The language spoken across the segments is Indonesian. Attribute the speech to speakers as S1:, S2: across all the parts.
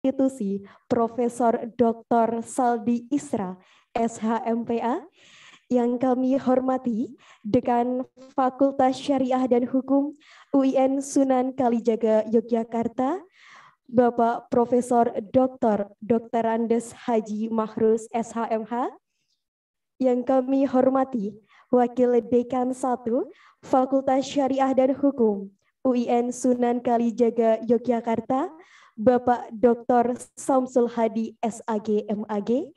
S1: institusi Profesor Dr. Saldi Isra, SHMPA, yang kami hormati Dekan Fakultas Syariah dan Hukum UIN Sunan Kalijaga Yogyakarta, Bapak Profesor Dr. Dr. Andes Haji Mahrus SHMH, yang kami hormati Wakil Dekan 1 Fakultas Syariah dan Hukum UIN Sunan Kalijaga Yogyakarta, Bapak Dr. Samsul Hadi SAG MAG,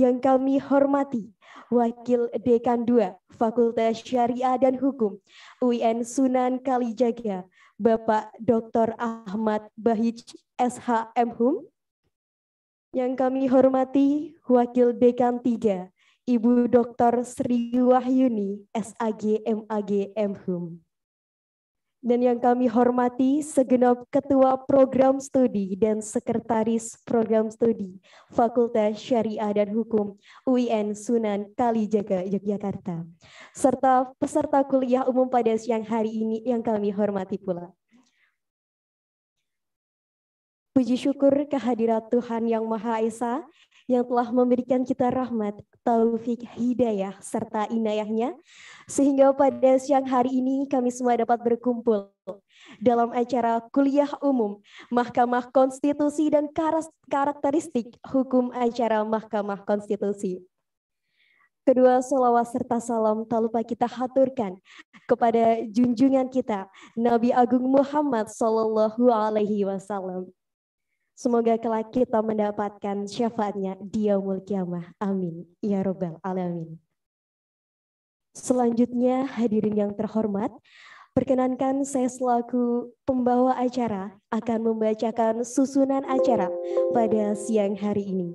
S1: yang kami hormati Wakil Dekan 2 Fakultas Syariah dan Hukum UIN Sunan Kalijaga, Bapak Dr. Ahmad Bahij SHMHUM, yang kami hormati Wakil Dekan 3 Ibu Dr. Sri Wahyuni SAG MAG MHUM dan yang kami hormati segenap Ketua Program Studi dan Sekretaris Program Studi Fakultas Syariah dan Hukum UIN Sunan Kalijaga Yogyakarta, serta peserta kuliah umum pada siang hari ini yang kami hormati pula. Puji syukur kehadirat Tuhan Yang Maha Esa yang telah memberikan kita rahmat, taufik, hidayah, serta inayahnya, sehingga pada siang hari ini kami semua dapat berkumpul dalam acara kuliah umum Mahkamah Konstitusi dan karakteristik hukum acara Mahkamah Konstitusi. Kedua salawat serta salam tak lupa kita haturkan kepada junjungan kita Nabi Agung Muhammad Sallallahu Alaihi Wasallam. Semoga kelak kita mendapatkan syafaatnya di yaumul kiamah. Amin. Ya Rabbal Alamin. Selanjutnya hadirin yang terhormat, Perkenankan saya selaku pembawa acara akan membacakan susunan acara pada siang hari ini.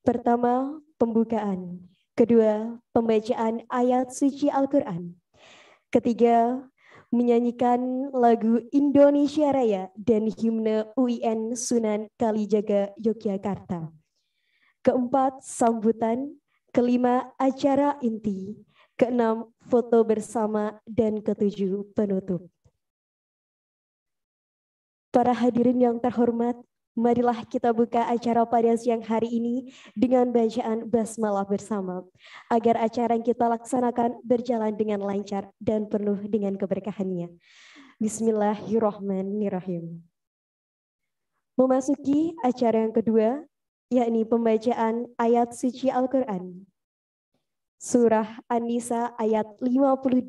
S1: Pertama, pembukaan. Kedua, pembacaan ayat suci Al-Quran. Ketiga, menyanyikan lagu Indonesia Raya dan himne UIN Sunan Kalijaga Yogyakarta. Keempat, sambutan. Kelima, acara inti. Keenam, foto bersama. Dan ketujuh, penutup. Para hadirin yang terhormat, Marilah kita buka acara pada siang hari ini dengan bacaan basmalah bersama, agar acara yang kita laksanakan berjalan dengan lancar dan penuh dengan keberkahannya. Bismillahirrahmanirrahim. Memasuki acara yang kedua, yakni pembacaan ayat suci Al-Quran surah An-Nisa ayat 58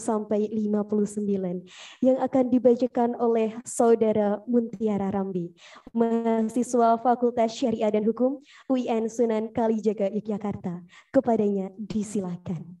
S1: sampai 59 yang akan dibacakan oleh saudara Muntiara Rambi, mahasiswa Fakultas Syariah dan Hukum UIN Sunan Kalijaga Yogyakarta. Kepadanya disilakan.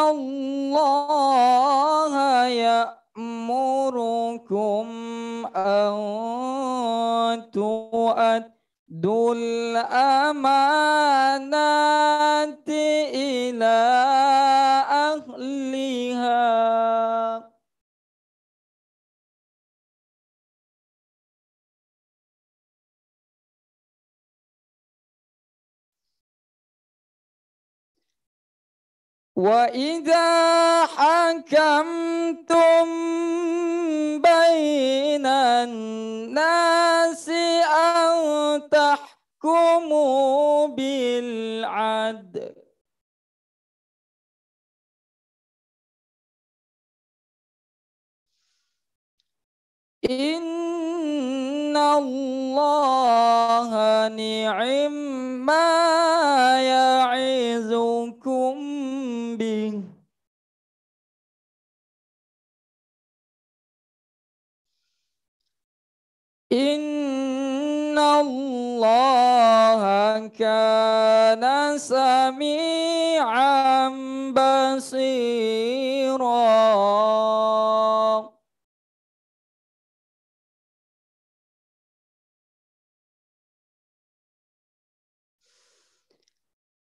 S2: الله يأمركم أن تؤدوا الأمانات إلى وإذا حكمتم بين الناس أن تحكموا بالعدل إن الله نعم ما يعظكم به إن الله كان سميعا بصيرا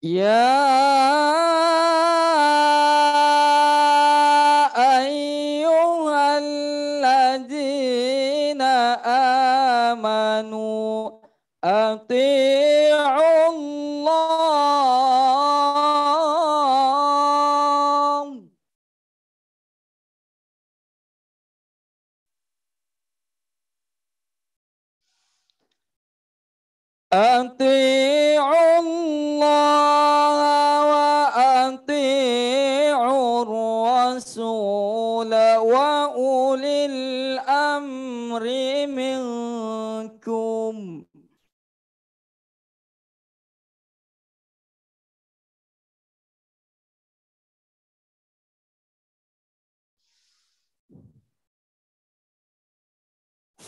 S2: يا أيها الذين آمنوا أطيعوا الله أطيعوا الله وأطيعوا الرسول وأولي الأمر منكم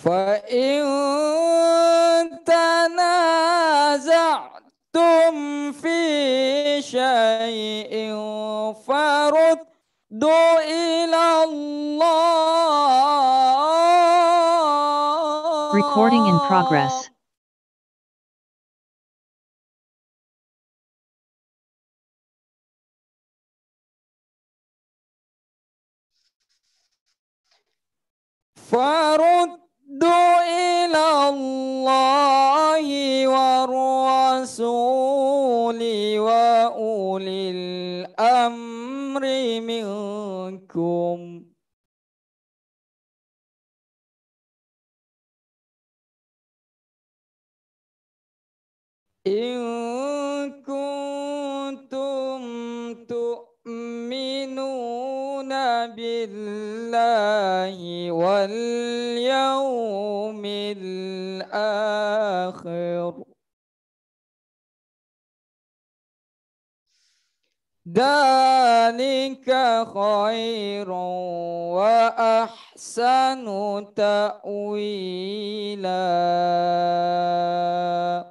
S2: فإن تنازعتم في شيء فردوا إلى الله
S3: Recording in
S4: progress فرد
S2: الرد إلى الله والرسول وأولي الأمر منكم إن كنتم تؤمنون يؤمنون بالله واليوم الآخر ذلك خير وأحسن تأويلاً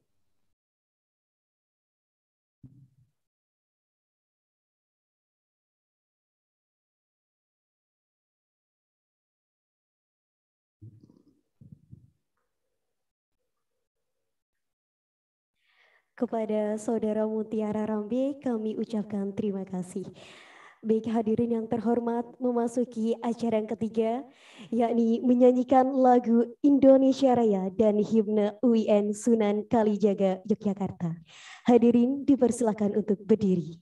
S1: Kepada Saudara Mutiara Rambe kami ucapkan terima kasih. Baik hadirin yang terhormat memasuki acara yang ketiga, yakni menyanyikan lagu Indonesia Raya dan himne UIN Sunan Kalijaga Yogyakarta. Hadirin dipersilakan untuk berdiri.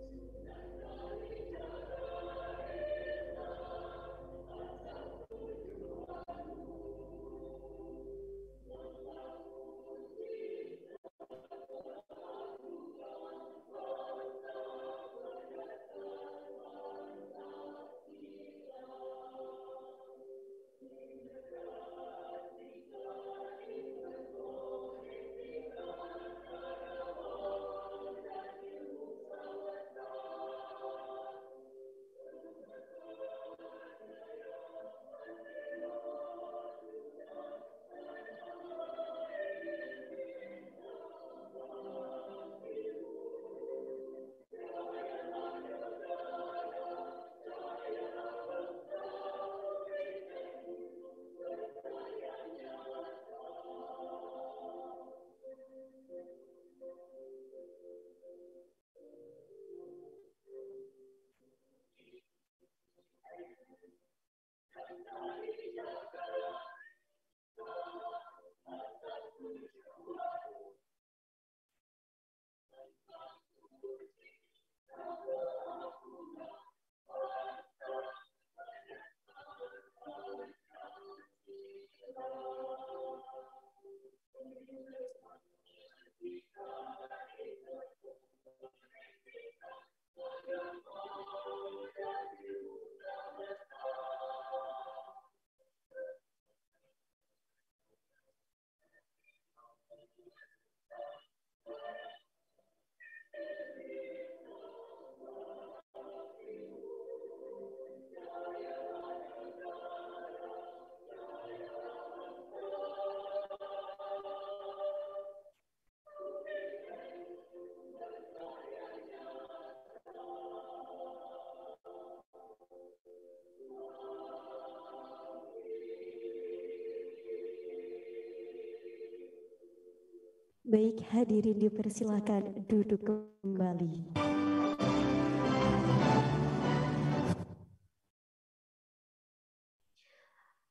S1: Baik, hadirin dipersilakan duduk kembali.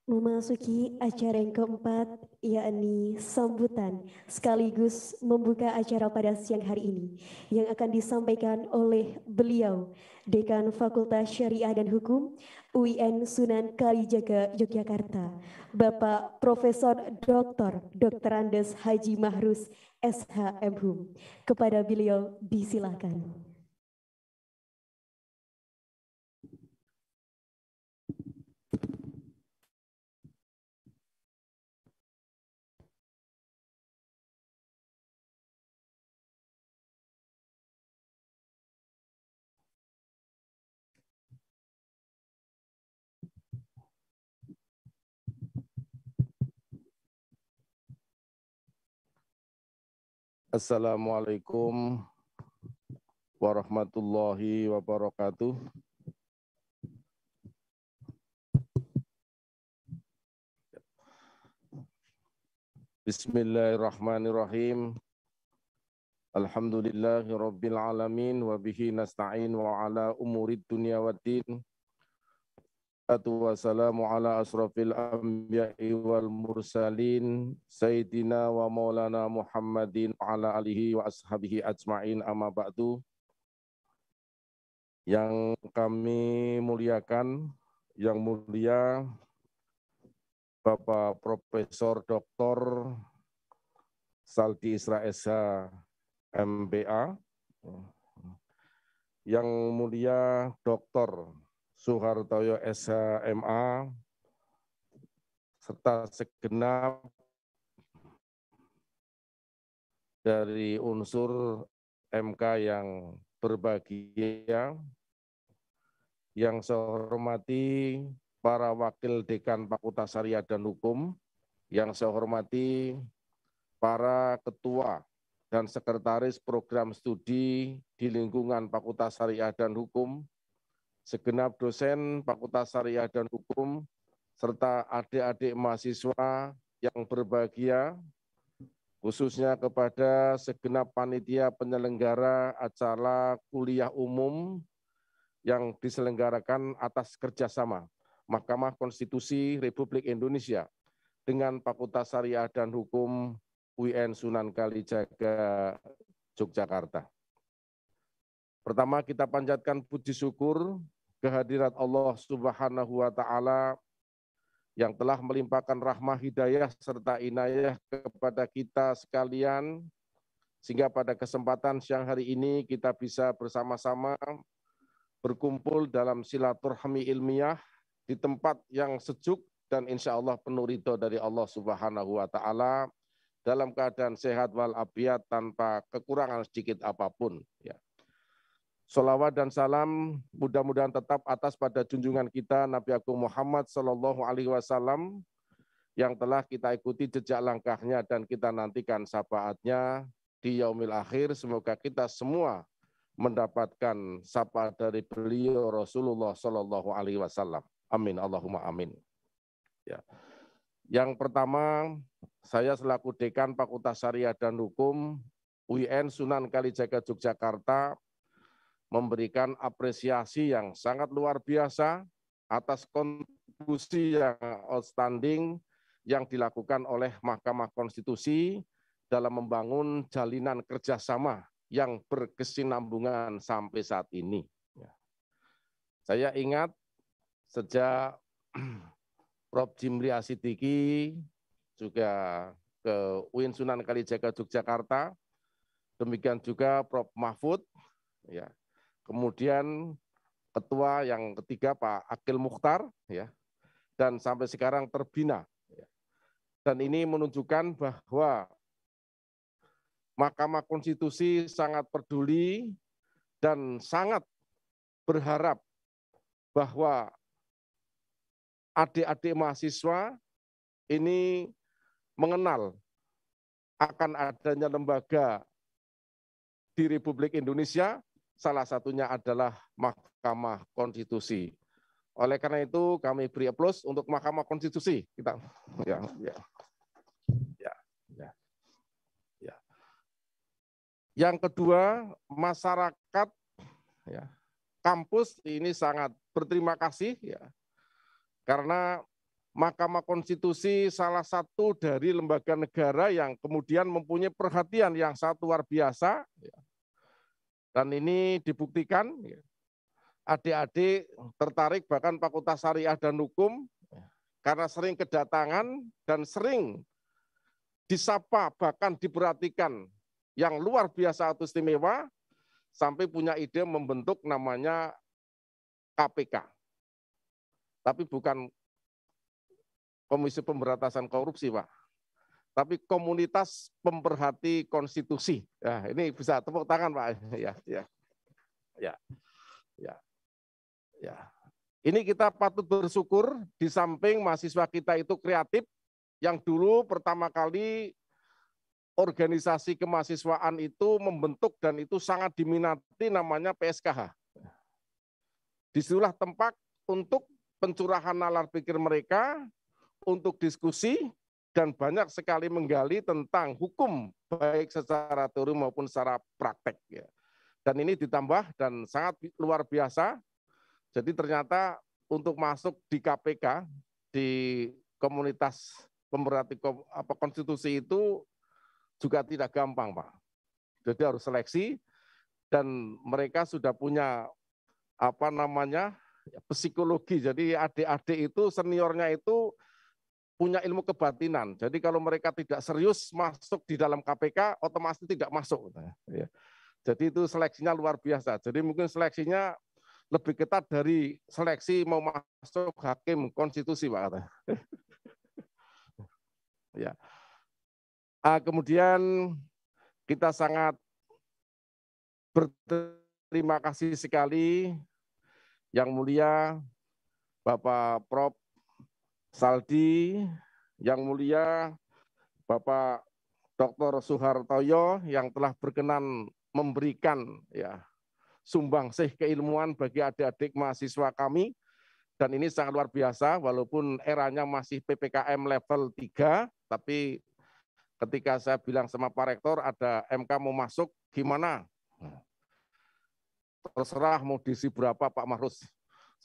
S1: Memasuki acara yang keempat, yakni sambutan, sekaligus membuka acara pada siang hari ini, yang akan disampaikan oleh beliau, Dekan Fakultas Syariah dan Hukum, UIN Sunan Kalijaga Yogyakarta, Bapak Profesor Dr. Dr. Andes Haji Mahrus SHM Hum. Kepada beliau disilakan.
S3: Assalamualaikum warahmatullahi wabarakatuh. Bismillahirrahmanirrahim. Alhamdulillahi rabbil alamin wa bihi nasta'in wa ala umurid dunya wassalamu ala asrafil anbiya'i wal mursalin sayyidina wa maulana Muhammadin ala alihi wa ashabihi ajmain amma ba'du yang kami muliakan yang mulia Bapak Profesor Dr. Saldi Isra Esa MBA yang mulia Dr. Suhartoyo SHMA, serta segenap dari unsur MK yang berbahagia, yang saya hormati para wakil dekan Fakultas Syariah dan Hukum, yang saya hormati para ketua dan sekretaris program studi di lingkungan Fakultas Syariah dan Hukum, segenap dosen Fakultas Syariah dan Hukum, serta adik-adik mahasiswa yang berbahagia, khususnya kepada segenap panitia penyelenggara acara kuliah umum yang diselenggarakan atas kerjasama Mahkamah Konstitusi Republik Indonesia dengan Fakultas Syariah dan Hukum UIN Sunan Kalijaga, Yogyakarta. Pertama kita panjatkan puji syukur kehadirat Allah Subhanahu wa taala yang telah melimpahkan rahmah hidayah serta inayah kepada kita sekalian sehingga pada kesempatan siang hari ini kita bisa bersama-sama berkumpul dalam silaturahmi ilmiah di tempat yang sejuk dan insya Allah penuh ridho dari Allah Subhanahu wa Ta'ala dalam keadaan sehat walafiat tanpa kekurangan sedikit apapun. Ya. Salawat dan salam mudah-mudahan tetap atas pada junjungan kita Nabi Agung Muhammad Sallallahu Alaihi Wasallam yang telah kita ikuti jejak langkahnya dan kita nantikan syafaatnya di yaumil akhir. Semoga kita semua mendapatkan syafaat dari beliau Rasulullah Sallallahu Alaihi Wasallam. Amin. Allahumma amin. Ya. Yang pertama, saya selaku Dekan Fakultas Syariah dan Hukum UIN Sunan Kalijaga Yogyakarta memberikan apresiasi yang sangat luar biasa atas kontribusi yang outstanding yang dilakukan oleh Mahkamah Konstitusi dalam membangun jalinan kerjasama yang berkesinambungan sampai saat ini. Ya. Saya ingat sejak Prof. Jimri Asidiki juga ke UIN Sunan Kalijaga Yogyakarta, demikian juga Prof. Mahfud, ya kemudian ketua yang ketiga Pak Akil Mukhtar, ya, dan sampai sekarang terbina. Ya. Dan ini menunjukkan bahwa Mahkamah Konstitusi sangat peduli dan sangat berharap bahwa adik-adik mahasiswa ini mengenal akan adanya lembaga di Republik Indonesia salah satunya adalah Mahkamah Konstitusi. Oleh karena itu kami beri plus untuk Mahkamah Konstitusi. Kita ya ya. Ya, ya. ya. Yang kedua, masyarakat ya. Kampus ini sangat berterima kasih ya. Karena Mahkamah Konstitusi salah satu dari lembaga negara yang kemudian mempunyai perhatian yang sangat luar biasa ya dan ini dibuktikan ya. adik-adik tertarik bahkan Fakultas Syariah dan Hukum ya, karena sering kedatangan dan sering disapa bahkan diperhatikan yang luar biasa atau istimewa sampai punya ide membentuk namanya KPK. Tapi bukan Komisi Pemberantasan Korupsi, Pak tapi komunitas pemberhati konstitusi. Ya, ini bisa tepuk tangan Pak. Ya, ya, ya, ya, ya. Ini kita patut bersyukur di samping mahasiswa kita itu kreatif, yang dulu pertama kali organisasi kemahasiswaan itu membentuk dan itu sangat diminati namanya PSKH. Disitulah tempat untuk pencurahan nalar pikir mereka, untuk diskusi, dan banyak sekali menggali tentang hukum baik secara teori maupun secara praktek ya. Dan ini ditambah dan sangat luar biasa. Jadi ternyata untuk masuk di KPK di komunitas pemberhati apa konstitusi itu juga tidak gampang, Pak. Jadi harus seleksi dan mereka sudah punya apa namanya psikologi. Jadi adik-adik itu seniornya itu punya ilmu kebatinan. Jadi kalau mereka tidak serius masuk di dalam KPK, otomatis tidak masuk. Ya. Jadi itu seleksinya luar biasa. Jadi mungkin seleksinya lebih ketat dari seleksi mau masuk hakim konstitusi, Pak. ya. Nah, kemudian kita sangat berterima kasih sekali yang mulia Bapak Prof. Saldi, yang mulia Bapak Dr. Suhartoyo yang telah berkenan memberikan ya sumbangsih keilmuan bagi adik-adik mahasiswa kami dan ini sangat luar biasa walaupun eranya masih PPKM level 3 tapi ketika saya bilang sama Pak Rektor ada MK mau masuk gimana terserah mau diisi berapa Pak Mahrus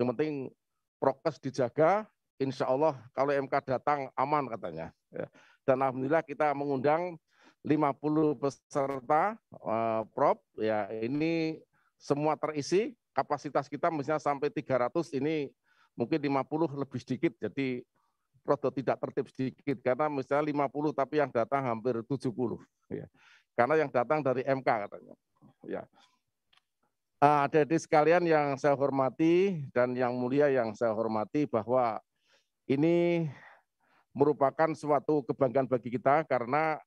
S3: yang penting prokes dijaga insya Allah kalau MK datang aman katanya. Ya. Dan alhamdulillah kita mengundang 50 peserta uh, prop ya ini semua terisi kapasitas kita misalnya sampai 300 ini mungkin 50 lebih sedikit jadi produk tidak tertib sedikit karena misalnya 50 tapi yang datang hampir 70 ya. Karena yang datang dari MK katanya. Ya. Eh, Ada uh, di sekalian yang saya hormati dan yang mulia yang saya hormati bahwa ini merupakan suatu kebanggaan bagi kita karena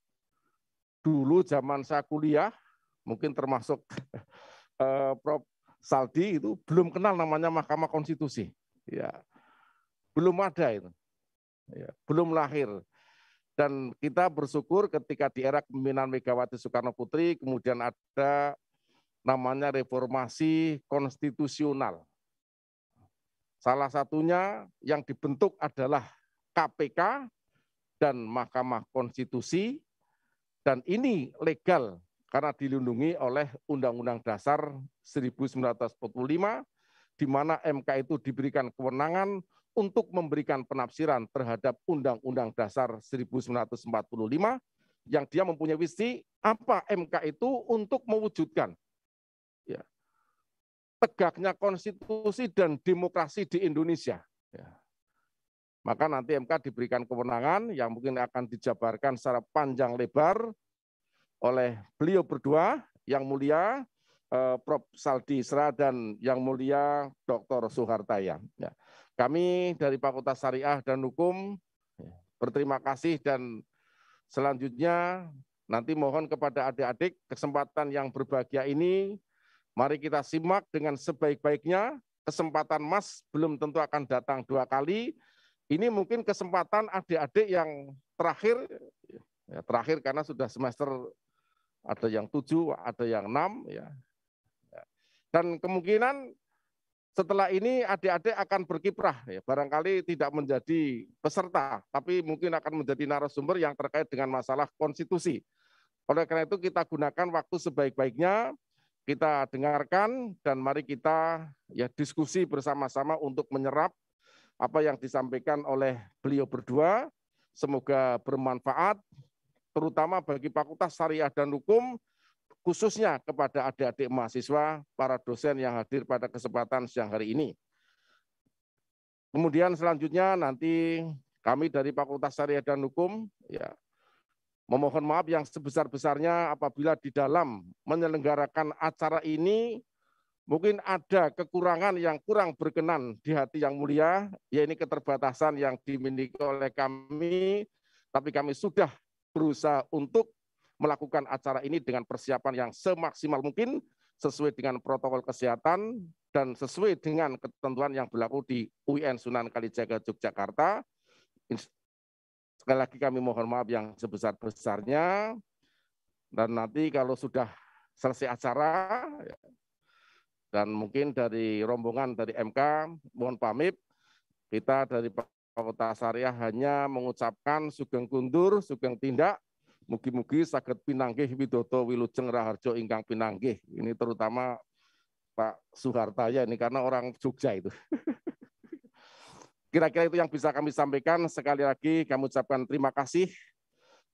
S3: dulu zaman saya kuliah, mungkin termasuk eh, Prof. Saldi itu belum kenal namanya Mahkamah Konstitusi. Ya, belum ada itu, ya, belum lahir. Dan kita bersyukur ketika di era kepemimpinan Megawati Soekarno Putri, kemudian ada namanya reformasi konstitusional. Salah satunya yang dibentuk adalah KPK dan Mahkamah Konstitusi dan ini legal karena dilindungi oleh Undang-Undang Dasar 1945 di mana MK itu diberikan kewenangan untuk memberikan penafsiran terhadap Undang-Undang Dasar 1945 yang dia mempunyai visi apa MK itu untuk mewujudkan tegaknya konstitusi dan demokrasi di Indonesia. Ya. Maka nanti MK diberikan kewenangan yang mungkin akan dijabarkan secara panjang lebar oleh beliau berdua, yang mulia eh, Prof. Saldi Isra dan yang mulia Dr. Suhartaya. Ya. Kami dari Fakultas Syariah dan Hukum ya, berterima kasih dan selanjutnya nanti mohon kepada adik-adik kesempatan yang berbahagia ini Mari kita simak dengan sebaik-baiknya. Kesempatan emas belum tentu akan datang dua kali. Ini mungkin kesempatan adik-adik yang terakhir, ya, terakhir karena sudah semester ada yang tujuh, ada yang enam. Ya. ya. Dan kemungkinan setelah ini adik-adik akan berkiprah ya barangkali tidak menjadi peserta tapi mungkin akan menjadi narasumber yang terkait dengan masalah konstitusi oleh karena itu kita gunakan waktu sebaik-baiknya kita dengarkan dan mari kita ya diskusi bersama-sama untuk menyerap apa yang disampaikan oleh beliau berdua. Semoga bermanfaat terutama bagi Fakultas Syariah dan Hukum khususnya kepada adik-adik mahasiswa, para dosen yang hadir pada kesempatan siang hari ini. Kemudian selanjutnya nanti kami dari Fakultas Syariah dan Hukum ya Memohon maaf yang sebesar-besarnya apabila di dalam menyelenggarakan acara ini mungkin ada kekurangan yang kurang berkenan di hati yang mulia, yaitu keterbatasan yang dimiliki oleh kami, tapi kami sudah berusaha untuk melakukan acara ini dengan persiapan yang semaksimal mungkin sesuai dengan protokol kesehatan dan sesuai dengan ketentuan yang berlaku di UIN Sunan Kalijaga Yogyakarta sekali lagi kami mohon maaf yang sebesar-besarnya. Dan nanti kalau sudah selesai acara, ya, dan mungkin dari rombongan dari MK, mohon pamit, kita dari Kota Syariah hanya mengucapkan sugeng kundur, sugeng tindak, Mugi-mugi sakit pinanggih widoto wilujeng raharjo ingkang pinanggih. Ini terutama Pak Suhartaya ini karena orang Jogja itu. Kira-kira itu yang bisa kami sampaikan. Sekali lagi kami ucapkan terima kasih.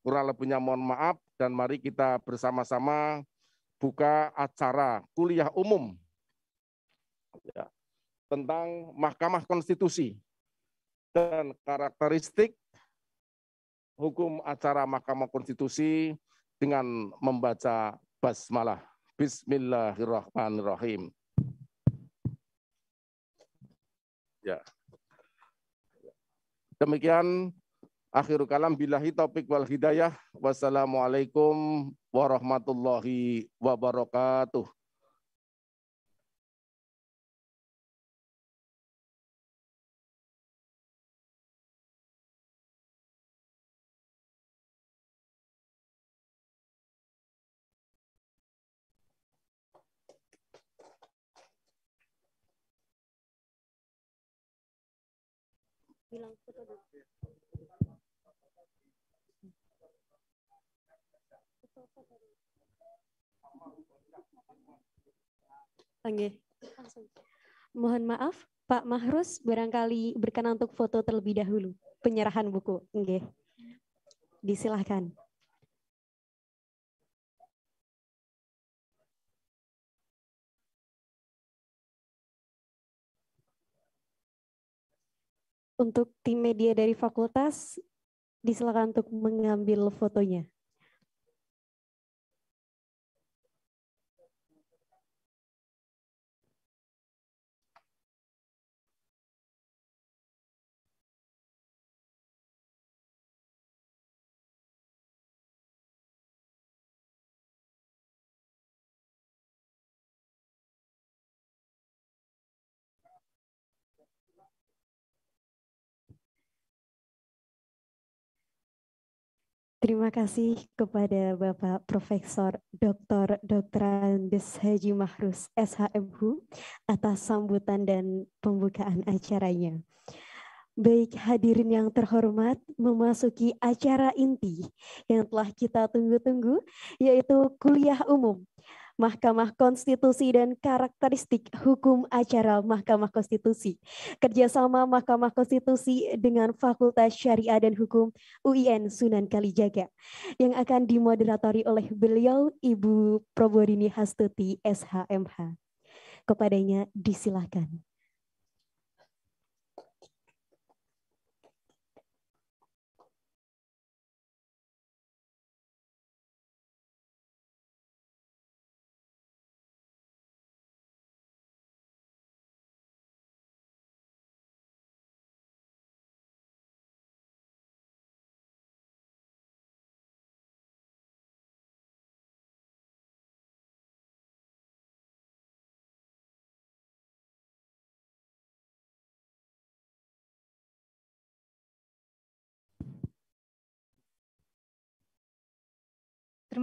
S3: Kurang lebihnya mohon maaf dan mari kita bersama-sama buka acara kuliah umum ya, tentang Mahkamah Konstitusi dan karakteristik hukum acara Mahkamah Konstitusi dengan membaca basmalah. Bismillahirrahmanirrahim. Ya. Demikian akhir kalam bilahi topik wal hidayah. Wassalamualaikum warahmatullahi wabarakatuh.
S5: bilang
S1: Oke. Mohon maaf, Pak Mahrus barangkali berkenan untuk foto terlebih dahulu penyerahan buku. Nggih. Disilahkan. Untuk tim media dari fakultas, disilakan untuk mengambil fotonya. Terima kasih kepada Bapak Profesor Dr. Dr. Andes Haji Mahrus SHMU atas sambutan dan pembukaan acaranya. Baik hadirin yang terhormat, memasuki acara inti yang telah kita tunggu-tunggu, yaitu kuliah umum Mahkamah Konstitusi dan karakteristik hukum acara Mahkamah Konstitusi. Kerjasama Mahkamah Konstitusi dengan Fakultas Syariah dan Hukum UIN Sunan Kalijaga yang akan dimoderatori oleh beliau Ibu Proborini Hastuti SHMH. Kepadanya disilahkan.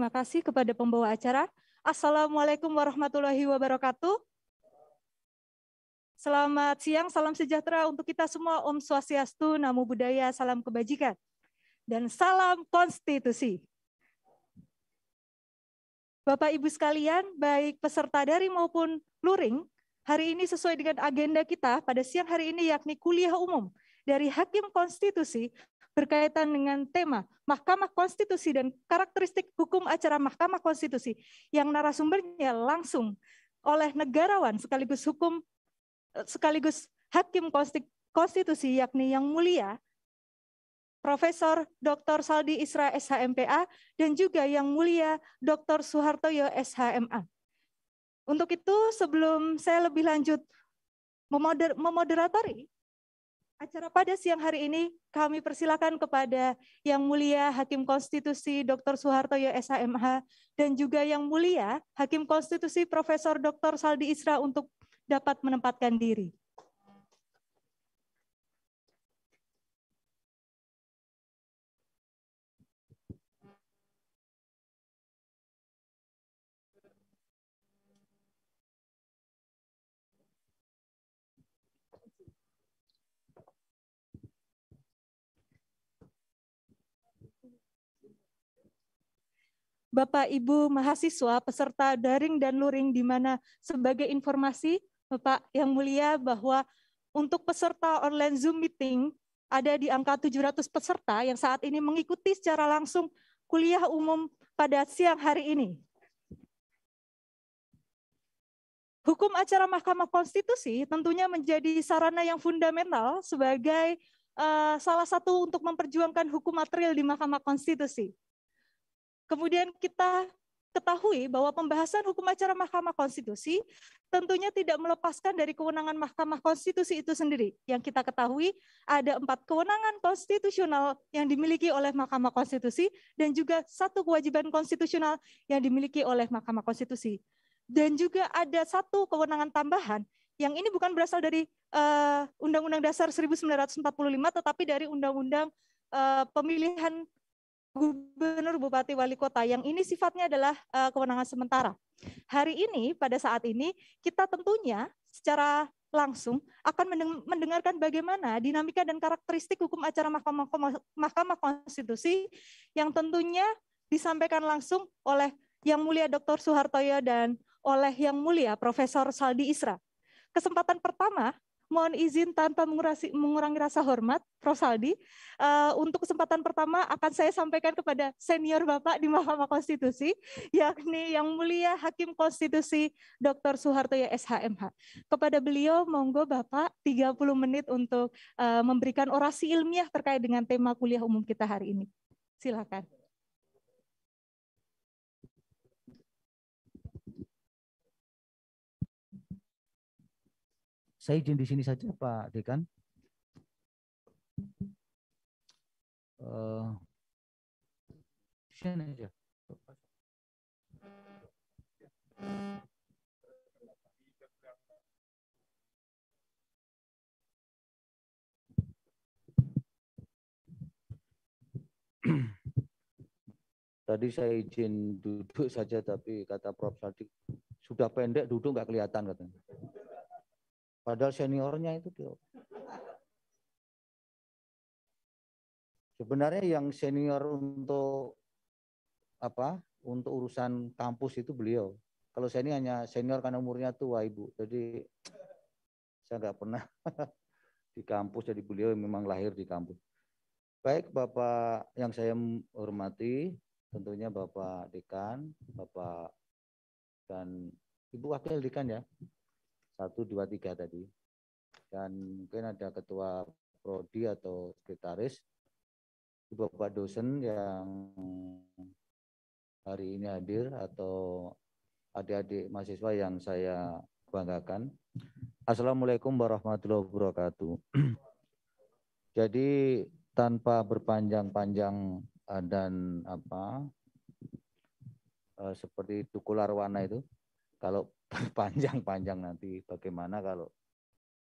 S6: Terima kasih kepada pembawa acara. Assalamualaikum warahmatullahi wabarakatuh. Selamat siang, salam sejahtera untuk kita semua. Om Swastiastu, Namo Buddhaya, salam kebajikan. Dan salam konstitusi. Bapak Ibu sekalian, baik peserta dari maupun luring, hari ini sesuai dengan agenda kita pada siang hari ini yakni kuliah umum dari Hakim Konstitusi berkaitan dengan tema Mahkamah Konstitusi dan karakteristik hukum acara Mahkamah Konstitusi yang narasumbernya langsung oleh negarawan sekaligus hukum eh, sekaligus hakim konstitusi yakni yang mulia Profesor Dr. Saldi Isra SHMPA dan juga yang mulia Dr. Suhartoyo SHMA. Untuk itu sebelum saya lebih lanjut memoderatori, Acara pada siang hari ini kami persilakan kepada Yang Mulia Hakim Konstitusi Dr. Soeharto YSHMH dan juga Yang Mulia Hakim Konstitusi Profesor Dr. Saldi Isra untuk dapat menempatkan diri. Bapak Ibu mahasiswa peserta daring dan luring di mana sebagai informasi Bapak yang mulia bahwa untuk peserta online Zoom meeting ada di angka 700 peserta yang saat ini mengikuti secara langsung kuliah umum pada siang hari ini. Hukum acara Mahkamah Konstitusi tentunya menjadi sarana yang fundamental sebagai uh, salah satu untuk memperjuangkan hukum material di Mahkamah Konstitusi. Kemudian kita ketahui bahwa pembahasan hukum acara Mahkamah Konstitusi tentunya tidak melepaskan dari kewenangan Mahkamah Konstitusi itu sendiri. Yang kita ketahui ada empat kewenangan konstitusional yang dimiliki oleh Mahkamah Konstitusi dan juga satu kewajiban konstitusional yang dimiliki oleh Mahkamah Konstitusi. Dan juga ada satu kewenangan tambahan yang ini bukan berasal dari eh, Undang-Undang uh, Dasar 1945 tetapi dari Undang-Undang uh, Pemilihan gubernur, bupati, wali kota yang ini sifatnya adalah uh, kewenangan sementara. Hari ini pada saat ini kita tentunya secara langsung akan mendengarkan bagaimana dinamika dan karakteristik hukum acara Mahkamah, Mahkamah Konstitusi yang tentunya disampaikan langsung oleh Yang Mulia Dr. Suhartoyo dan oleh Yang Mulia Profesor Saldi Isra. Kesempatan pertama mohon izin tanpa mengurangi, mengurangi rasa hormat, Prof. Saldi. Uh, eh, untuk kesempatan pertama akan saya sampaikan kepada senior Bapak di Mahkamah Konstitusi, yakni Yang Mulia Hakim Konstitusi Dr. Suhartoyo SHMH. Kepada beliau, monggo Bapak 30 menit untuk uh, memberikan orasi ilmiah terkait dengan tema kuliah umum kita hari ini. Silakan.
S7: Saya izin di sini saja Pak Dekan. Uh, aja. Tadi saya izin duduk saja, tapi kata Prof Sadiq, sudah pendek duduk nggak kelihatan katanya. Padahal seniornya itu dia. Sebenarnya yang senior untuk apa? Untuk urusan kampus itu beliau. Kalau saya ini hanya senior karena umurnya tua ibu. Jadi saya nggak pernah di kampus. Jadi beliau memang lahir di kampus. Baik Bapak yang saya hormati, tentunya Bapak Dekan, Bapak dan Ibu Wakil Dekan ya satu dua tiga tadi dan mungkin ada ketua prodi atau sekretaris bapak dosen yang hari ini hadir atau adik-adik mahasiswa yang saya banggakan. Assalamualaikum warahmatullahi wabarakatuh. Jadi tanpa berpanjang-panjang eh, dan apa eh, seperti tukular warna itu, kalau panjang-panjang nanti bagaimana kalau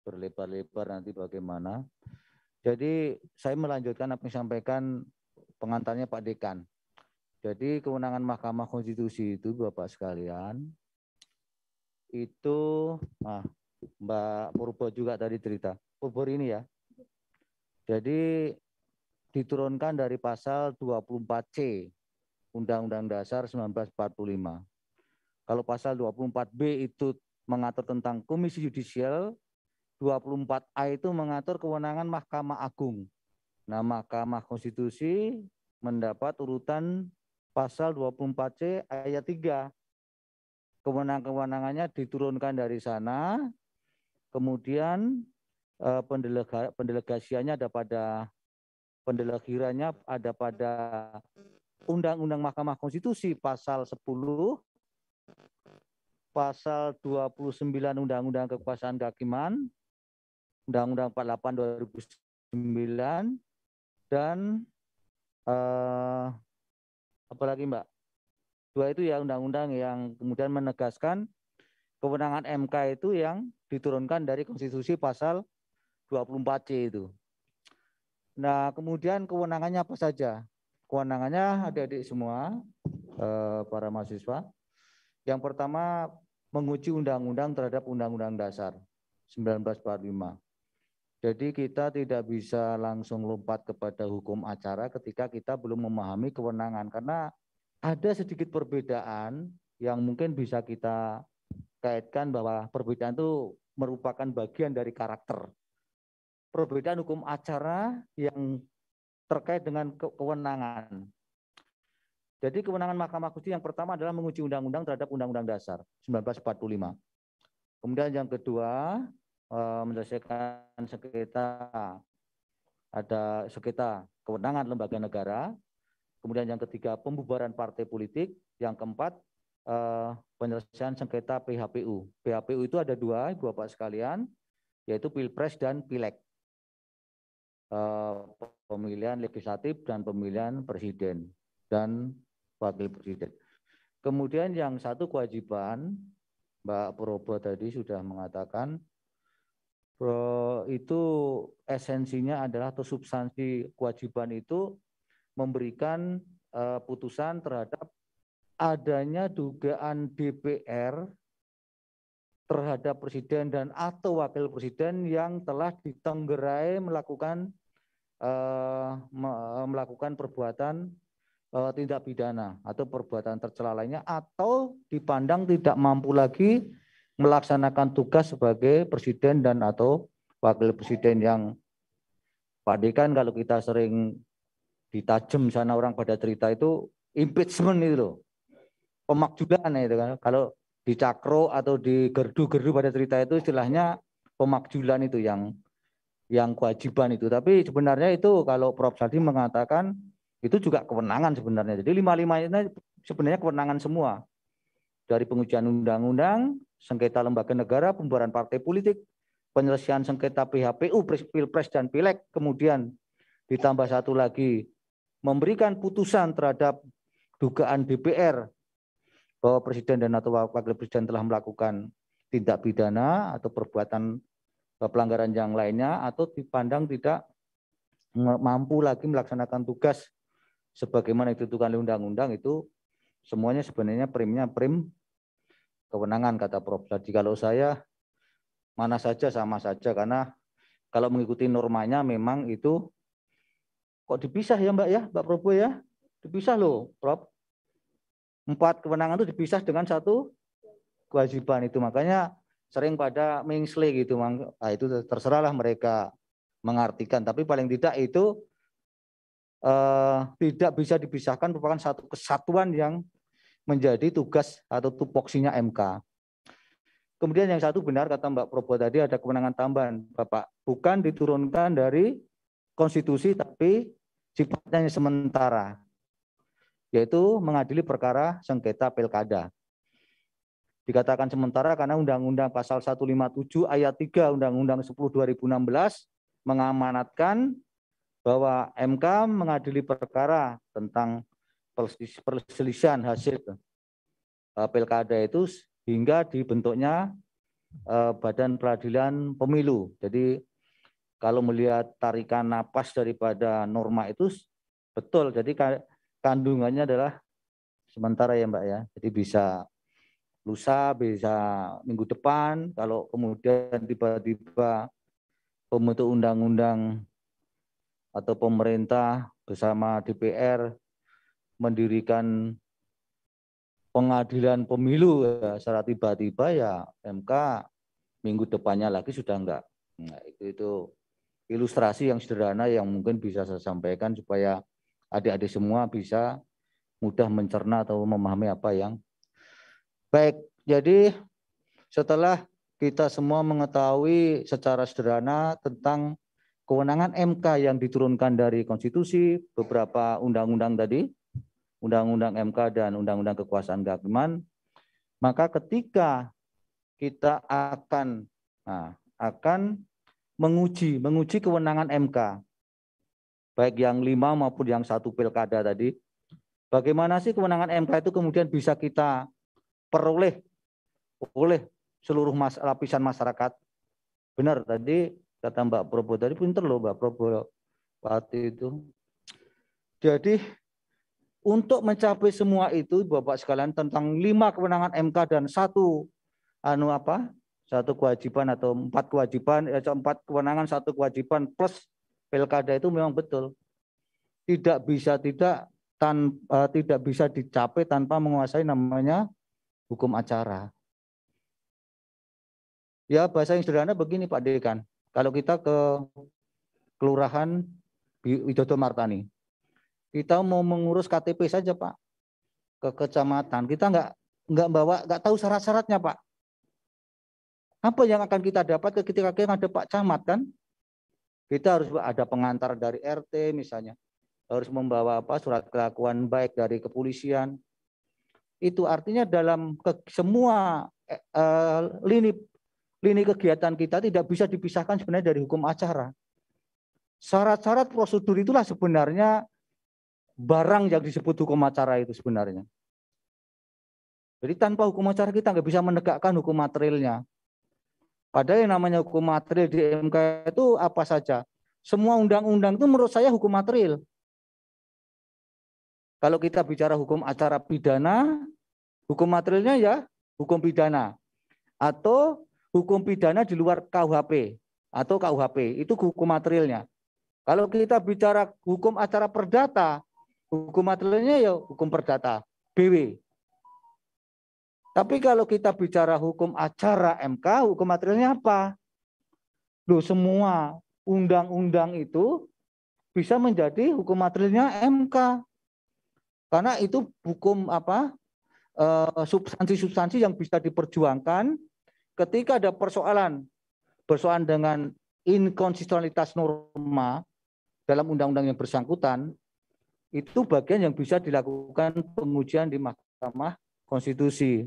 S7: berlebar-lebar nanti bagaimana. Jadi saya melanjutkan apa yang disampaikan pengantarnya Pak Dekan. Jadi kewenangan Mahkamah Konstitusi itu Bapak sekalian itu ah, Mbak Purbo juga tadi cerita. Purbo ini ya. Jadi diturunkan dari pasal 24C Undang-Undang Dasar 1945 kalau pasal 24B itu mengatur tentang komisi yudisial, 24A itu mengatur kewenangan Mahkamah Agung. Nah, Mahkamah Konstitusi mendapat urutan pasal 24C ayat 3. Kewenangan-kewenangannya diturunkan dari sana, kemudian eh, pendelega, pendelegasiannya ada pada pendelegirannya ada pada Undang-Undang Mahkamah Konstitusi pasal 10 pasal 29 Undang-Undang Kekuasaan Kehakiman, Undang-Undang 48 2009 dan eh, lagi Mbak? Dua itu ya undang-undang yang kemudian menegaskan kewenangan MK itu yang diturunkan dari konstitusi pasal 24C itu. Nah, kemudian kewenangannya apa saja? Kewenangannya hmm. adik-adik semua eh, para mahasiswa yang pertama, menguji undang-undang terhadap Undang-Undang Dasar 1945. Jadi kita tidak bisa langsung lompat kepada hukum acara ketika kita belum memahami kewenangan karena ada sedikit perbedaan yang mungkin bisa kita kaitkan bahwa perbedaan itu merupakan bagian dari karakter. Perbedaan hukum acara yang terkait dengan kewenangan. Jadi kewenangan Mahkamah Konstitusi yang pertama adalah menguji undang-undang terhadap Undang-Undang Dasar 1945. Kemudian yang kedua eh, menyelesaikan sengketa ada sengketa kewenangan lembaga negara. Kemudian yang ketiga pembubaran partai politik. Yang keempat eh, penyelesaian sengketa PHPU. PHPU itu ada dua, ibu bapak sekalian, yaitu pilpres dan pileg eh, pemilihan legislatif dan pemilihan presiden dan wakil presiden. Kemudian yang satu kewajiban, Mbak Probo tadi sudah mengatakan Pro itu esensinya adalah atau substansi kewajiban itu memberikan uh, putusan terhadap adanya dugaan DPR terhadap presiden dan atau wakil presiden yang telah ditenggerai melakukan uh, melakukan perbuatan Eh, tindak pidana atau perbuatan tercela lainnya atau dipandang tidak mampu lagi melaksanakan tugas sebagai presiden dan atau wakil presiden yang Pak Dekan kalau kita sering ditajem sana orang pada cerita itu impeachment itu loh pemakjulan itu kan kalau dicakro atau di gerdu-gerdu pada cerita itu istilahnya pemakjulan itu yang yang kewajiban itu tapi sebenarnya itu kalau Prof Sadi mengatakan itu juga kewenangan sebenarnya. Jadi lima limanya sebenarnya kewenangan semua. Dari pengujian undang-undang, sengketa lembaga negara, pembuaran partai politik, penyelesaian sengketa PHPU, Pilpres dan Pileg, kemudian ditambah satu lagi memberikan putusan terhadap dugaan DPR bahwa presiden dan atau wakil presiden telah melakukan tindak pidana atau perbuatan eh, pelanggaran yang lainnya atau dipandang tidak mampu lagi melaksanakan tugas sebagaimana ditentukan oleh undang-undang itu semuanya sebenarnya primnya prim kewenangan kata Prof. Jadi kalau saya mana saja sama saja karena kalau mengikuti normanya memang itu kok dipisah ya Mbak ya Mbak Prof ya dipisah loh Prof. Empat kewenangan itu dipisah dengan satu kewajiban itu makanya sering pada mengsle gitu nah, itu terserahlah mereka mengartikan tapi paling tidak itu Eh, tidak bisa dipisahkan merupakan satu kesatuan yang menjadi tugas atau tupoksinya MK. Kemudian yang satu benar kata Mbak Probo tadi ada kemenangan tambahan Bapak. Bukan diturunkan dari konstitusi tapi sifatnya sementara. Yaitu mengadili perkara sengketa pilkada. Dikatakan sementara karena Undang-Undang Pasal 157 Ayat 3 Undang-Undang 10 2016 mengamanatkan bahwa MK mengadili perkara tentang perselisihan hasil eh, pilkada itu hingga dibentuknya eh, Badan Peradilan Pemilu. Jadi kalau melihat tarikan napas daripada norma itu betul. Jadi kandungannya adalah sementara ya Mbak ya. Jadi bisa lusa, bisa minggu depan. Kalau kemudian tiba-tiba pembentuk undang-undang atau pemerintah bersama DPR mendirikan pengadilan pemilu ya, secara tiba-tiba ya MK minggu depannya lagi sudah enggak. Nah, itu itu ilustrasi yang sederhana yang mungkin bisa saya sampaikan supaya adik-adik semua bisa mudah mencerna atau memahami apa yang baik. Jadi setelah kita semua mengetahui secara sederhana tentang kewenangan MK yang diturunkan dari konstitusi, beberapa undang-undang tadi, undang-undang MK dan undang-undang kekuasaan kehakiman, maka ketika kita akan nah, akan menguji menguji kewenangan MK baik yang lima maupun yang satu pilkada tadi bagaimana sih kewenangan MK itu kemudian bisa kita peroleh oleh seluruh mas, lapisan masyarakat benar tadi kata Mbak Probo tadi pinter loh Mbak Probo waktu itu. Jadi untuk mencapai semua itu Bapak sekalian tentang lima kewenangan MK dan satu anu apa? satu kewajiban atau empat kewajiban ya? empat kewenangan satu kewajiban plus pilkada itu memang betul tidak bisa tidak tanpa eh, tidak bisa dicapai tanpa menguasai namanya hukum acara ya bahasa yang sederhana begini Pak Dekan kalau kita ke Kelurahan Widodo Martani, kita mau mengurus KTP saja Pak ke kecamatan, kita nggak nggak bawa nggak tahu syarat-syaratnya Pak. Apa yang akan kita dapat ketika kita ada Pak Camat kan? Kita harus ada pengantar dari RT misalnya, harus membawa apa surat kelakuan baik dari kepolisian. Itu artinya dalam ke, semua eh, eh lini lini kegiatan kita tidak bisa dipisahkan sebenarnya dari hukum acara. Syarat-syarat prosedur itulah sebenarnya barang yang disebut hukum acara itu sebenarnya. Jadi tanpa hukum acara kita nggak bisa menegakkan hukum materialnya. Padahal yang namanya hukum material di MK itu apa saja. Semua undang-undang itu menurut saya hukum material. Kalau kita bicara hukum acara pidana, hukum materialnya ya hukum pidana. Atau hukum pidana di luar KUHP atau KUHP itu hukum materialnya. Kalau kita bicara hukum acara perdata, hukum materialnya ya hukum perdata BW. Tapi kalau kita bicara hukum acara MK, hukum materialnya apa? Loh, semua undang-undang itu bisa menjadi hukum materialnya MK. Karena itu hukum apa? Eh, substansi-substansi yang bisa diperjuangkan ketika ada persoalan persoalan dengan inkonsistensitas norma dalam undang-undang yang bersangkutan itu bagian yang bisa dilakukan pengujian di Mahkamah Konstitusi.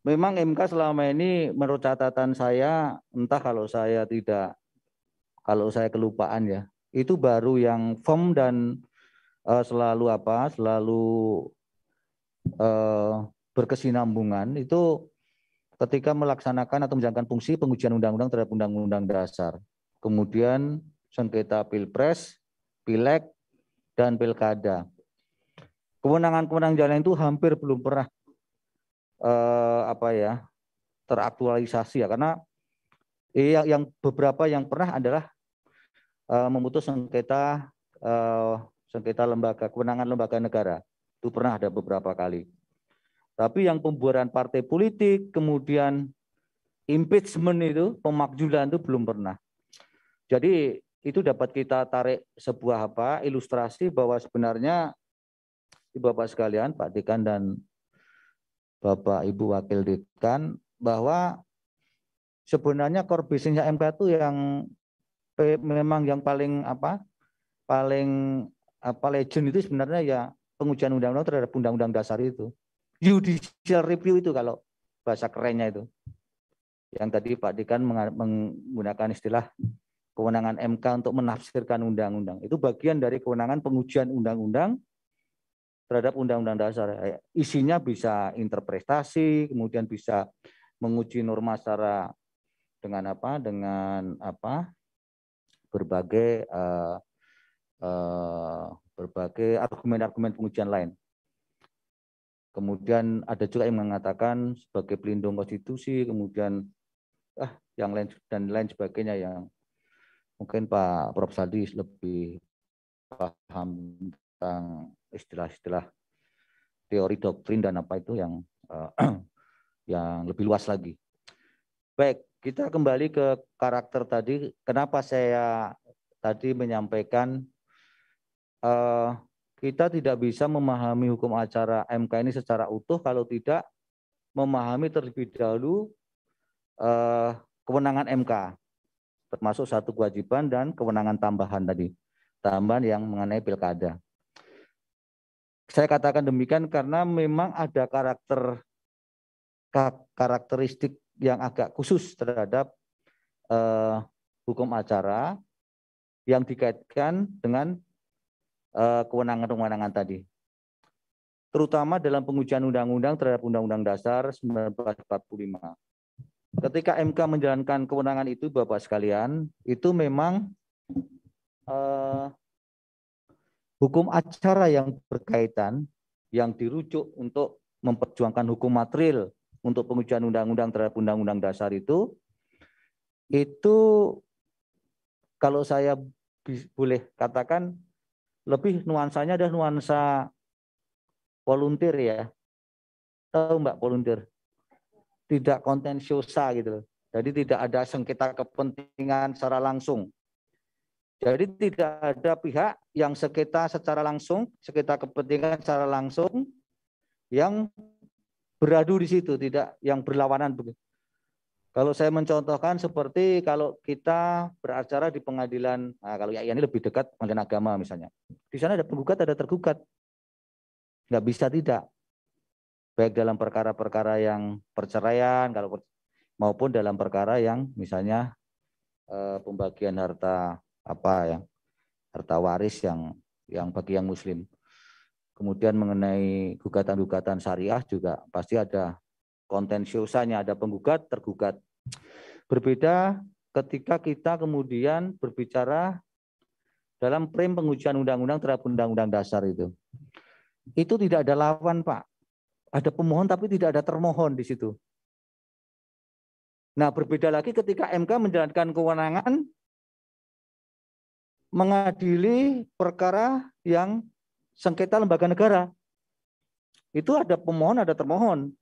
S7: Memang MK selama ini menurut catatan saya entah kalau saya tidak kalau saya kelupaan ya itu baru yang firm dan uh, selalu apa selalu uh, berkesinambungan itu ketika melaksanakan atau menjalankan fungsi pengujian undang-undang terhadap undang-undang dasar. Kemudian sengketa pilpres, pileg, dan pilkada. Kewenangan-kewenangan jalan itu hampir belum pernah eh, apa ya teraktualisasi ya karena yang, yang beberapa yang pernah adalah eh, memutus sengketa eh, sengketa lembaga kewenangan lembaga negara itu pernah ada beberapa kali. Tapi yang pembuaran partai politik, kemudian impeachment itu, pemakjulan itu belum pernah. Jadi itu dapat kita tarik sebuah apa ilustrasi bahwa sebenarnya Bapak sekalian, Pak Dekan dan Bapak Ibu Wakil Dekan bahwa sebenarnya core bisnisnya MK itu yang memang yang paling apa paling apa legend itu sebenarnya ya pengujian undang-undang terhadap undang-undang dasar itu judicial review itu kalau bahasa kerennya itu. Yang tadi Pak Dekan menggunakan istilah kewenangan MK untuk menafsirkan undang-undang. Itu bagian dari kewenangan pengujian undang-undang terhadap undang-undang dasar. Eh, isinya bisa interpretasi, kemudian bisa menguji norma secara dengan apa? Dengan apa? berbagai uh, uh, berbagai argumen-argumen pengujian lain. Kemudian ada juga yang mengatakan sebagai pelindung konstitusi, kemudian ah yang lain dan lain sebagainya yang mungkin Pak Prof Sadi lebih paham tentang istilah-istilah teori doktrin dan apa itu yang uh, yang lebih luas lagi. Baik, kita kembali ke karakter tadi. Kenapa saya tadi menyampaikan uh, kita tidak bisa memahami hukum acara MK ini secara utuh kalau tidak memahami terlebih dahulu eh, kewenangan MK, termasuk satu kewajiban dan kewenangan tambahan tadi, tambahan yang mengenai pilkada. Saya katakan demikian karena memang ada karakter karakteristik yang agak khusus terhadap eh, hukum acara yang dikaitkan dengan Eh, kewenangan-kewenangan tadi. Terutama dalam pengujian undang-undang terhadap Undang-Undang Dasar 1945. Ketika MK menjalankan kewenangan itu, Bapak sekalian, itu memang eh, hukum acara yang berkaitan yang dirujuk untuk memperjuangkan hukum material untuk pengujian undang-undang terhadap undang-undang dasar itu itu kalau saya boleh katakan lebih nuansanya ada nuansa volunteer ya. Tahu Mbak volunteer? Tidak kontensiosa gitu loh. Jadi tidak ada sengketa kepentingan secara langsung. Jadi tidak ada pihak yang sengketa secara langsung, sengketa kepentingan secara langsung yang beradu di situ, tidak yang berlawanan begitu. Kalau saya mencontohkan seperti kalau kita beracara di pengadilan, nah kalau ya ini lebih dekat pengadilan agama misalnya. Di sana ada penggugat, ada tergugat. Nggak bisa tidak. Baik dalam perkara-perkara yang perceraian, kalau maupun dalam perkara yang misalnya eh, pembagian harta apa ya, harta waris yang yang bagi yang muslim. Kemudian mengenai gugatan-gugatan syariah juga pasti ada siosanya ada penggugat, tergugat. Berbeda ketika kita kemudian berbicara dalam frame pengujian undang-undang terhadap undang-undang dasar itu. Itu tidak ada lawan, Pak. Ada pemohon tapi tidak ada termohon di situ. Nah, berbeda lagi ketika MK menjalankan kewenangan mengadili perkara yang sengketa lembaga negara. Itu ada pemohon, ada termohon.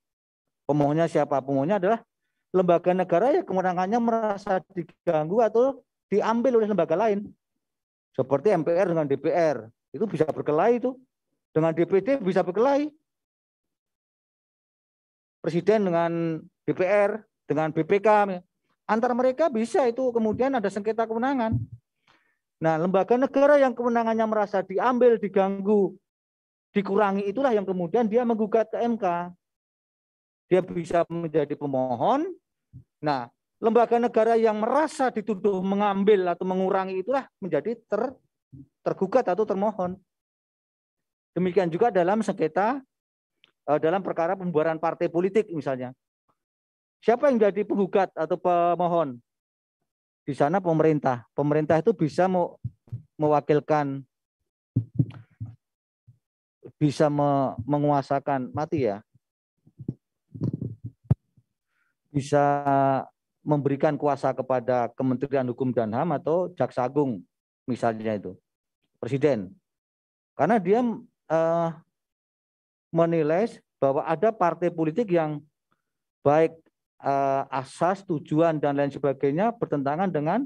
S7: Pemohonnya siapa? Pemohonnya adalah lembaga negara yang kemenangannya merasa diganggu atau diambil oleh lembaga lain. Seperti MPR dengan DPR. Itu bisa berkelahi itu. Dengan DPD bisa berkelahi. Presiden dengan DPR, dengan BPK. Antar mereka bisa itu kemudian ada sengketa kemenangan Nah, lembaga negara yang kemenangannya merasa diambil, diganggu, dikurangi itulah yang kemudian dia menggugat ke MK dia bisa menjadi pemohon. Nah, lembaga negara yang merasa dituduh mengambil atau mengurangi itulah menjadi ter, tergugat atau termohon. Demikian juga dalam sengketa eh, dalam perkara pembuaran partai politik misalnya. Siapa yang jadi penggugat atau pemohon? Di sana pemerintah. Pemerintah itu bisa mewakilkan bisa menguasakan mati ya bisa memberikan kuasa kepada Kementerian Hukum dan HAM atau Jaksa Agung misalnya itu Presiden karena dia eh, menilai bahwa ada partai politik yang baik eh, asas tujuan dan lain sebagainya bertentangan dengan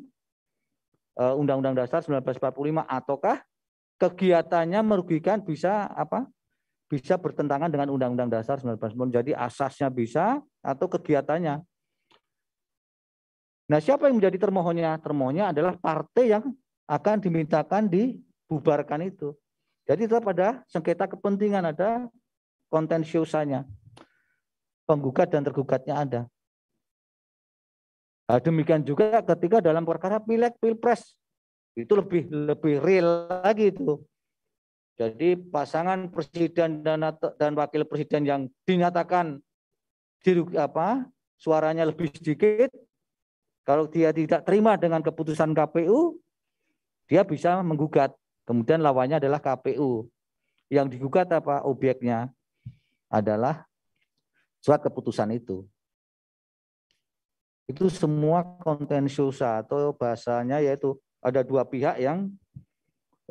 S7: eh, Undang-Undang eh, Dasar 1945 ataukah kegiatannya merugikan bisa apa bisa bertentangan dengan Undang-Undang Dasar 1949. Jadi asasnya bisa atau kegiatannya. Nah, siapa yang menjadi termohonnya? Termohonnya adalah partai yang akan dimintakan dibubarkan itu. Jadi tetap ada sengketa kepentingan, ada kontensiusannya. Penggugat dan tergugatnya ada. Nah, demikian juga ketika dalam perkara pilek pilpres, itu lebih lebih real lagi itu jadi pasangan presiden dan dan wakil presiden yang dinyatakan dirugi apa suaranya lebih sedikit kalau dia tidak terima dengan keputusan KPU dia bisa menggugat kemudian lawannya adalah KPU yang digugat apa obyeknya adalah surat keputusan itu itu semua kontensiosa atau bahasanya yaitu ada dua pihak yang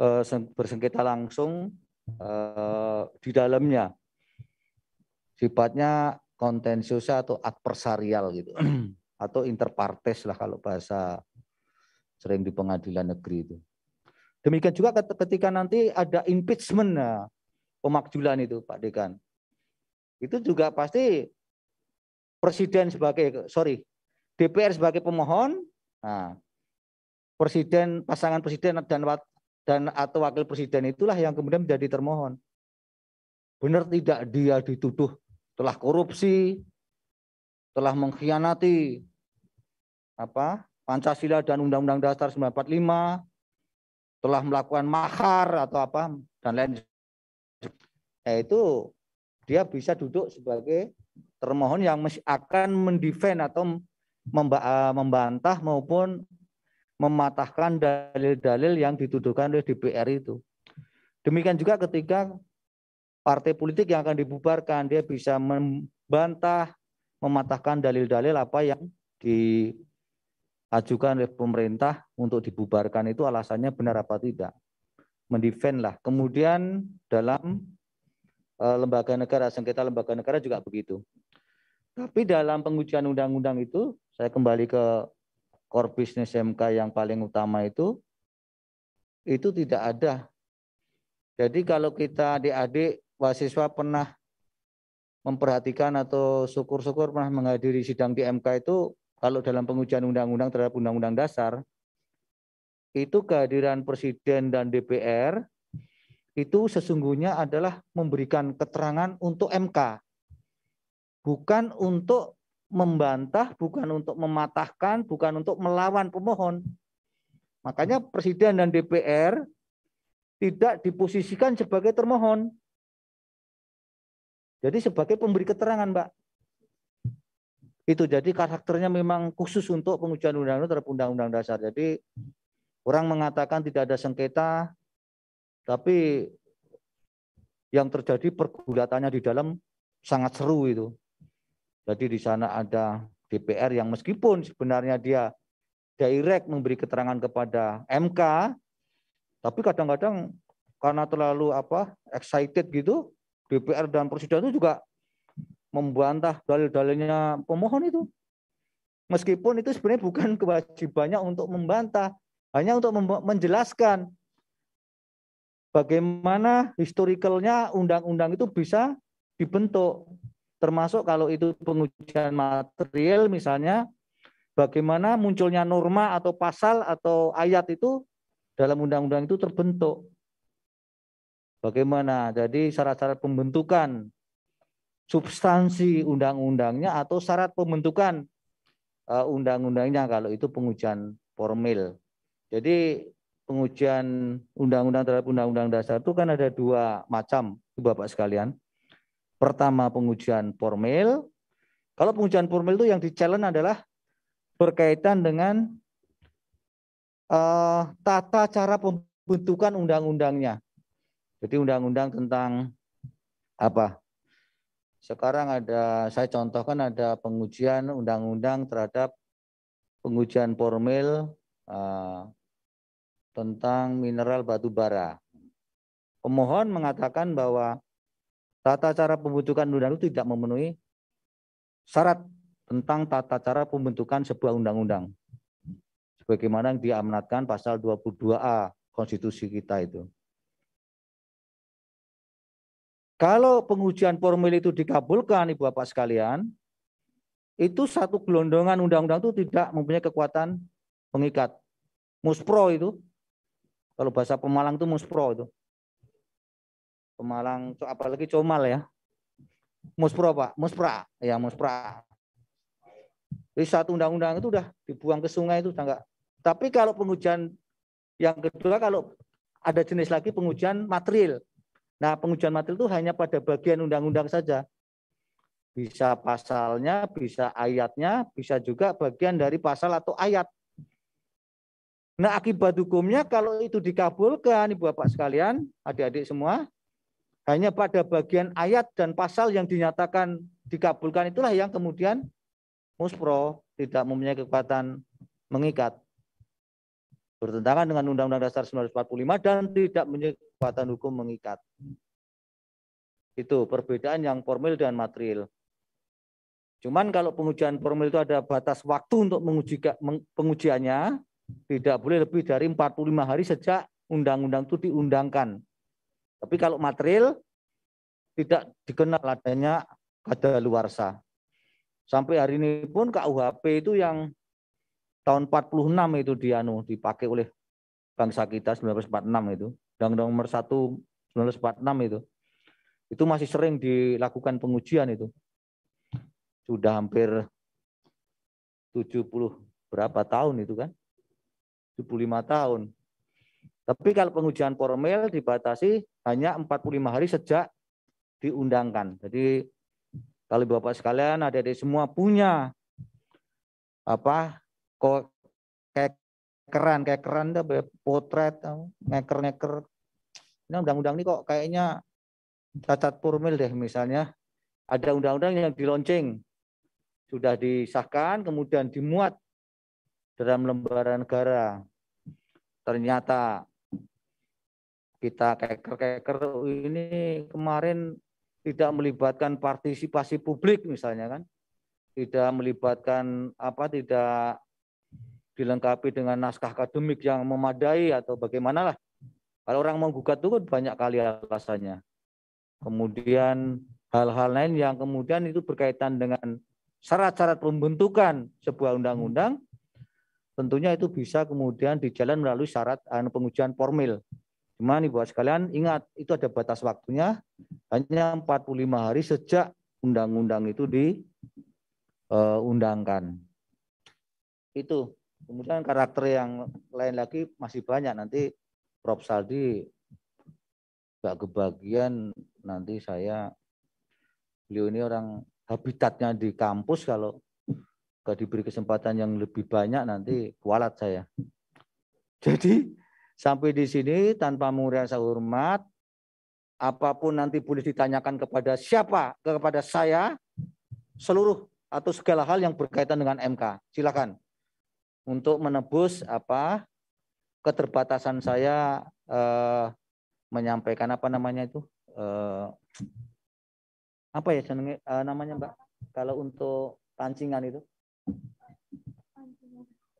S7: Eh, bersengketa langsung eh, di dalamnya. Sifatnya kontensius atau adversarial gitu. atau interpartes lah kalau bahasa sering di pengadilan negeri itu. Demikian juga ketika nanti ada impeachment nah, pemakjulan itu Pak Dekan. Itu juga pasti presiden sebagai sorry DPR sebagai pemohon, nah, presiden pasangan presiden dan dan atau wakil presiden itulah yang kemudian menjadi termohon. Benar tidak dia dituduh telah korupsi, telah mengkhianati apa Pancasila dan Undang-Undang Dasar 1945, telah melakukan mahar atau apa dan lain itu dia bisa duduk sebagai termohon yang akan mendefend atau membantah maupun mematahkan dalil-dalil yang dituduhkan oleh DPR itu. Demikian juga ketika partai politik yang akan dibubarkan, dia bisa membantah, mematahkan dalil-dalil apa yang diajukan oleh pemerintah untuk dibubarkan itu alasannya benar apa tidak. Mendefend lah. Kemudian dalam eh, lembaga negara, sengketa lembaga negara juga begitu. Tapi dalam pengujian undang-undang itu, saya kembali ke core bisnis MK yang paling utama itu itu tidak ada. Jadi kalau kita adik-adik mahasiswa pernah memperhatikan atau syukur-syukur pernah menghadiri sidang di MK itu kalau dalam pengujian undang-undang terhadap undang-undang dasar itu kehadiran presiden dan DPR itu sesungguhnya adalah memberikan keterangan untuk MK bukan untuk membantah, bukan untuk mematahkan, bukan untuk melawan pemohon. Makanya Presiden dan DPR tidak diposisikan sebagai termohon. Jadi sebagai pemberi keterangan, Mbak. Itu jadi karakternya memang khusus untuk pengujian undang-undang terhadap undang-undang dasar. Jadi orang mengatakan tidak ada sengketa, tapi yang terjadi pergulatannya di dalam sangat seru itu. Jadi di sana ada DPR yang meskipun sebenarnya dia direct memberi keterangan kepada MK, tapi kadang-kadang karena terlalu apa excited gitu, DPR dan Presiden itu juga membantah dalil-dalilnya pemohon itu. Meskipun itu sebenarnya bukan kewajibannya untuk membantah, hanya untuk menjelaskan bagaimana historicalnya undang-undang itu bisa dibentuk. Termasuk kalau itu pengujian material misalnya bagaimana munculnya norma atau pasal atau ayat itu dalam undang-undang itu terbentuk. Bagaimana? Jadi syarat-syarat pembentukan substansi undang-undangnya atau syarat pembentukan eh, undang-undangnya kalau itu pengujian formil. Jadi pengujian undang-undang terhadap undang-undang dasar itu kan ada dua macam, itu Bapak sekalian. Pertama pengujian formil. Kalau pengujian formil itu yang di challenge adalah berkaitan dengan uh, tata cara pembentukan undang-undangnya. Jadi undang-undang tentang apa? Sekarang ada saya contohkan ada pengujian undang-undang terhadap pengujian formil uh, tentang mineral batu bara. Pemohon mengatakan bahwa Tata cara pembentukan undang-undang itu tidak memenuhi syarat tentang tata cara pembentukan sebuah undang-undang. Sebagaimana yang diamanatkan pasal 22A konstitusi kita itu. Kalau pengujian formil itu dikabulkan, Ibu Bapak sekalian, itu satu gelondongan undang-undang itu tidak mempunyai kekuatan pengikat. Muspro itu, kalau bahasa Pemalang itu muspro itu. Pemalang, apalagi Comal ya. Muspro Pak, Muspra, ya Muspra. Jadi satu undang-undang itu udah dibuang ke sungai itu tangga. enggak. Tapi kalau pengujian yang kedua kalau ada jenis lagi pengujian material. Nah, pengujian material itu hanya pada bagian undang-undang saja. Bisa pasalnya, bisa ayatnya, bisa juga bagian dari pasal atau ayat. Nah, akibat hukumnya kalau itu dikabulkan, Ibu Bapak sekalian, adik-adik semua, hanya pada bagian ayat dan pasal yang dinyatakan dikabulkan itulah yang kemudian muspro tidak mempunyai kekuatan mengikat. Bertentangan dengan Undang-Undang Dasar 1945 dan tidak mempunyai kekuatan hukum mengikat. Itu perbedaan yang formal dan material. Cuman kalau pengujian formal itu ada batas waktu untuk menguji pengujiannya, tidak boleh lebih dari 45 hari sejak undang-undang itu diundangkan. Tapi kalau material tidak dikenal adanya luar sah Sampai hari ini pun KUHP itu yang tahun 46 itu dianu dipakai oleh bangsa kita 1946 itu. dan dong nomor 1 1946 itu. Itu masih sering dilakukan pengujian itu. Sudah hampir 70 berapa tahun itu kan? 75 tahun. Tapi kalau pengujian formal dibatasi hanya 45 hari sejak diundangkan. Jadi kalau Bapak sekalian, ada di semua punya apa kok kayak keran kayak keran dah potret neker neker ini undang-undang ini kok kayaknya cacat formil deh misalnya ada undang-undang yang dilonceng sudah disahkan kemudian dimuat dalam lembaran negara ternyata kita keker-keker oh, ini kemarin tidak melibatkan partisipasi publik misalnya kan tidak melibatkan apa tidak dilengkapi dengan naskah akademik yang memadai atau bagaimanalah kalau orang menggugat gugat itu kan banyak kali alasannya kemudian hal-hal lain yang kemudian itu berkaitan dengan syarat-syarat pembentukan sebuah undang-undang tentunya itu bisa kemudian dijalan melalui syarat anu, pengujian formil Cuman Ibu sekalian ingat itu ada batas waktunya hanya 45 hari sejak undang-undang itu diundangkan. Itu. Kemudian karakter yang lain lagi masih banyak nanti Prof Saldi nggak kebagian nanti saya beliau ini orang habitatnya di kampus kalau nggak diberi kesempatan yang lebih banyak nanti kualat saya. Jadi Sampai di sini tanpa mengurangi hormat, apapun nanti boleh ditanyakan kepada siapa, kepada saya, seluruh atau segala hal yang berkaitan dengan MK. Silakan untuk menebus apa keterbatasan saya eh, menyampaikan apa namanya itu eh, apa ya senengnya, eh, namanya Mbak kalau untuk pancingan itu.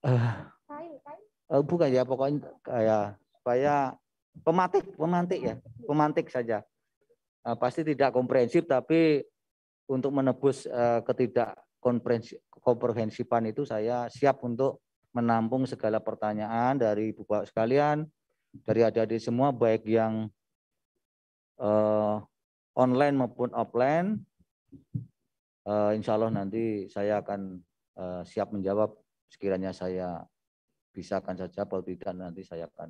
S7: Uh, kail, kail uh, bukan ya pokoknya kayak supaya pemantik pemantik ya pemantik saja uh, pasti tidak komprehensif tapi untuk menebus uh, ketidak komprehensifan itu saya siap untuk menampung segala pertanyaan dari ibu bapak sekalian dari adik-adik semua baik yang uh, online maupun offline uh, insya Allah nanti saya akan uh, siap menjawab sekiranya saya bisa kan saja kalau tidak nanti saya akan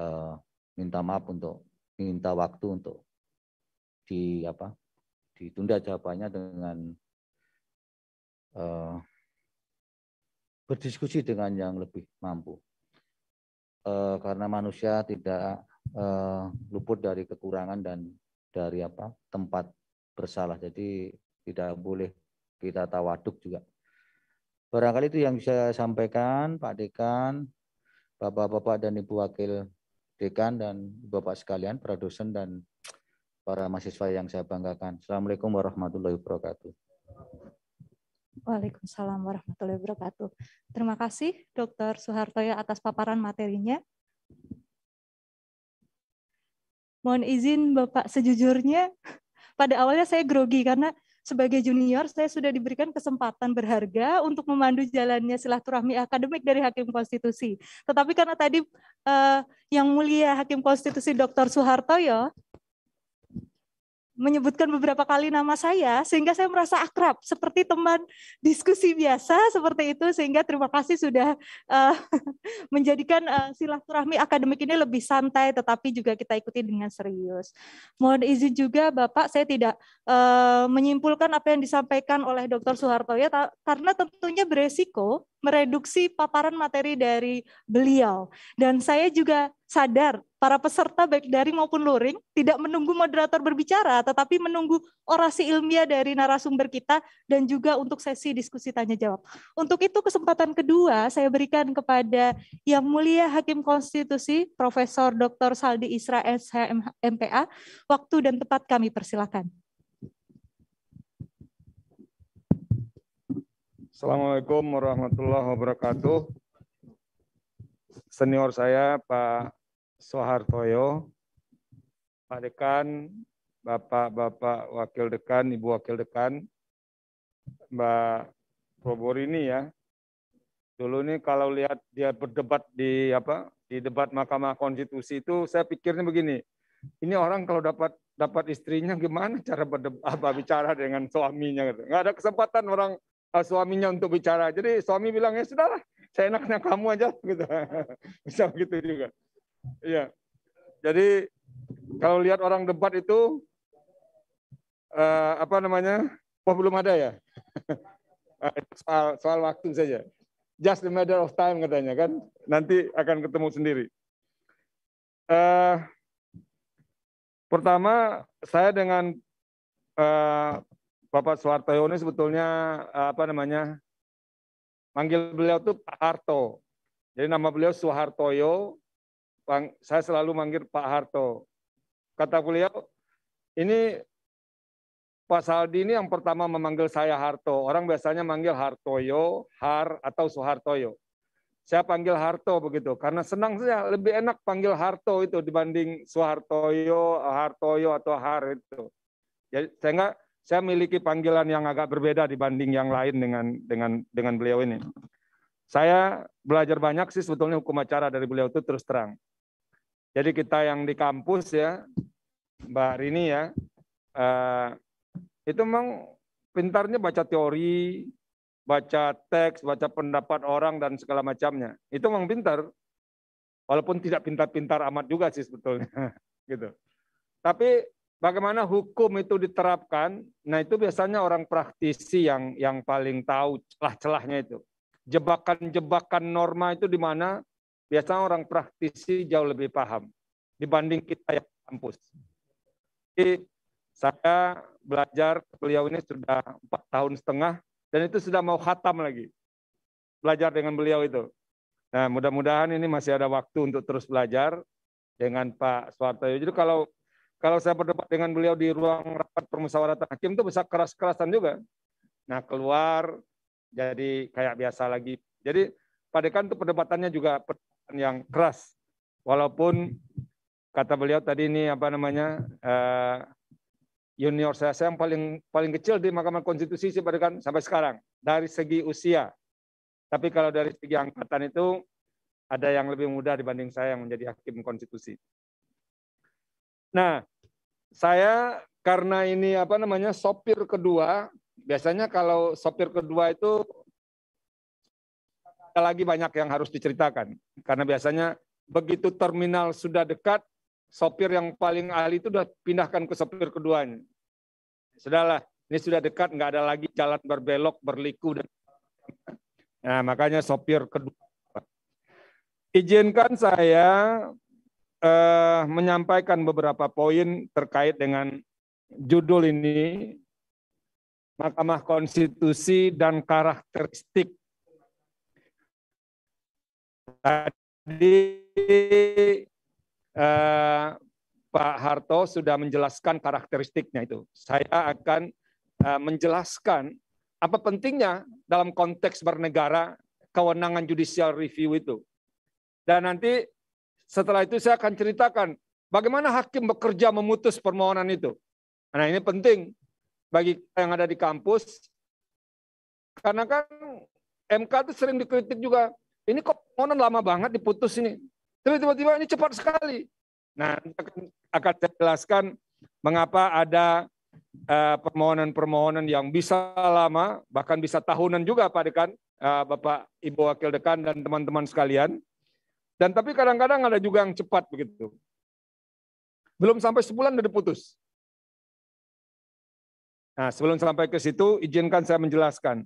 S7: uh, minta maaf untuk minta waktu untuk di apa ditunda jawabannya dengan uh, berdiskusi dengan yang lebih mampu uh, karena manusia tidak uh, luput dari kekurangan dan dari apa tempat bersalah jadi tidak boleh kita tawaduk juga Barangkali itu yang bisa saya sampaikan Pak Dekan, Bapak-Bapak dan Ibu Wakil Dekan dan Bapak sekalian, para dosen dan para mahasiswa yang saya banggakan. Assalamualaikum warahmatullahi wabarakatuh.
S6: Waalaikumsalam warahmatullahi wabarakatuh. Terima kasih Dr. Suhartoyo atas paparan materinya. Mohon izin Bapak sejujurnya, pada awalnya saya grogi karena sebagai junior saya sudah diberikan kesempatan berharga untuk memandu jalannya silaturahmi akademik dari Hakim Konstitusi. Tetapi karena tadi uh, yang mulia Hakim Konstitusi Dr. Soeharto, ya menyebutkan beberapa kali nama saya sehingga saya merasa akrab seperti teman diskusi biasa seperti itu sehingga terima kasih sudah uh, menjadikan uh, silaturahmi akademik ini lebih santai tetapi juga kita ikuti dengan serius. Mohon izin juga Bapak saya tidak uh, menyimpulkan apa yang disampaikan oleh Dr. Soeharto ya karena tentunya beresiko mereduksi paparan materi dari beliau dan saya juga sadar para peserta baik dari maupun luring tidak menunggu moderator berbicara, tetapi menunggu orasi ilmiah dari narasumber kita dan juga untuk sesi diskusi tanya jawab. Untuk itu kesempatan kedua saya berikan kepada Yang Mulia Hakim Konstitusi Profesor Dr. Saldi Isra SH MPA. Waktu dan tempat kami persilakan.
S8: Assalamualaikum warahmatullahi wabarakatuh. Senior saya Pak Soehartoyo, Pak Dekan, Bapak-Bapak Wakil Dekan, Ibu Wakil Dekan, Mbak ini ya. Dulu nih kalau lihat dia berdebat di apa di debat Mahkamah Konstitusi itu saya pikirnya begini, ini orang kalau dapat dapat istrinya gimana cara berdebat apa, bicara dengan suaminya gitu. Nggak ada kesempatan orang eh, suaminya untuk bicara. Jadi suami bilang ya sudahlah, saya enaknya kamu aja gitu. Bisa begitu juga. Iya. Jadi kalau lihat orang debat itu eh, apa namanya? Oh belum ada ya. Eh, soal soal waktu saja. Just a matter of time katanya kan. Nanti akan ketemu sendiri. Eh, pertama saya dengan eh, Bapak Soeharto ini sebetulnya eh, apa namanya manggil beliau tuh Pak Harto. Jadi nama beliau Soehartoyo saya selalu manggil Pak Harto. Kata beliau, ini Pak Saldi ini yang pertama memanggil saya Harto. Orang biasanya manggil Hartoyo, Har, atau Soehartoyo. Saya panggil Harto begitu, karena senang saya. Lebih enak panggil Harto itu dibanding Soehartoyo, Hartoyo, atau Har itu. Jadi, ya, sehingga saya miliki panggilan yang agak berbeda dibanding yang lain dengan dengan dengan beliau ini. Saya belajar banyak sih sebetulnya hukum acara dari beliau itu terus terang. Jadi kita yang di kampus ya, Mbak Rini ya, eh, itu memang pintarnya baca teori, baca teks, baca pendapat orang dan segala macamnya. Itu memang pintar. Walaupun tidak pintar-pintar amat juga sih sebetulnya. gitu. Tapi bagaimana hukum itu diterapkan, nah itu biasanya orang praktisi yang yang paling tahu celah-celahnya itu. Jebakan-jebakan norma itu di mana Biasanya orang praktisi jauh lebih paham dibanding kita yang kampus. Jadi saya belajar beliau ini sudah empat tahun setengah dan itu sudah mau khatam lagi. Belajar dengan beliau itu. Nah, mudah-mudahan ini masih ada waktu untuk terus belajar dengan Pak Suwartoyo. Jadi kalau kalau saya berdebat dengan beliau di ruang rapat permusyawaratan hakim itu bisa keras-kerasan juga. Nah, keluar jadi kayak biasa lagi. Jadi pada Dekan itu perdebatannya juga yang keras. Walaupun kata beliau tadi ini apa namanya eh, junior saya, saya yang paling paling kecil di Mahkamah Konstitusi kan sampai sekarang dari segi usia. Tapi kalau dari segi angkatan itu ada yang lebih mudah dibanding saya yang menjadi hakim konstitusi. Nah, saya karena ini apa namanya sopir kedua, biasanya kalau sopir kedua itu lagi banyak yang harus diceritakan. Karena biasanya begitu terminal sudah dekat, sopir yang paling ahli itu sudah pindahkan ke sopir keduanya. Sudahlah, ini sudah dekat, nggak ada lagi jalan berbelok, berliku. Dan... Nah, makanya sopir kedua. Izinkan saya eh, menyampaikan beberapa poin terkait dengan judul ini, Mahkamah Konstitusi dan karakteristik Tadi eh, Pak Harto sudah menjelaskan karakteristiknya itu. Saya akan eh, menjelaskan apa pentingnya dalam konteks bernegara kewenangan judicial review itu. Dan nanti setelah itu saya akan ceritakan bagaimana hakim bekerja memutus permohonan itu. Nah ini penting bagi yang ada di kampus. Karena kan MK itu sering dikritik juga ini kok lama banget diputus ini. Tapi tiba-tiba ini cepat sekali. Nah, akan, akan saya jelaskan mengapa ada eh, permohonan-permohonan uh, yang bisa lama, bahkan bisa tahunan juga Pak Dekan, uh, Bapak Ibu Wakil Dekan dan teman-teman sekalian. Dan tapi kadang-kadang ada juga yang cepat begitu. Belum sampai sebulan sudah diputus. Nah, sebelum sampai ke situ, izinkan saya menjelaskan.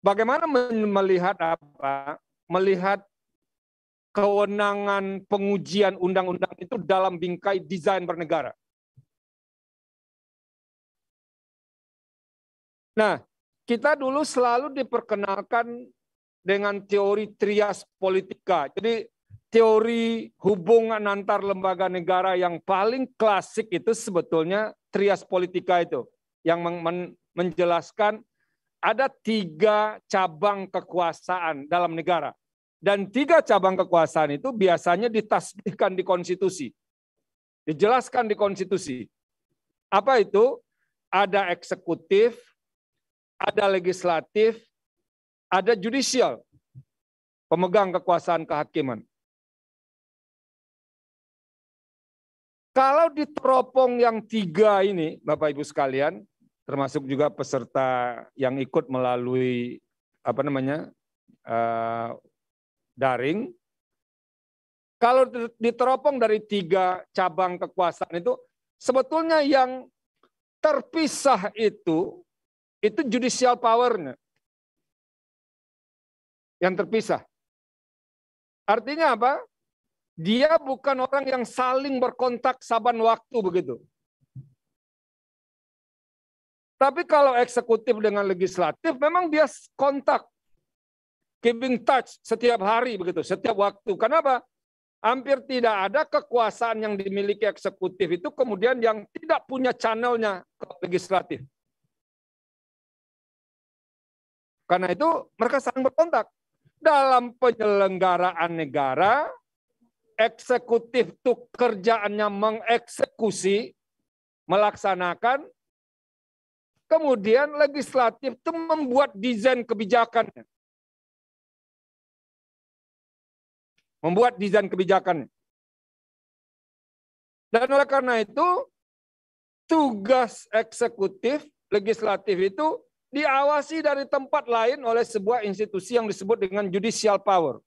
S8: Bagaimana melihat apa melihat kewenangan pengujian undang-undang itu dalam bingkai desain bernegara. Nah, kita dulu selalu diperkenalkan dengan teori trias politika. Jadi teori hubungan antar lembaga negara yang paling klasik itu sebetulnya trias politika itu yang menjelaskan ada tiga cabang kekuasaan dalam negara. Dan tiga cabang kekuasaan itu biasanya ditasbihkan di konstitusi. Dijelaskan di konstitusi. Apa itu? Ada eksekutif, ada legislatif, ada judicial. Pemegang kekuasaan kehakiman. Kalau di teropong yang tiga ini, Bapak Ibu sekalian, termasuk juga peserta yang ikut melalui apa namanya eh, daring. Kalau diteropong dari tiga cabang kekuasaan itu, sebetulnya yang terpisah itu itu judicial powernya yang terpisah. Artinya apa? Dia bukan orang yang saling berkontak saban waktu begitu. Tapi kalau eksekutif dengan legislatif memang dia kontak, keeping touch setiap hari begitu, setiap waktu. Kenapa? Hampir tidak ada kekuasaan yang dimiliki eksekutif itu kemudian yang tidak punya channelnya ke legislatif. Karena itu mereka saling berkontak. Dalam penyelenggaraan negara, eksekutif itu kerjaannya mengeksekusi, melaksanakan, Kemudian legislatif itu membuat desain kebijakannya.
S4: Membuat desain kebijakannya.
S8: Dan oleh karena itu, tugas eksekutif legislatif itu diawasi dari tempat lain oleh sebuah institusi yang disebut dengan judicial power.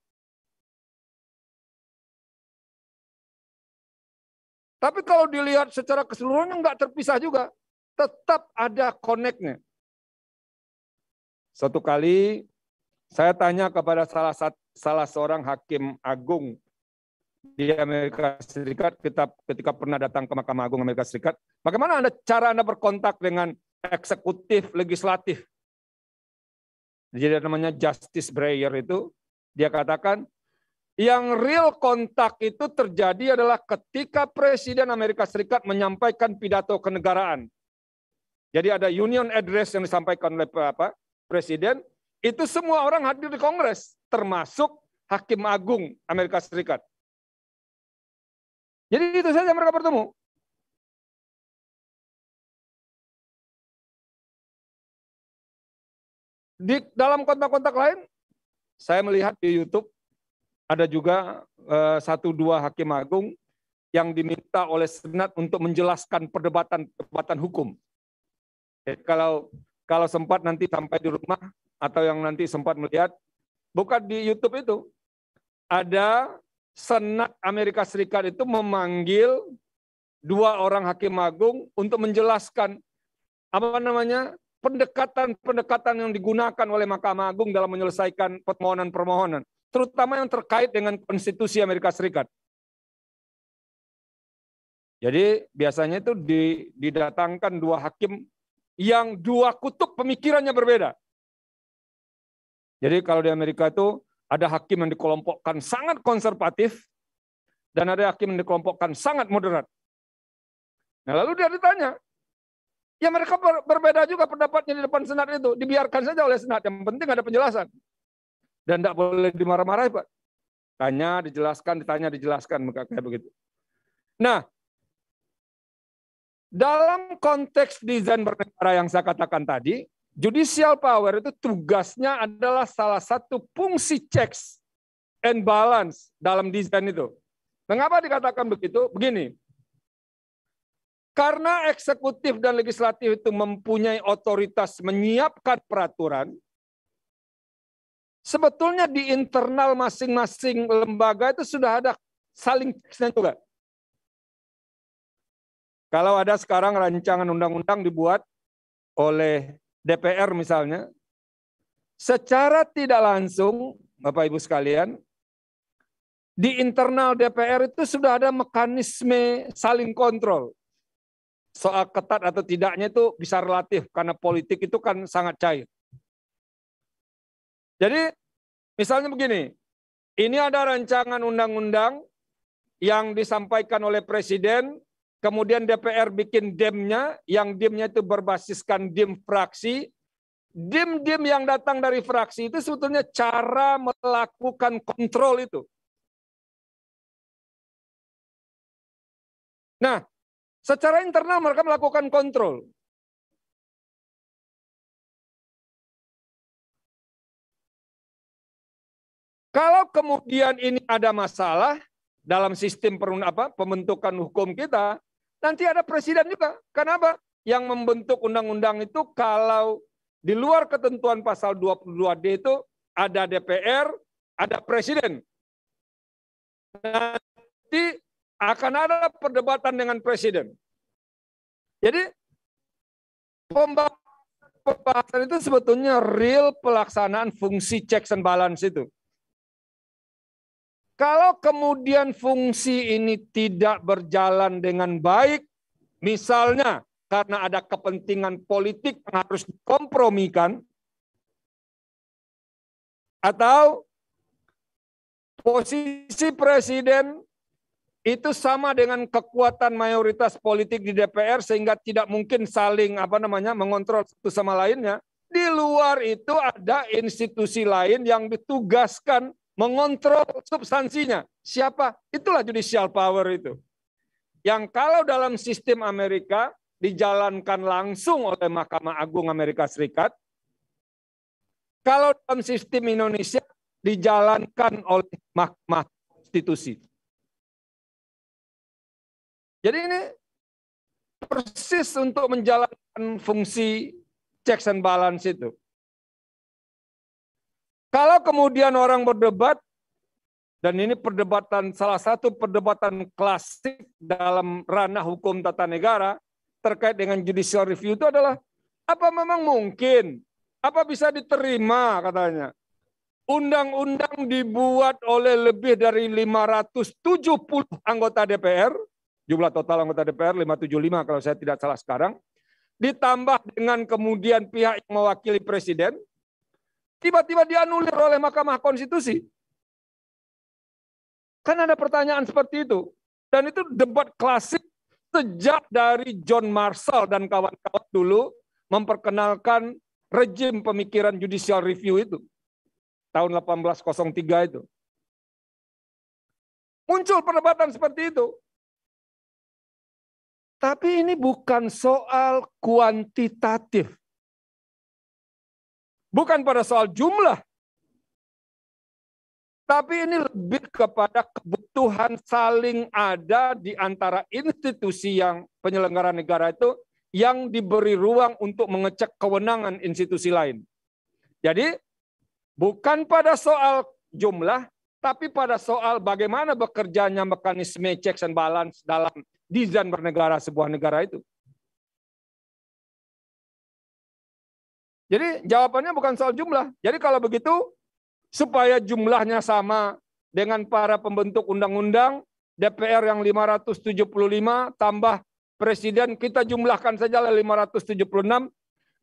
S8: Tapi kalau dilihat secara keseluruhan nggak terpisah juga tetap ada koneknya. Satu kali saya tanya kepada salah salah seorang hakim agung di Amerika Serikat kita ketika pernah datang ke Mahkamah Agung Amerika Serikat, bagaimana Anda cara Anda berkontak dengan eksekutif legislatif? Jadi namanya Justice Breyer itu dia katakan yang real kontak itu terjadi adalah ketika Presiden Amerika Serikat menyampaikan pidato kenegaraan jadi ada union address yang disampaikan oleh apa, presiden, itu semua orang hadir di Kongres, termasuk Hakim Agung Amerika Serikat.
S4: Jadi itu saja mereka bertemu.
S8: Di dalam kontak-kontak lain, saya melihat di YouTube ada juga eh, satu dua hakim agung yang diminta oleh Senat untuk menjelaskan perdebatan perdebatan hukum kalau kalau sempat nanti sampai di rumah atau yang nanti sempat melihat, buka di YouTube itu ada Senat Amerika Serikat itu memanggil dua orang hakim agung untuk menjelaskan apa namanya pendekatan-pendekatan yang digunakan oleh Mahkamah Agung dalam menyelesaikan permohonan-permohonan, terutama yang terkait dengan konstitusi Amerika Serikat. Jadi biasanya itu didatangkan dua hakim yang dua kutub pemikirannya berbeda. Jadi kalau di Amerika itu ada hakim yang dikelompokkan sangat konservatif dan ada hakim yang dikelompokkan sangat moderat. Nah, lalu dia ditanya, ya mereka berbeda juga pendapatnya di depan senat itu, dibiarkan saja oleh senat. Yang penting ada penjelasan. Dan tidak boleh dimarah-marahi, Pak. Tanya, dijelaskan, ditanya, dijelaskan, kayak begitu. Nah, dalam konteks desain bernegara yang saya katakan tadi, judicial power itu tugasnya adalah salah satu fungsi checks and balance dalam desain itu. Nah, mengapa dikatakan begitu? Begini, karena eksekutif dan legislatif itu mempunyai otoritas menyiapkan peraturan, sebetulnya di internal masing-masing lembaga itu sudah ada saling checksnya juga. Kalau ada sekarang rancangan undang-undang dibuat oleh DPR misalnya, secara tidak langsung, Bapak Ibu sekalian, di internal DPR itu sudah ada mekanisme saling kontrol. Soal ketat atau tidaknya itu bisa relatif, karena politik itu kan sangat cair. Jadi misalnya begini, ini ada rancangan undang-undang yang disampaikan oleh Presiden Kemudian DPR bikin dimnya, yang dimnya itu berbasiskan DIM fraksi. DIM-DIM yang datang dari fraksi itu sebetulnya cara melakukan kontrol itu.
S4: Nah, secara internal mereka melakukan kontrol.
S8: Kalau kemudian ini ada masalah dalam sistem perun apa pembentukan hukum kita, Nanti ada presiden juga. Kenapa? Yang membentuk undang-undang itu kalau di luar ketentuan pasal 22D itu ada DPR, ada presiden. Nanti akan ada perdebatan dengan presiden. Jadi pembahasan itu sebetulnya real pelaksanaan fungsi checks and balance itu. Kalau kemudian fungsi ini tidak berjalan dengan baik, misalnya karena ada kepentingan politik yang harus dikompromikan, atau posisi presiden itu sama dengan kekuatan mayoritas politik di DPR sehingga tidak mungkin saling apa namanya mengontrol satu sama lainnya. Di luar itu ada institusi lain yang ditugaskan mengontrol substansinya. Siapa? Itulah judicial power itu. Yang kalau dalam sistem Amerika dijalankan langsung oleh Mahkamah Agung Amerika Serikat, kalau dalam sistem Indonesia dijalankan oleh Mahkamah Konstitusi. Jadi ini persis untuk menjalankan fungsi checks and balance itu. Kalau kemudian orang berdebat, dan ini perdebatan salah satu perdebatan klasik dalam ranah hukum tata negara terkait dengan judicial review itu adalah apa memang mungkin, apa bisa diterima katanya. Undang-undang dibuat oleh lebih dari 570 anggota DPR, jumlah total anggota DPR 575 kalau saya tidak salah sekarang, ditambah dengan kemudian pihak yang mewakili presiden, tiba-tiba dianulir oleh Mahkamah Konstitusi. Kan ada pertanyaan seperti itu. Dan itu debat klasik sejak dari John Marshall dan kawan-kawan dulu memperkenalkan rejim pemikiran judicial review itu. Tahun 1803 itu. Muncul perdebatan seperti itu. Tapi ini bukan soal kuantitatif. Bukan pada soal jumlah. Tapi ini lebih kepada kebutuhan saling ada di antara institusi yang penyelenggara negara itu yang diberi ruang untuk mengecek kewenangan institusi lain. Jadi bukan pada soal jumlah, tapi pada soal bagaimana bekerjanya mekanisme checks and balance dalam desain bernegara sebuah negara itu. Jadi jawabannya bukan soal jumlah. Jadi kalau begitu, supaya jumlahnya sama dengan para pembentuk undang-undang, DPR yang 575 tambah presiden kita jumlahkan saja 576.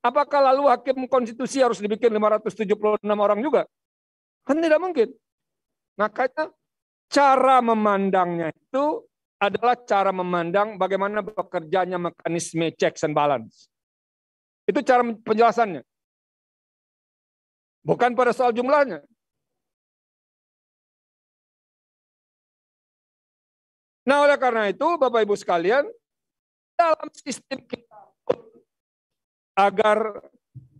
S8: Apakah lalu hakim konstitusi harus dibikin 576 orang juga? Kan tidak mungkin. Makanya cara memandangnya itu adalah cara memandang bagaimana bekerjanya mekanisme checks and balance. Itu cara penjelasannya. Bukan pada soal jumlahnya. Nah, oleh karena itu, Bapak Ibu sekalian, dalam sistem kita agar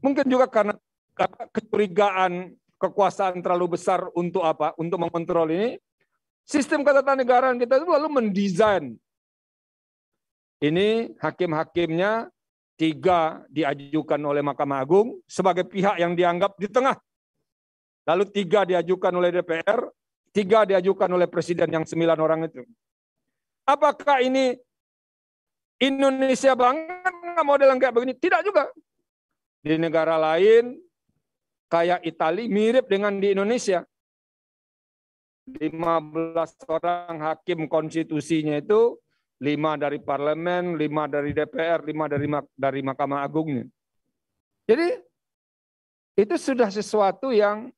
S8: mungkin juga karena kecurigaan kekuasaan terlalu besar untuk apa? Untuk mengontrol ini, sistem ketatanegaraan kita itu lalu mendesain ini hakim-hakimnya tiga diajukan oleh Mahkamah Agung sebagai pihak yang dianggap di tengah. Lalu tiga diajukan oleh DPR, tiga diajukan oleh Presiden yang sembilan orang itu. Apakah ini Indonesia banget nggak model yang kayak begini? Tidak juga. Di negara lain, kayak Italia mirip dengan di Indonesia. 15 orang hakim konstitusinya itu lima dari parlemen, lima dari DPR, lima dari dari Mahkamah Agungnya. Jadi itu sudah sesuatu yang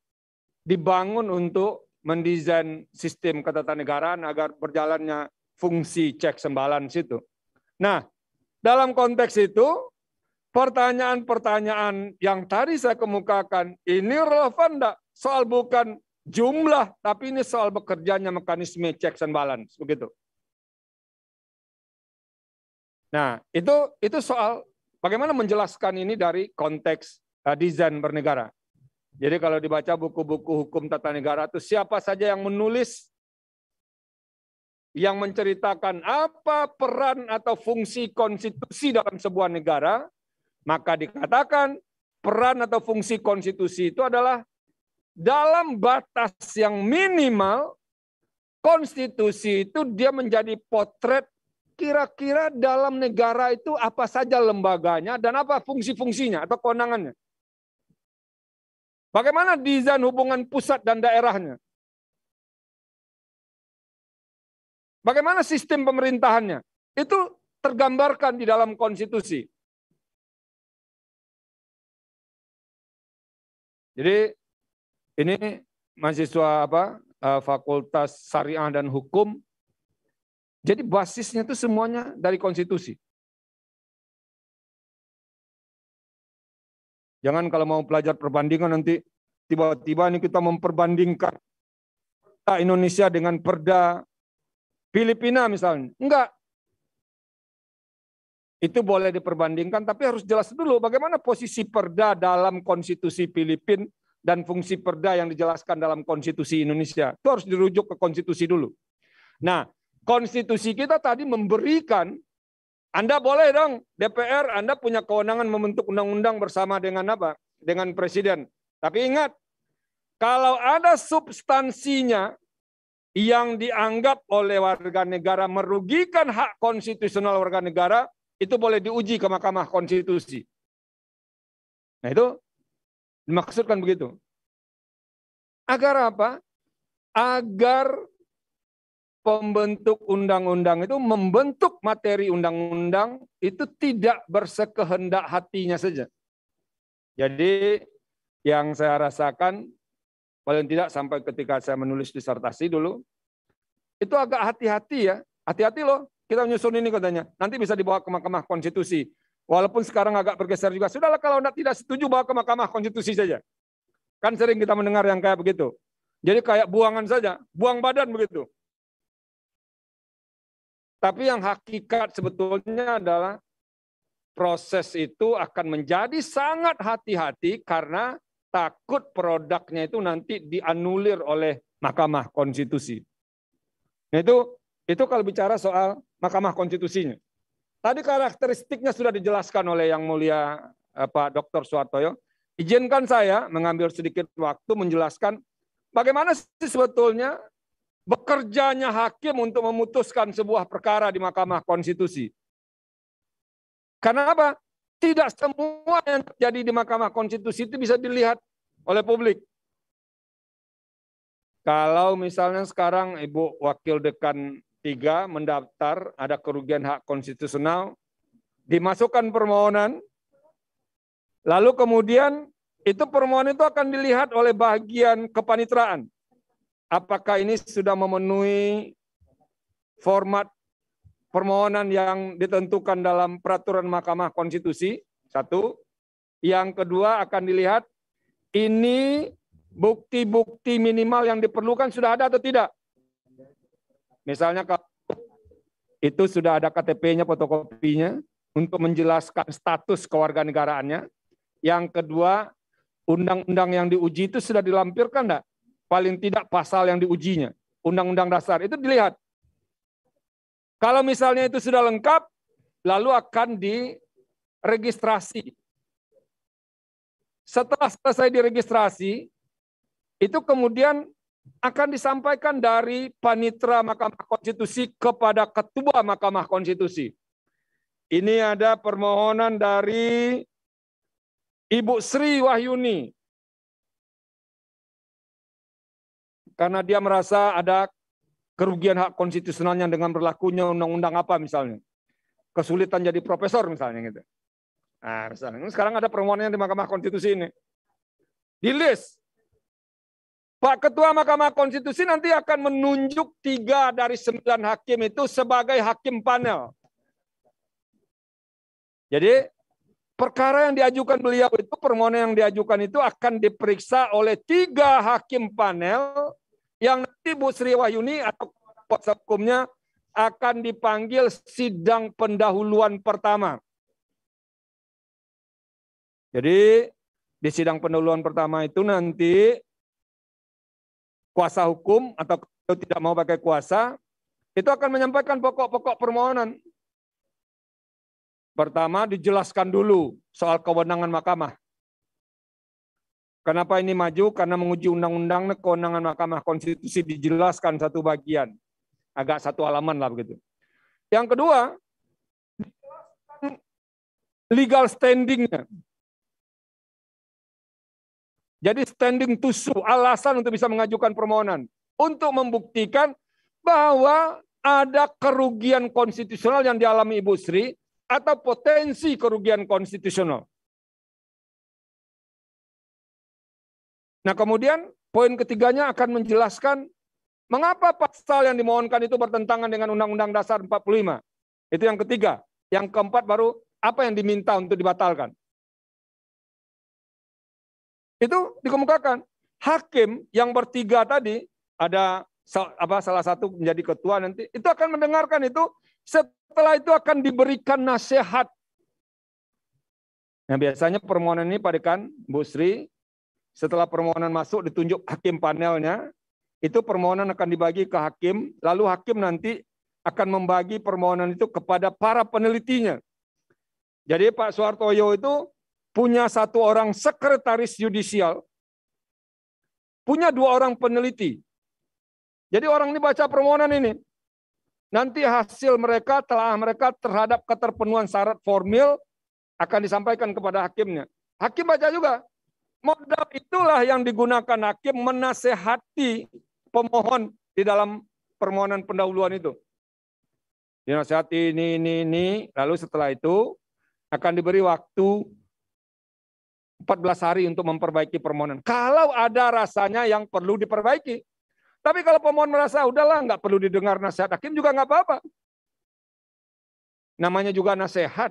S8: dibangun untuk mendesain sistem ketatanegaraan agar berjalannya fungsi checks and balance itu. Nah, dalam konteks itu pertanyaan-pertanyaan yang tadi saya kemukakan ini relevan enggak? Soal bukan jumlah, tapi ini soal bekerjanya mekanisme checks and balance begitu. Nah, itu itu soal bagaimana menjelaskan ini dari konteks uh, desain bernegara. Jadi kalau dibaca buku-buku hukum tata negara itu siapa saja yang menulis yang menceritakan apa peran atau fungsi konstitusi dalam sebuah negara, maka dikatakan peran atau fungsi konstitusi itu adalah dalam batas yang minimal konstitusi itu dia menjadi potret kira-kira dalam negara itu apa saja lembaganya dan apa fungsi-fungsinya atau kewenangannya? Bagaimana desain hubungan pusat
S4: dan daerahnya? Bagaimana sistem pemerintahannya? Itu tergambarkan di dalam konstitusi.
S8: Jadi ini mahasiswa apa eh, Fakultas Syariah dan Hukum jadi basisnya itu semuanya dari konstitusi. Jangan kalau mau pelajar perbandingan nanti tiba-tiba ini kita memperbandingkan Indonesia dengan perda Filipina misalnya. Enggak. Itu boleh diperbandingkan tapi harus jelas dulu bagaimana posisi perda dalam konstitusi Filipin dan fungsi perda yang dijelaskan dalam konstitusi Indonesia. Itu harus dirujuk ke konstitusi dulu. Nah, konstitusi kita tadi memberikan anda boleh dong DPR Anda punya kewenangan membentuk undang-undang bersama dengan apa? Dengan presiden. Tapi ingat kalau ada substansinya yang dianggap oleh warga negara merugikan hak konstitusional warga negara itu boleh diuji ke Mahkamah Konstitusi. Nah itu dimaksudkan begitu. Agar apa? Agar pembentuk undang-undang itu membentuk materi undang-undang itu tidak bersekehendak hatinya saja. Jadi yang saya rasakan paling tidak sampai ketika saya menulis disertasi dulu itu agak hati-hati ya. Hati-hati loh, kita menyusun ini katanya. Nanti bisa dibawa ke Mahkamah Konstitusi. Walaupun sekarang agak bergeser juga. Sudahlah kalau Anda tidak setuju bawa ke Mahkamah Konstitusi saja. Kan sering kita mendengar yang kayak begitu. Jadi kayak buangan saja, buang badan begitu. Tapi yang hakikat sebetulnya adalah proses itu akan menjadi sangat hati-hati karena takut produknya itu nanti dianulir oleh Mahkamah Konstitusi. Nah itu itu kalau bicara soal Mahkamah Konstitusinya. Tadi karakteristiknya sudah dijelaskan oleh yang mulia eh, Pak Dr. Suartoyo. Izinkan saya mengambil sedikit waktu menjelaskan bagaimana sih sebetulnya bekerjanya hakim untuk memutuskan sebuah perkara di Mahkamah Konstitusi. Karena apa? Tidak semua yang terjadi di Mahkamah Konstitusi itu bisa dilihat oleh publik. Kalau misalnya sekarang Ibu Wakil Dekan 3 mendaftar ada kerugian hak konstitusional, dimasukkan permohonan, lalu kemudian itu permohonan itu akan dilihat oleh bagian kepanitraan apakah ini sudah memenuhi format permohonan yang ditentukan dalam peraturan Mahkamah Konstitusi? Satu. Yang kedua akan dilihat ini bukti-bukti minimal yang diperlukan sudah ada atau tidak. Misalnya kalau itu sudah ada KTP-nya, fotokopinya untuk menjelaskan status kewarganegaraannya. Yang kedua, undang-undang yang diuji itu sudah dilampirkan enggak? paling tidak pasal yang diujinya, undang-undang dasar itu dilihat. Kalau misalnya itu sudah lengkap, lalu akan diregistrasi. Setelah selesai diregistrasi, itu kemudian akan disampaikan dari panitra Mahkamah Konstitusi kepada ketua Mahkamah Konstitusi. Ini ada permohonan dari Ibu Sri Wahyuni karena dia merasa ada kerugian hak konstitusionalnya dengan berlakunya undang-undang apa misalnya. Kesulitan jadi profesor misalnya gitu. Nah, misalnya sekarang ada permohonannya di Mahkamah Konstitusi ini. Di list Pak Ketua Mahkamah Konstitusi nanti akan menunjuk tiga dari sembilan hakim itu sebagai hakim panel. Jadi perkara yang diajukan beliau itu, permohonan yang diajukan itu akan diperiksa oleh tiga hakim panel yang nanti Bu Sri Wahyuni atau kuasa hukumnya akan dipanggil sidang pendahuluan pertama. Jadi di sidang pendahuluan pertama itu nanti kuasa hukum atau kalau tidak mau pakai kuasa itu akan menyampaikan pokok-pokok permohonan. Pertama dijelaskan dulu soal kewenangan mahkamah. Kenapa ini maju? Karena menguji undang-undang kewenangan Mahkamah Konstitusi dijelaskan satu bagian. Agak satu halaman lah begitu. Yang kedua, legal standingnya. Jadi standing to sue, alasan untuk bisa mengajukan permohonan. Untuk membuktikan bahwa ada kerugian konstitusional yang dialami Ibu Sri atau potensi kerugian konstitusional. Nah kemudian poin ketiganya akan menjelaskan mengapa pasal yang dimohonkan itu bertentangan dengan Undang-Undang Dasar 45. Itu yang ketiga. Yang keempat baru apa yang diminta untuk dibatalkan. Itu dikemukakan. Hakim yang bertiga tadi, ada apa salah satu menjadi ketua nanti, itu akan mendengarkan itu, setelah itu akan diberikan nasihat. Nah, biasanya permohonan ini pada kan Bu Sri setelah permohonan masuk ditunjuk hakim panelnya, itu permohonan akan dibagi ke hakim, lalu hakim nanti akan membagi permohonan itu kepada para penelitinya. Jadi Pak Soehartoyo itu punya satu orang sekretaris yudisial, punya dua orang peneliti. Jadi orang ini baca permohonan ini. Nanti hasil mereka, telah mereka terhadap keterpenuhan syarat formil akan disampaikan kepada hakimnya. Hakim baca juga, Modal itulah yang digunakan hakim menasehati pemohon di dalam permohonan pendahuluan itu. Dinasehati ini, ini, ini. Lalu setelah itu akan diberi waktu 14 hari untuk memperbaiki permohonan. Kalau ada rasanya yang perlu diperbaiki. Tapi kalau pemohon merasa, udahlah nggak perlu didengar nasihat hakim juga nggak apa-apa. Namanya juga nasihat.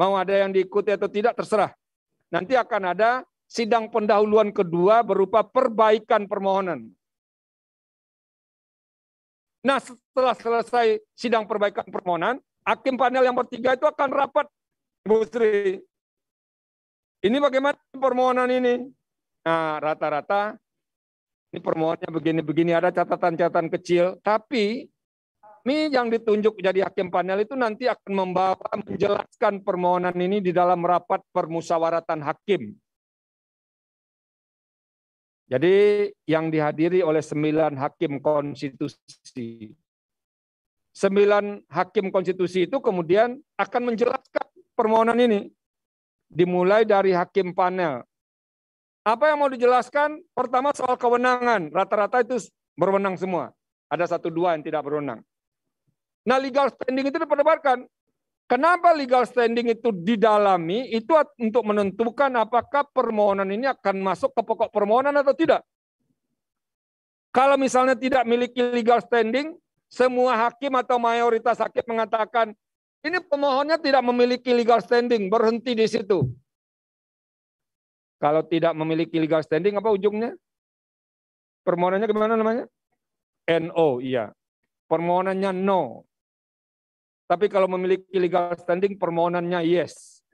S8: Mau ada yang diikuti atau tidak, terserah nanti akan ada sidang pendahuluan kedua berupa perbaikan permohonan. Nah, setelah selesai sidang perbaikan permohonan, hakim panel yang bertiga itu akan rapat, Ibu Sri. Ini bagaimana permohonan ini? Nah, rata-rata ini permohonannya begini-begini, ada catatan-catatan kecil, tapi kami yang ditunjuk jadi hakim panel itu nanti akan membawa menjelaskan permohonan ini di dalam rapat permusyawaratan hakim. Jadi yang dihadiri oleh sembilan hakim konstitusi. Sembilan hakim konstitusi itu kemudian akan menjelaskan permohonan ini. Dimulai dari hakim panel. Apa yang mau dijelaskan? Pertama soal kewenangan. Rata-rata itu berwenang semua. Ada satu dua yang tidak berwenang. Nah legal standing itu diperdebatkan. Kenapa legal standing itu didalami? Itu untuk menentukan apakah permohonan ini akan masuk ke pokok permohonan atau tidak. Kalau misalnya tidak miliki legal standing, semua hakim atau mayoritas hakim mengatakan ini pemohonnya tidak memiliki legal standing, berhenti di situ. Kalau tidak memiliki legal standing apa ujungnya? Permohonannya gimana namanya? NO, iya. Permohonannya no, tapi kalau memiliki legal standing, permohonannya yes.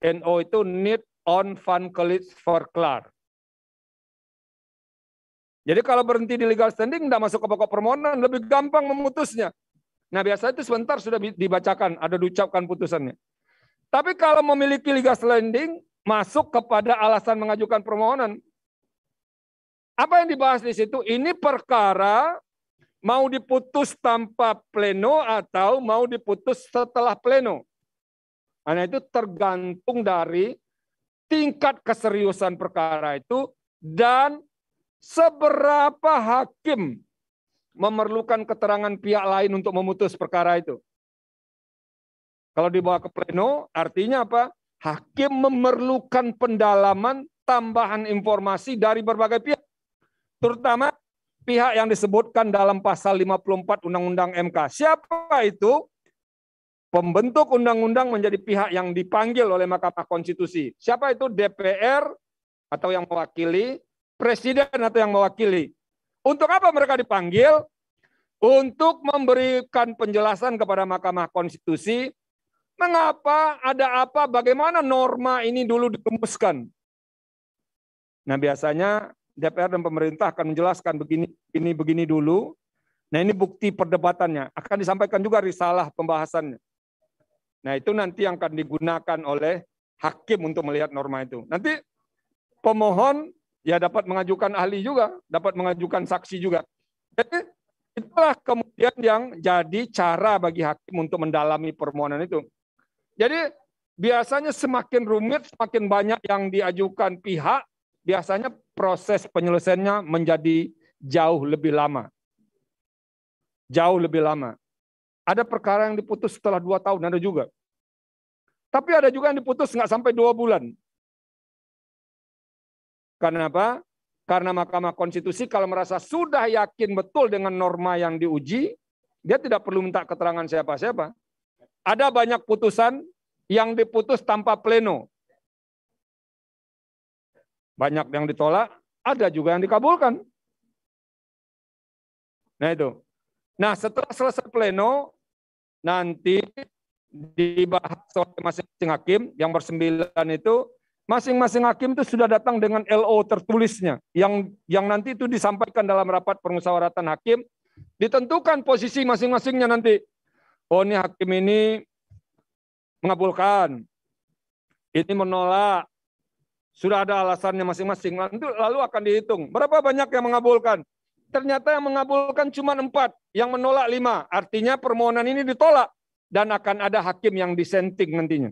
S8: NO itu need on fund college for clar. Jadi kalau berhenti di legal standing, tidak masuk ke pokok permohonan, lebih gampang memutusnya. Nah biasa itu sebentar sudah dibacakan, ada diucapkan putusannya. Tapi kalau memiliki legal standing, masuk kepada alasan mengajukan permohonan. Apa yang dibahas di situ? Ini perkara mau diputus tanpa pleno atau mau diputus setelah pleno. Karena itu tergantung dari tingkat keseriusan perkara itu dan seberapa hakim memerlukan keterangan pihak lain untuk memutus perkara itu. Kalau dibawa ke pleno, artinya apa? Hakim memerlukan pendalaman tambahan informasi dari berbagai pihak, terutama pihak yang disebutkan dalam pasal 54 Undang-Undang MK. Siapa itu? Pembentuk undang-undang menjadi pihak yang dipanggil oleh Mahkamah Konstitusi. Siapa itu? DPR atau yang mewakili, presiden atau yang mewakili. Untuk apa mereka dipanggil? Untuk memberikan penjelasan kepada Mahkamah Konstitusi mengapa, ada apa, bagaimana norma ini dulu dikemuskan. Nah, biasanya DPR dan pemerintah akan menjelaskan begini, begini, begini dulu. Nah ini bukti perdebatannya. Akan disampaikan juga risalah pembahasannya. Nah itu nanti yang akan digunakan oleh hakim untuk melihat norma itu. Nanti pemohon ya dapat mengajukan ahli juga, dapat mengajukan saksi juga. Jadi itulah kemudian yang jadi cara bagi hakim untuk mendalami permohonan itu. Jadi biasanya semakin rumit, semakin banyak yang diajukan pihak, biasanya proses penyelesaiannya menjadi jauh lebih lama. Jauh lebih lama. Ada perkara yang diputus setelah dua tahun, ada juga. Tapi ada juga yang diputus nggak sampai dua bulan. Karena apa? Karena Mahkamah Konstitusi kalau merasa sudah yakin betul dengan norma yang diuji, dia tidak perlu minta keterangan siapa-siapa. Ada banyak putusan yang diputus tanpa pleno. Banyak yang ditolak, ada juga yang dikabulkan. Nah itu. Nah setelah selesai pleno, nanti dibahas oleh masing-masing hakim, yang bersembilan itu, masing-masing hakim itu sudah datang dengan LO tertulisnya, yang yang nanti itu disampaikan dalam rapat permusyawaratan hakim, ditentukan posisi masing-masingnya nanti. Oh ini hakim ini mengabulkan, ini menolak, sudah ada alasannya masing-masing. Lalu akan dihitung. Berapa banyak yang mengabulkan? Ternyata yang mengabulkan cuma empat, yang menolak lima. Artinya permohonan ini ditolak dan akan ada hakim yang disenting nantinya.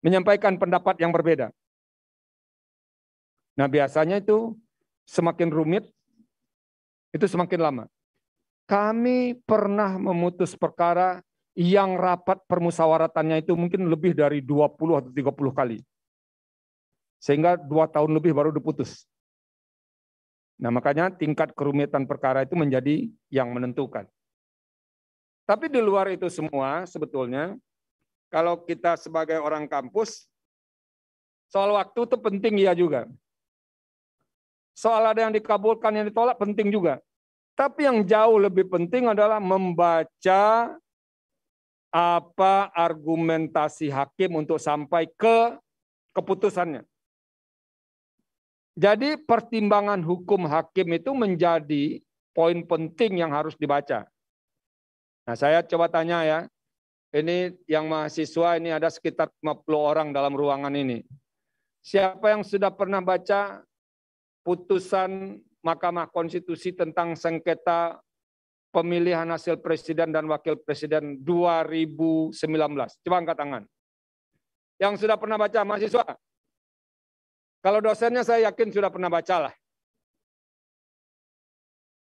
S8: Menyampaikan pendapat yang berbeda. Nah biasanya itu semakin rumit, itu semakin lama. Kami pernah memutus perkara yang rapat permusawaratannya itu mungkin lebih dari 20 atau 30 kali. Sehingga dua tahun lebih baru diputus. Nah makanya tingkat kerumitan perkara itu menjadi yang menentukan. Tapi di luar itu semua sebetulnya, kalau kita sebagai orang kampus, soal waktu itu penting ya juga. Soal ada yang dikabulkan, yang ditolak penting juga. Tapi yang jauh lebih penting adalah membaca apa argumentasi hakim untuk sampai ke keputusannya. Jadi pertimbangan hukum hakim itu menjadi poin penting yang harus dibaca. Nah, saya coba tanya ya. Ini yang mahasiswa ini ada sekitar 50 orang dalam ruangan ini. Siapa yang sudah pernah baca putusan Mahkamah Konstitusi tentang sengketa pemilihan hasil presiden dan wakil presiden 2019? Coba angkat tangan. Yang sudah pernah baca mahasiswa? Kalau dosennya saya yakin sudah pernah baca lah,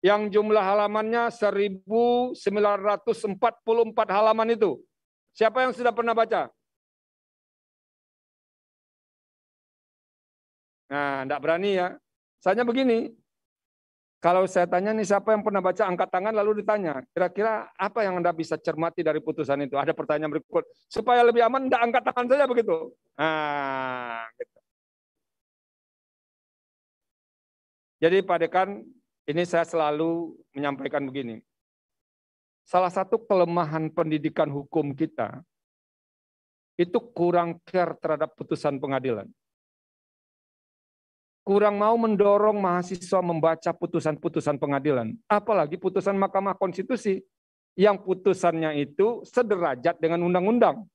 S8: Yang jumlah halamannya 1944 halaman itu. Siapa yang sudah pernah baca? Nah, enggak berani ya. Saya begini, kalau saya tanya nih siapa yang pernah baca angkat tangan lalu ditanya, kira-kira apa yang Anda bisa cermati dari putusan itu? Ada pertanyaan berikut. Supaya lebih aman, enggak angkat tangan saja begitu. Nah, gitu. Jadi Pak Dekan, ini saya selalu menyampaikan begini. Salah satu kelemahan pendidikan hukum kita itu kurang care terhadap putusan pengadilan. Kurang mau mendorong mahasiswa membaca putusan-putusan pengadilan, apalagi putusan Mahkamah Konstitusi yang putusannya itu sederajat dengan undang-undang.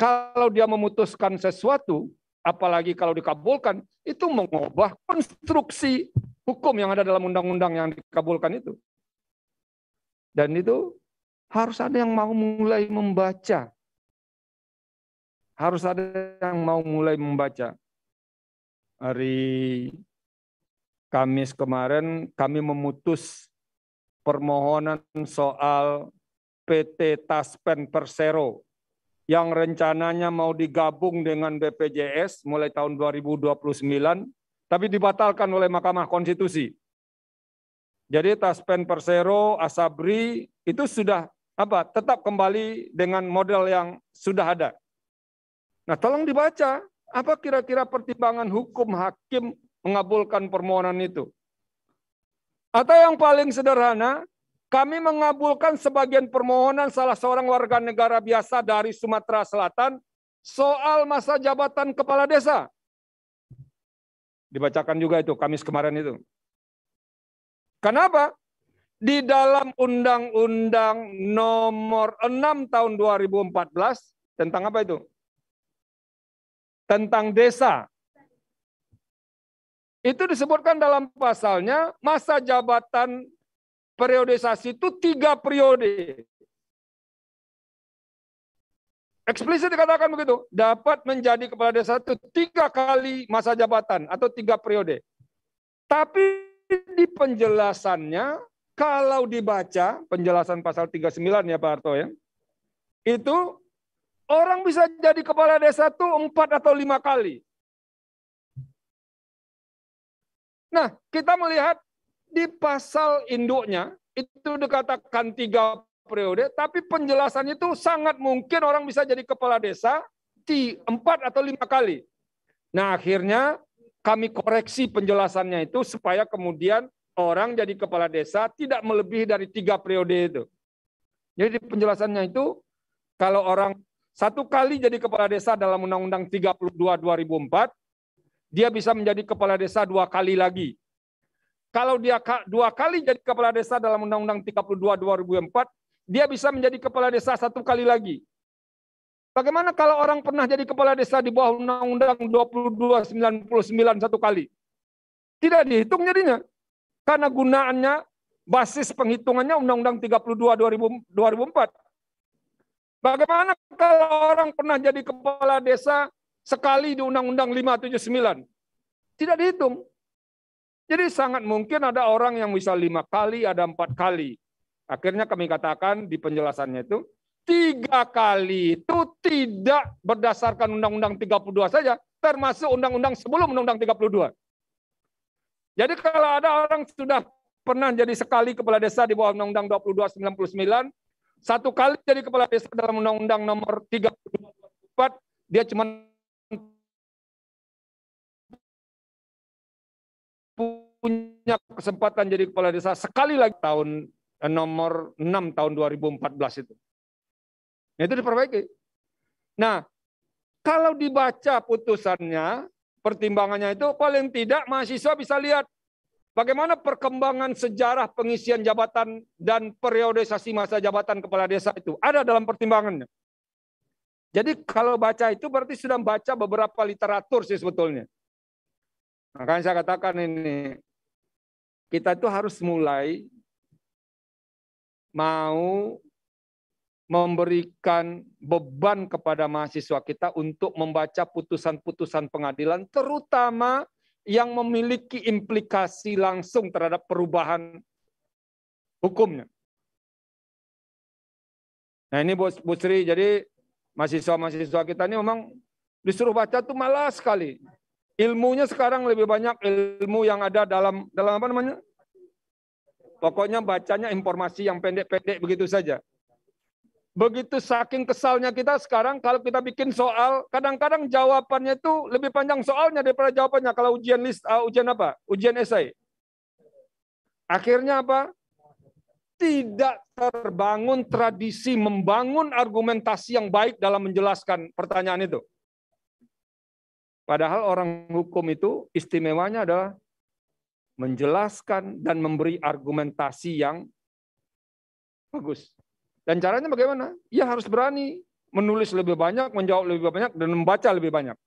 S8: Kalau dia memutuskan sesuatu, apalagi kalau dikabulkan, itu mengubah konstruksi hukum yang ada dalam undang-undang yang dikabulkan itu. Dan itu harus ada yang mau mulai membaca. Harus ada yang mau mulai membaca. Hari Kamis kemarin kami memutus permohonan soal PT Taspen Persero yang rencananya mau digabung dengan BPJS mulai tahun 2029, tapi dibatalkan oleh Mahkamah Konstitusi. Jadi Taspen Persero, Asabri itu sudah apa? Tetap kembali dengan model yang sudah ada. Nah, tolong dibaca apa kira-kira pertimbangan hukum hakim mengabulkan permohonan itu. Atau yang paling sederhana, kami mengabulkan sebagian permohonan salah seorang warga negara biasa dari Sumatera Selatan soal masa jabatan kepala desa. Dibacakan juga itu Kamis kemarin itu. Kenapa? Di dalam Undang-Undang Nomor 6 tahun 2014 tentang apa itu? Tentang desa. Itu disebutkan dalam pasalnya masa jabatan periodisasi itu tiga periode. Eksplisit dikatakan begitu, dapat menjadi kepala desa itu tiga kali masa jabatan atau tiga periode. Tapi di penjelasannya, kalau dibaca penjelasan pasal 39 ya Pak Harto ya, itu orang bisa jadi kepala desa itu empat atau lima kali. Nah, kita melihat di pasal induknya itu dikatakan tiga periode, tapi penjelasan itu sangat mungkin orang bisa jadi kepala desa di empat atau lima kali. Nah akhirnya kami koreksi penjelasannya itu supaya kemudian orang jadi kepala desa tidak melebihi dari tiga periode itu. Jadi penjelasannya itu kalau orang satu kali jadi kepala desa dalam Undang-Undang 32 2004, dia bisa menjadi kepala desa dua kali lagi. Kalau dia dua kali jadi kepala desa dalam Undang-Undang 32 2004, dia bisa menjadi kepala desa satu kali lagi. Bagaimana kalau orang pernah jadi kepala desa di bawah Undang-Undang 2299 satu kali? Tidak dihitung jadinya. Karena gunaannya, basis penghitungannya Undang-Undang 32 2004. Bagaimana kalau orang pernah jadi kepala desa sekali di Undang-Undang 579? Tidak dihitung. Jadi sangat mungkin ada orang yang bisa lima kali, ada empat kali. Akhirnya kami katakan di penjelasannya itu, tiga kali itu tidak berdasarkan Undang-Undang 32 saja, termasuk Undang-Undang sebelum Undang-Undang 32. Jadi kalau ada orang sudah pernah jadi sekali kepala desa di bawah Undang-Undang 22 99 satu kali jadi kepala desa dalam Undang-Undang nomor 34, dia cuma punya kesempatan jadi kepala desa sekali lagi tahun eh, nomor 6 tahun 2014 itu. Nah, itu diperbaiki. Nah, kalau dibaca putusannya, pertimbangannya itu paling tidak mahasiswa bisa lihat bagaimana perkembangan sejarah pengisian jabatan dan periodisasi masa jabatan kepala desa itu ada dalam pertimbangannya. Jadi kalau baca itu berarti sudah baca beberapa literatur sih sebetulnya. Makanya saya katakan ini, kita itu harus mulai mau memberikan beban kepada mahasiswa kita untuk membaca putusan-putusan pengadilan, terutama yang memiliki implikasi langsung terhadap perubahan hukumnya. Nah ini Bu, Bu Sri, jadi mahasiswa-mahasiswa kita ini memang disuruh baca tuh malas sekali ilmunya sekarang lebih banyak ilmu yang ada dalam dalam apa namanya? Pokoknya bacanya informasi yang pendek-pendek begitu saja. Begitu saking kesalnya kita sekarang kalau kita bikin soal, kadang-kadang jawabannya itu lebih panjang soalnya daripada jawabannya kalau ujian list uh, ujian apa? Ujian esai. Akhirnya apa? Tidak terbangun tradisi membangun argumentasi yang baik dalam menjelaskan pertanyaan itu. Padahal orang hukum itu istimewanya adalah menjelaskan dan memberi argumentasi yang bagus. Dan caranya bagaimana? Ya harus berani menulis lebih banyak, menjawab lebih banyak, dan membaca lebih banyak.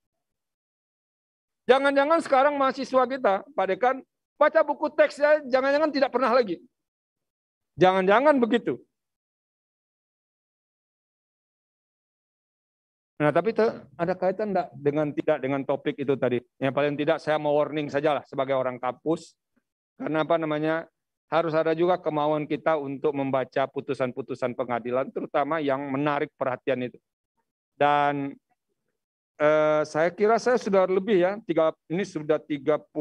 S8: Jangan-jangan sekarang mahasiswa kita, Pak Dekan, baca buku teksnya, jangan-jangan tidak pernah lagi. Jangan-jangan begitu. Nah, tapi ada kaitan enggak dengan tidak dengan topik itu tadi? Yang paling tidak saya mau warning sajalah sebagai orang kampus. Karena apa namanya? Harus ada juga kemauan kita untuk membaca putusan-putusan pengadilan, terutama yang menarik perhatian itu. Dan eh, saya kira saya sudah lebih ya, tiga, ini sudah 38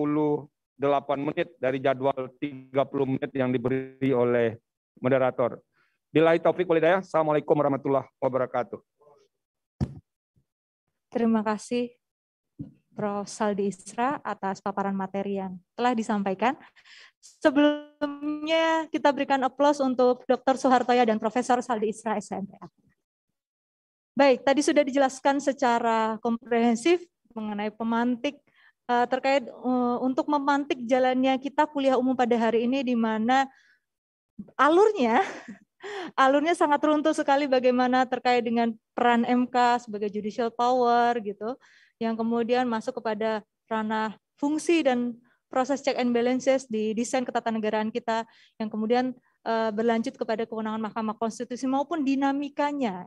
S8: menit dari jadwal 30 menit yang diberi oleh moderator. Bila taufik saya Assalamualaikum warahmatullahi wabarakatuh.
S6: Terima kasih Prof. Saldi Isra atas paparan materi yang telah disampaikan. Sebelumnya kita berikan aplaus untuk Dr. Soehartoya dan Profesor Saldi Isra SMPA. Baik, tadi sudah dijelaskan secara komprehensif mengenai pemantik eh, terkait eh, untuk memantik jalannya kita kuliah umum pada hari ini di mana alurnya alurnya sangat runtuh sekali bagaimana terkait dengan peran MK sebagai judicial power gitu yang kemudian masuk kepada ranah fungsi dan proses check and balances di desain ketatanegaraan kita yang kemudian uh, berlanjut kepada kewenangan Mahkamah Konstitusi maupun dinamikanya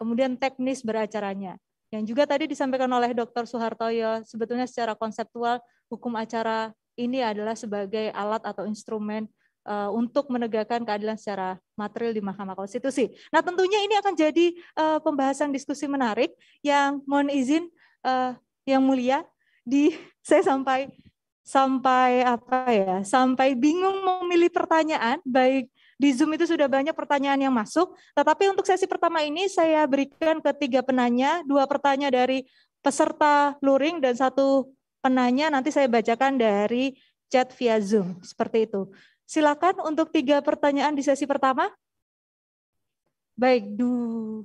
S6: kemudian teknis beracaranya yang juga tadi disampaikan oleh Dr. Soehartoyo sebetulnya secara konseptual hukum acara ini adalah sebagai alat atau instrumen uh, untuk menegakkan keadilan secara material di Mahkamah Konstitusi. Nah, tentunya ini akan jadi uh, pembahasan diskusi menarik yang mohon izin uh, yang mulia di saya sampai sampai apa ya? Sampai bingung memilih pertanyaan baik di Zoom itu sudah banyak pertanyaan yang masuk, tetapi untuk sesi pertama ini saya berikan ketiga penanya, dua pertanyaan dari peserta luring dan satu penanya nanti saya bacakan dari chat via Zoom, seperti itu. Silakan untuk tiga pertanyaan di sesi pertama. Baik, du.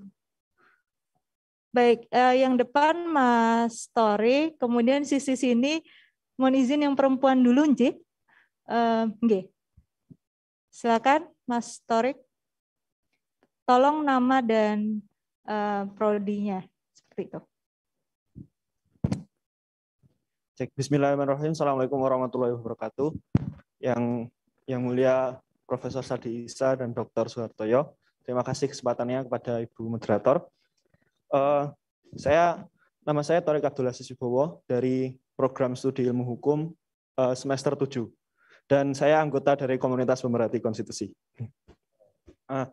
S6: Baik, eh, yang depan Mas Tori, kemudian sisi sini mohon izin yang perempuan dulu, Nji. Eh, Silakan Mas Tori. Tolong nama dan eh, prodinya seperti itu.
S9: Cek Bismillahirrahmanirrahim. Assalamualaikum warahmatullahi wabarakatuh. Yang yang Mulia Profesor Sadi Isa dan Dr. Suhartoyo. Terima kasih kesempatannya kepada Ibu Moderator. Uh, saya Nama saya Torik Abdullah Sisibowo dari program studi ilmu hukum uh, semester 7. Dan saya anggota dari komunitas pemerhati konstitusi. Uh,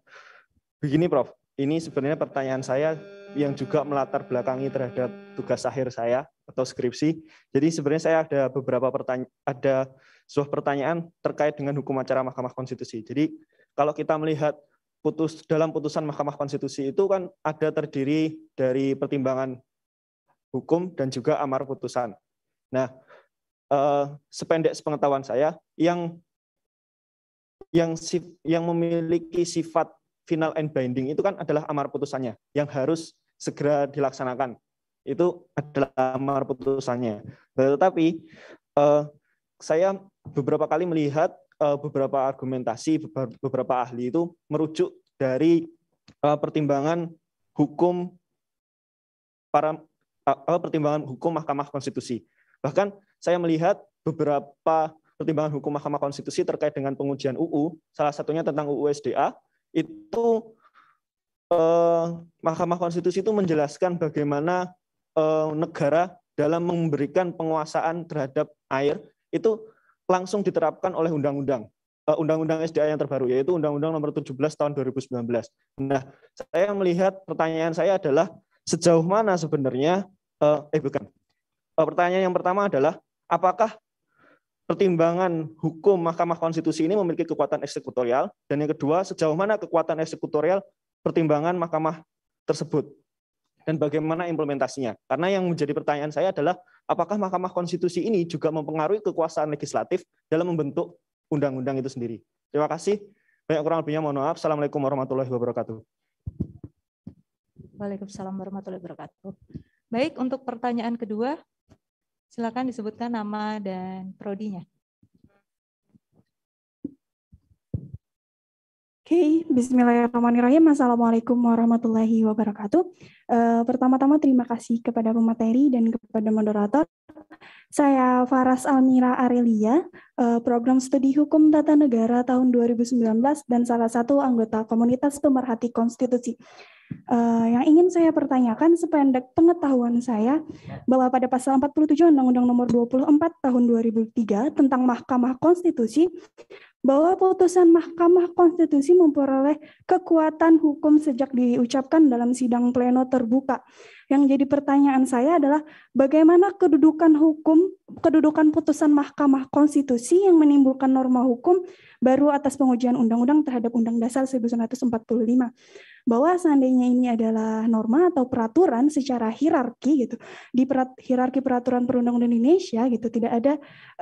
S9: begini Prof, ini sebenarnya pertanyaan saya yang juga melatar belakangi terhadap tugas akhir saya atau skripsi. Jadi sebenarnya saya ada beberapa pertanyaan, ada sebuah pertanyaan terkait dengan hukum acara Mahkamah Konstitusi. Jadi kalau kita melihat putus dalam putusan Mahkamah Konstitusi itu kan ada terdiri dari pertimbangan hukum dan juga amar putusan. Nah, eh, sependek sepengetahuan saya yang yang yang memiliki sifat final and binding itu kan adalah amar putusannya yang harus segera dilaksanakan. Itu adalah amar putusannya. Tetapi eh, saya beberapa kali melihat eh, beberapa argumentasi beberapa ahli itu merujuk dari eh, pertimbangan hukum para eh, pertimbangan hukum Mahkamah Konstitusi. Bahkan saya melihat beberapa pertimbangan hukum Mahkamah Konstitusi terkait dengan pengujian UU, salah satunya tentang UU SDA, itu Mahkamah Konstitusi itu menjelaskan bagaimana negara dalam memberikan penguasaan terhadap air itu langsung diterapkan oleh undang-undang eh, undang-undang SDA yang terbaru yaitu undang-undang nomor 17 tahun 2019. Nah, saya melihat pertanyaan saya adalah sejauh mana sebenarnya eh, eh bukan. Eh, pertanyaan yang pertama adalah apakah pertimbangan hukum Mahkamah Konstitusi ini memiliki kekuatan eksekutorial dan yang kedua sejauh mana kekuatan eksekutorial pertimbangan Mahkamah tersebut dan bagaimana implementasinya. Karena yang menjadi pertanyaan saya adalah apakah Mahkamah Konstitusi ini juga mempengaruhi kekuasaan legislatif dalam membentuk undang-undang itu sendiri. Terima kasih. Banyak kurang lebihnya mohon maaf. Assalamualaikum warahmatullahi wabarakatuh.
S6: Waalaikumsalam warahmatullahi wabarakatuh. Baik, untuk pertanyaan kedua, silakan disebutkan nama dan prodinya.
S10: Oke, okay. bismillahirrahmanirrahim. Assalamualaikum warahmatullahi wabarakatuh. Eh, pertama-tama terima kasih kepada pemateri dan kepada moderator. Saya Faras Almira Arelia, uh, program studi hukum tata negara tahun 2019 dan salah satu anggota komunitas pemerhati konstitusi. Uh, yang ingin saya pertanyakan sependek pengetahuan saya bahwa pada pasal 47 Undang-Undang Nomor 24 Tahun 2003 tentang Mahkamah Konstitusi bahwa putusan Mahkamah Konstitusi memperoleh kekuatan hukum sejak diucapkan dalam sidang pleno terbuka. Yang jadi pertanyaan saya adalah bagaimana kedudukan hukum, kedudukan putusan Mahkamah Konstitusi yang menimbulkan norma hukum baru atas pengujian undang-undang terhadap Undang Dasar 1945 bahwa seandainya ini adalah norma atau peraturan secara hierarki gitu di perat, hierarki peraturan perundang-undangan Indonesia gitu tidak ada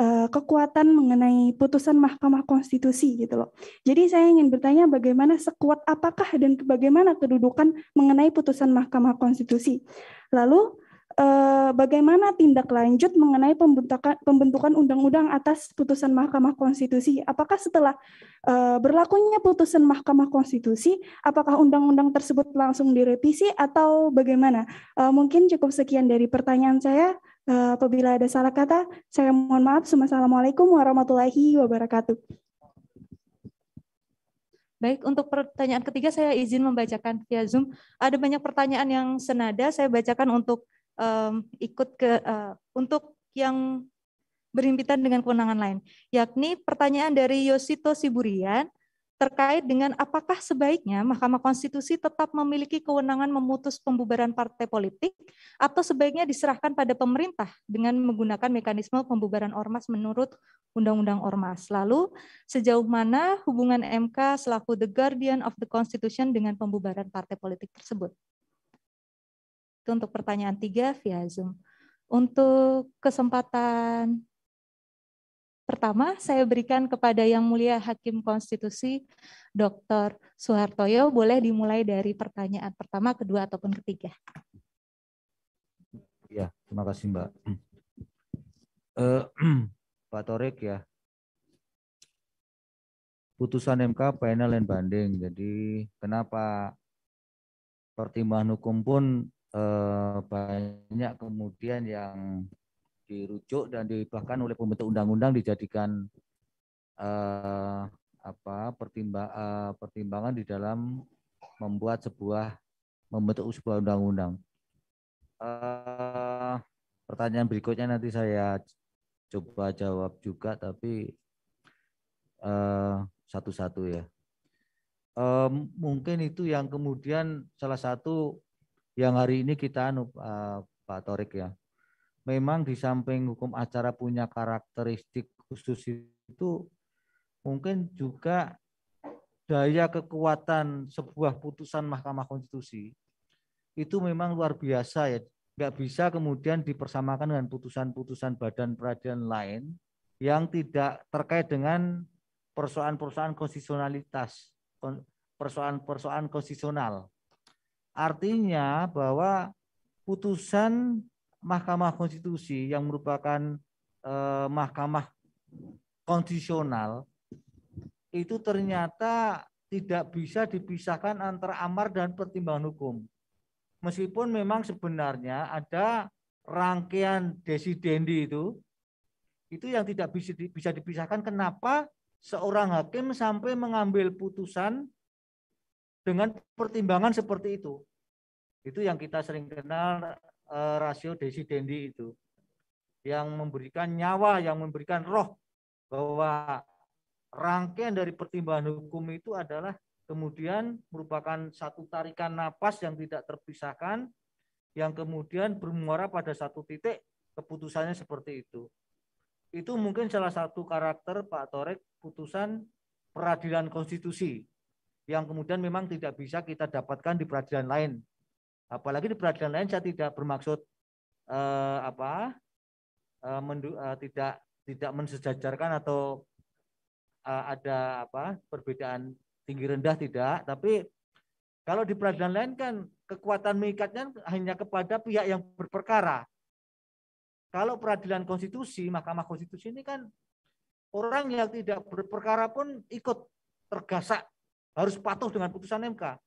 S10: uh, kekuatan mengenai putusan Mahkamah Konstitusi gitu loh. Jadi saya ingin bertanya bagaimana sekuat apakah dan bagaimana kedudukan mengenai putusan Mahkamah Konstitusi. Lalu Eh, bagaimana tindak lanjut mengenai pembentukan pembentukan undang-undang atas putusan Mahkamah Konstitusi? Apakah setelah eh, berlakunya putusan Mahkamah Konstitusi, apakah undang-undang tersebut langsung direvisi atau bagaimana? Eh, mungkin cukup sekian dari pertanyaan saya. apabila ada salah kata, saya mohon maaf. Assalamualaikum warahmatullahi wabarakatuh.
S6: Baik, untuk pertanyaan ketiga saya izin membacakan via Zoom. Ada banyak pertanyaan yang senada, saya bacakan untuk um, ikut ke uh, untuk yang berimpitan dengan kewenangan lain, yakni pertanyaan dari Yosito Siburian terkait dengan apakah sebaiknya Mahkamah Konstitusi tetap memiliki kewenangan memutus pembubaran partai politik atau sebaiknya diserahkan pada pemerintah dengan menggunakan mekanisme pembubaran ormas menurut Undang-Undang Ormas. Lalu, sejauh mana hubungan MK selaku the guardian of the constitution dengan pembubaran partai politik tersebut? Itu untuk pertanyaan tiga via Zoom. Untuk kesempatan pertama, saya berikan kepada Yang Mulia Hakim Konstitusi Dr. Suhartoyo. Boleh dimulai dari pertanyaan pertama, kedua, ataupun ketiga.
S7: Ya, terima kasih Mbak. Uh, Pak Torik ya, putusan MK final dan banding. Jadi kenapa pertimbangan hukum pun eh, banyak kemudian yang dirujuk dan di, oleh pembentuk undang-undang dijadikan eh, apa pertimba, eh, pertimbangan di dalam membuat sebuah membentuk sebuah undang-undang. Eh, pertanyaan berikutnya nanti saya coba jawab juga tapi eh, satu-satu ya. eh, ya. mungkin itu yang kemudian salah satu yang hari ini kita anu uh, Pak Torik ya. Memang di samping hukum acara punya karakteristik khusus itu mungkin juga daya kekuatan sebuah putusan Mahkamah Konstitusi itu memang luar biasa ya. Nggak bisa kemudian dipersamakan dengan putusan-putusan badan peradilan lain yang tidak terkait dengan persoalan-persoalan konstitusionalitas, persoalan-persoalan konstitusional Artinya bahwa putusan Mahkamah Konstitusi yang merupakan eh, mahkamah Konstitusional itu ternyata tidak bisa dipisahkan antara amar dan pertimbangan hukum. Meskipun memang sebenarnya ada rangkaian desidendi itu itu yang tidak bisa dipisahkan kenapa seorang hakim sampai mengambil putusan dengan pertimbangan seperti itu. Itu yang kita sering kenal eh, rasio desidendi itu. Yang memberikan nyawa, yang memberikan roh bahwa rangkaian dari pertimbangan hukum itu adalah kemudian merupakan satu tarikan napas yang tidak terpisahkan yang kemudian bermuara pada satu titik keputusannya seperti itu. Itu mungkin salah satu karakter Pak Torek putusan peradilan konstitusi yang kemudian memang tidak bisa kita dapatkan di peradilan lain. Apalagi di peradilan lain saya tidak bermaksud eh, apa eh, mendu, eh, tidak tidak mensejajarkan atau eh, ada apa perbedaan tinggi rendah tidak, tapi kalau di peradilan lain kan kekuatan mengikatnya hanya kepada pihak yang berperkara. Kalau peradilan konstitusi, Mahkamah Konstitusi ini kan orang yang tidak berperkara pun ikut tergasak harus patuh dengan putusan MK.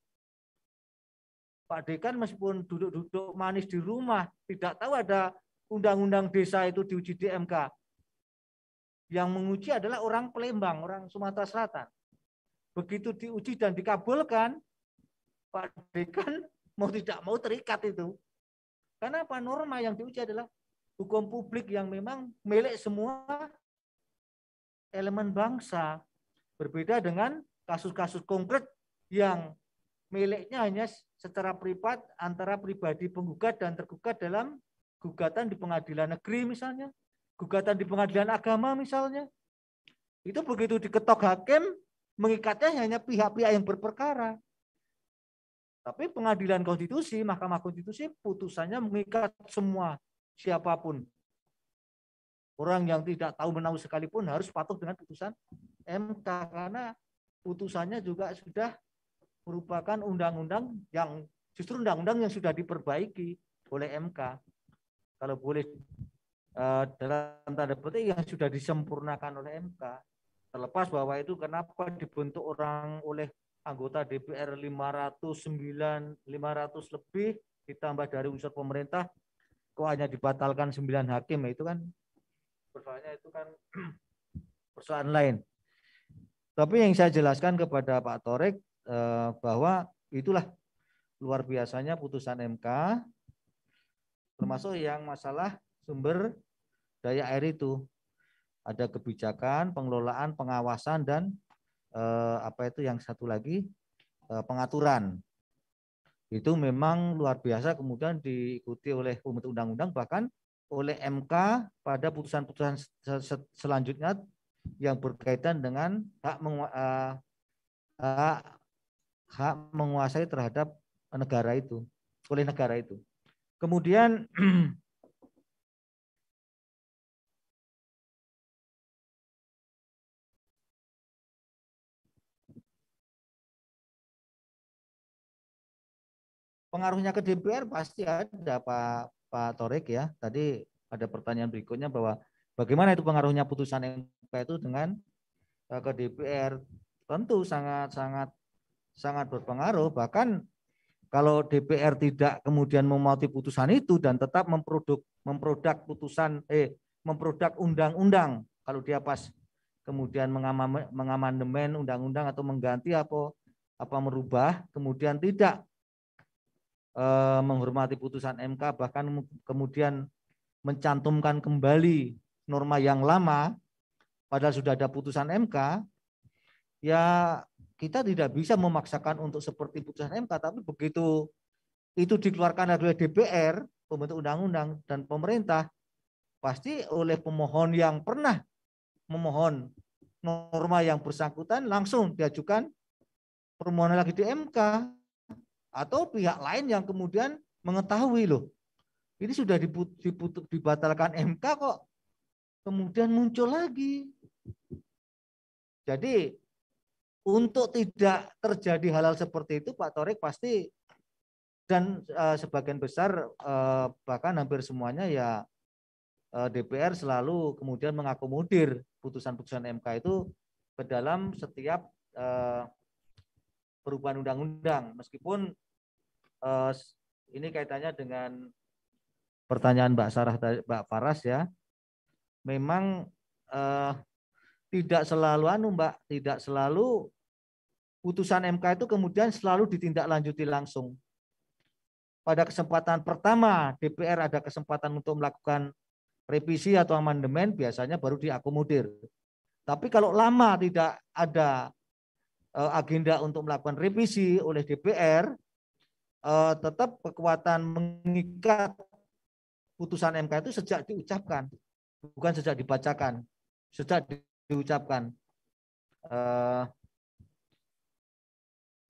S7: Pak Dekan meskipun duduk-duduk manis di rumah, tidak tahu ada undang-undang desa itu diuji di MK. Yang menguji adalah orang Palembang, orang Sumatera Selatan. Begitu diuji dan dikabulkan, Pak Dekan mau tidak mau terikat itu. Karena apa? Norma yang diuji adalah hukum publik yang memang milik semua elemen bangsa. Berbeda dengan kasus-kasus konkret yang miliknya hanya secara privat antara pribadi penggugat dan tergugat dalam gugatan di pengadilan negeri misalnya, gugatan di pengadilan agama misalnya. Itu begitu diketok hakim, mengikatnya hanya pihak-pihak yang berperkara. Tapi pengadilan konstitusi, Mahkamah Konstitusi putusannya mengikat semua siapapun. Orang yang tidak tahu menahu sekalipun harus patuh dengan putusan MK karena putusannya juga sudah merupakan undang-undang yang justru undang-undang yang sudah diperbaiki oleh MK. Kalau boleh eh, dalam tanda petik yang sudah disempurnakan oleh MK. Terlepas bahwa itu kenapa dibentuk orang oleh anggota DPR 509 500 lebih ditambah dari unsur pemerintah kok hanya dibatalkan 9 hakim ya itu kan persoalannya itu kan persoalan lain. Tapi yang saya jelaskan kepada Pak Torek eh, bahwa itulah luar biasanya putusan MK termasuk yang masalah sumber daya air itu ada kebijakan pengelolaan pengawasan dan eh, apa itu yang satu lagi eh, pengaturan itu memang luar biasa kemudian diikuti oleh pembentuk undang-undang bahkan oleh MK pada putusan-putusan selanjutnya yang berkaitan dengan hak, mengu uh, hak, hak menguasai terhadap negara itu, oleh negara itu. Kemudian pengaruhnya ke DPR pasti ada Pak Pak Torek ya. Tadi ada pertanyaan berikutnya bahwa Bagaimana itu pengaruhnya putusan MK itu dengan eh, ke DPR? Tentu sangat-sangat sangat berpengaruh. Bahkan kalau DPR tidak kemudian memotif putusan itu dan tetap memproduk memproduk putusan eh memproduk undang-undang kalau dia pas kemudian mengamandemen undang-undang atau mengganti apa apa merubah kemudian tidak eh, menghormati putusan MK bahkan kemudian mencantumkan kembali norma yang lama, padahal sudah ada putusan MK, ya kita tidak bisa memaksakan untuk seperti putusan MK, tapi begitu itu dikeluarkan oleh DPR, pembentuk undang-undang, dan pemerintah, pasti oleh pemohon yang pernah memohon norma yang bersangkutan langsung diajukan permohonan lagi di MK atau pihak lain yang kemudian mengetahui loh ini sudah dibatalkan MK kok kemudian muncul lagi. Jadi untuk tidak terjadi halal seperti itu Pak Torik pasti dan uh, sebagian besar uh, bahkan hampir semuanya ya uh, eh, DPR selalu kemudian mengakomodir putusan-putusan MK itu ke dalam setiap uh, perubahan undang-undang meskipun uh, ini kaitannya dengan pertanyaan Mbak Sarah Mbak Faras ya memang eh, tidak selalu anu Mbak, tidak selalu putusan MK itu kemudian selalu ditindaklanjuti langsung. Pada kesempatan pertama DPR ada kesempatan untuk melakukan revisi atau amandemen biasanya baru diakomodir. Tapi kalau lama tidak ada eh, agenda untuk melakukan revisi oleh DPR, eh, tetap kekuatan mengikat putusan MK itu sejak diucapkan bukan sejak dibacakan, sejak diucapkan. Uh,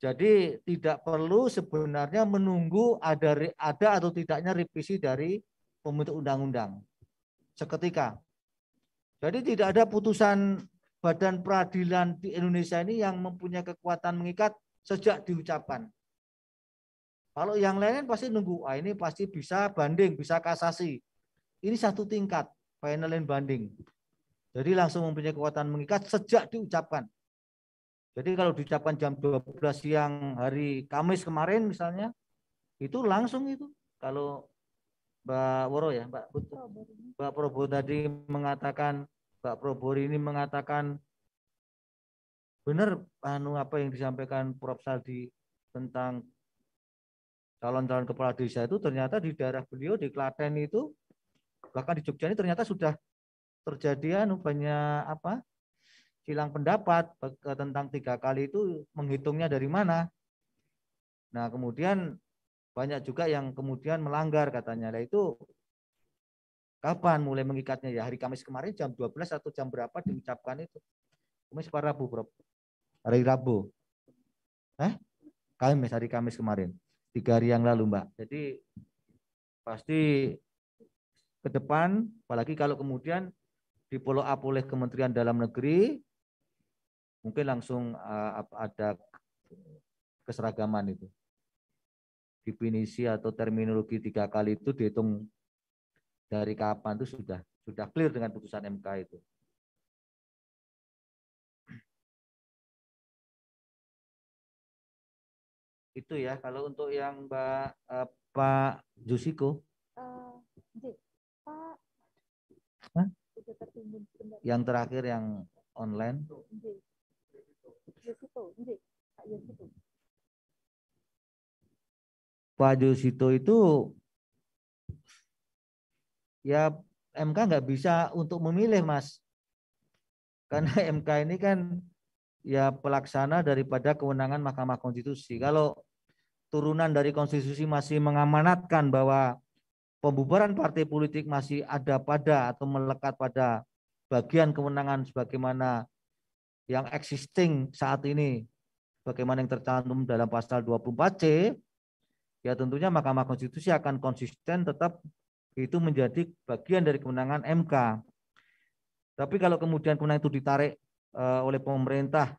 S7: jadi tidak perlu sebenarnya menunggu ada ada atau tidaknya revisi dari pembentuk undang-undang seketika. Jadi tidak ada putusan badan peradilan di Indonesia ini yang mempunyai kekuatan mengikat sejak diucapkan. Kalau yang lain kan pasti nunggu, ah ini pasti bisa banding, bisa kasasi. Ini satu tingkat final and banding. Jadi langsung mempunyai kekuatan mengikat sejak diucapkan. Jadi kalau diucapkan jam 12 siang hari Kamis kemarin misalnya, itu langsung itu. Kalau Mbak Woro ya, Mbak Mbak Probo tadi mengatakan, Mbak Probo ini mengatakan benar anu apa yang disampaikan Prof Saldi tentang calon-calon kepala desa itu ternyata di daerah beliau di Klaten itu bahkan di Jogja ini ternyata sudah terjadi anu banyak apa hilang pendapat tentang tiga kali itu menghitungnya dari mana. Nah kemudian banyak juga yang kemudian melanggar katanya. Nah itu kapan mulai mengikatnya ya hari Kamis kemarin jam 12 atau jam berapa diucapkan itu? Kamis para Rabu, Bro? Hari Rabu. Eh? Kamis hari Kamis kemarin. Tiga hari yang lalu, Mbak. Jadi pasti ke depan, apalagi kalau kemudian di follow up oleh Kementerian Dalam Negeri, mungkin langsung eh, ada keseragaman itu. Definisi atau terminologi tiga kali itu dihitung dari kapan itu sudah sudah clear dengan putusan MK itu. Itu ya kalau untuk yang Mbak eh, Pak Jusiko.
S6: Uh, eh, Pak. Hah? Yang
S7: terakhir yang online. Pak Yosito itu ya MK nggak bisa untuk memilih mas karena MK ini kan ya pelaksana daripada kewenangan Mahkamah Konstitusi kalau turunan dari konstitusi masih mengamanatkan bahwa pembubaran partai politik masih ada pada atau melekat pada bagian kewenangan sebagaimana yang existing saat ini bagaimana yang tercantum dalam pasal 24C ya tentunya Mahkamah Konstitusi akan konsisten tetap itu menjadi bagian dari kewenangan MK. Tapi kalau kemudian kewenangan itu ditarik eh, oleh pemerintah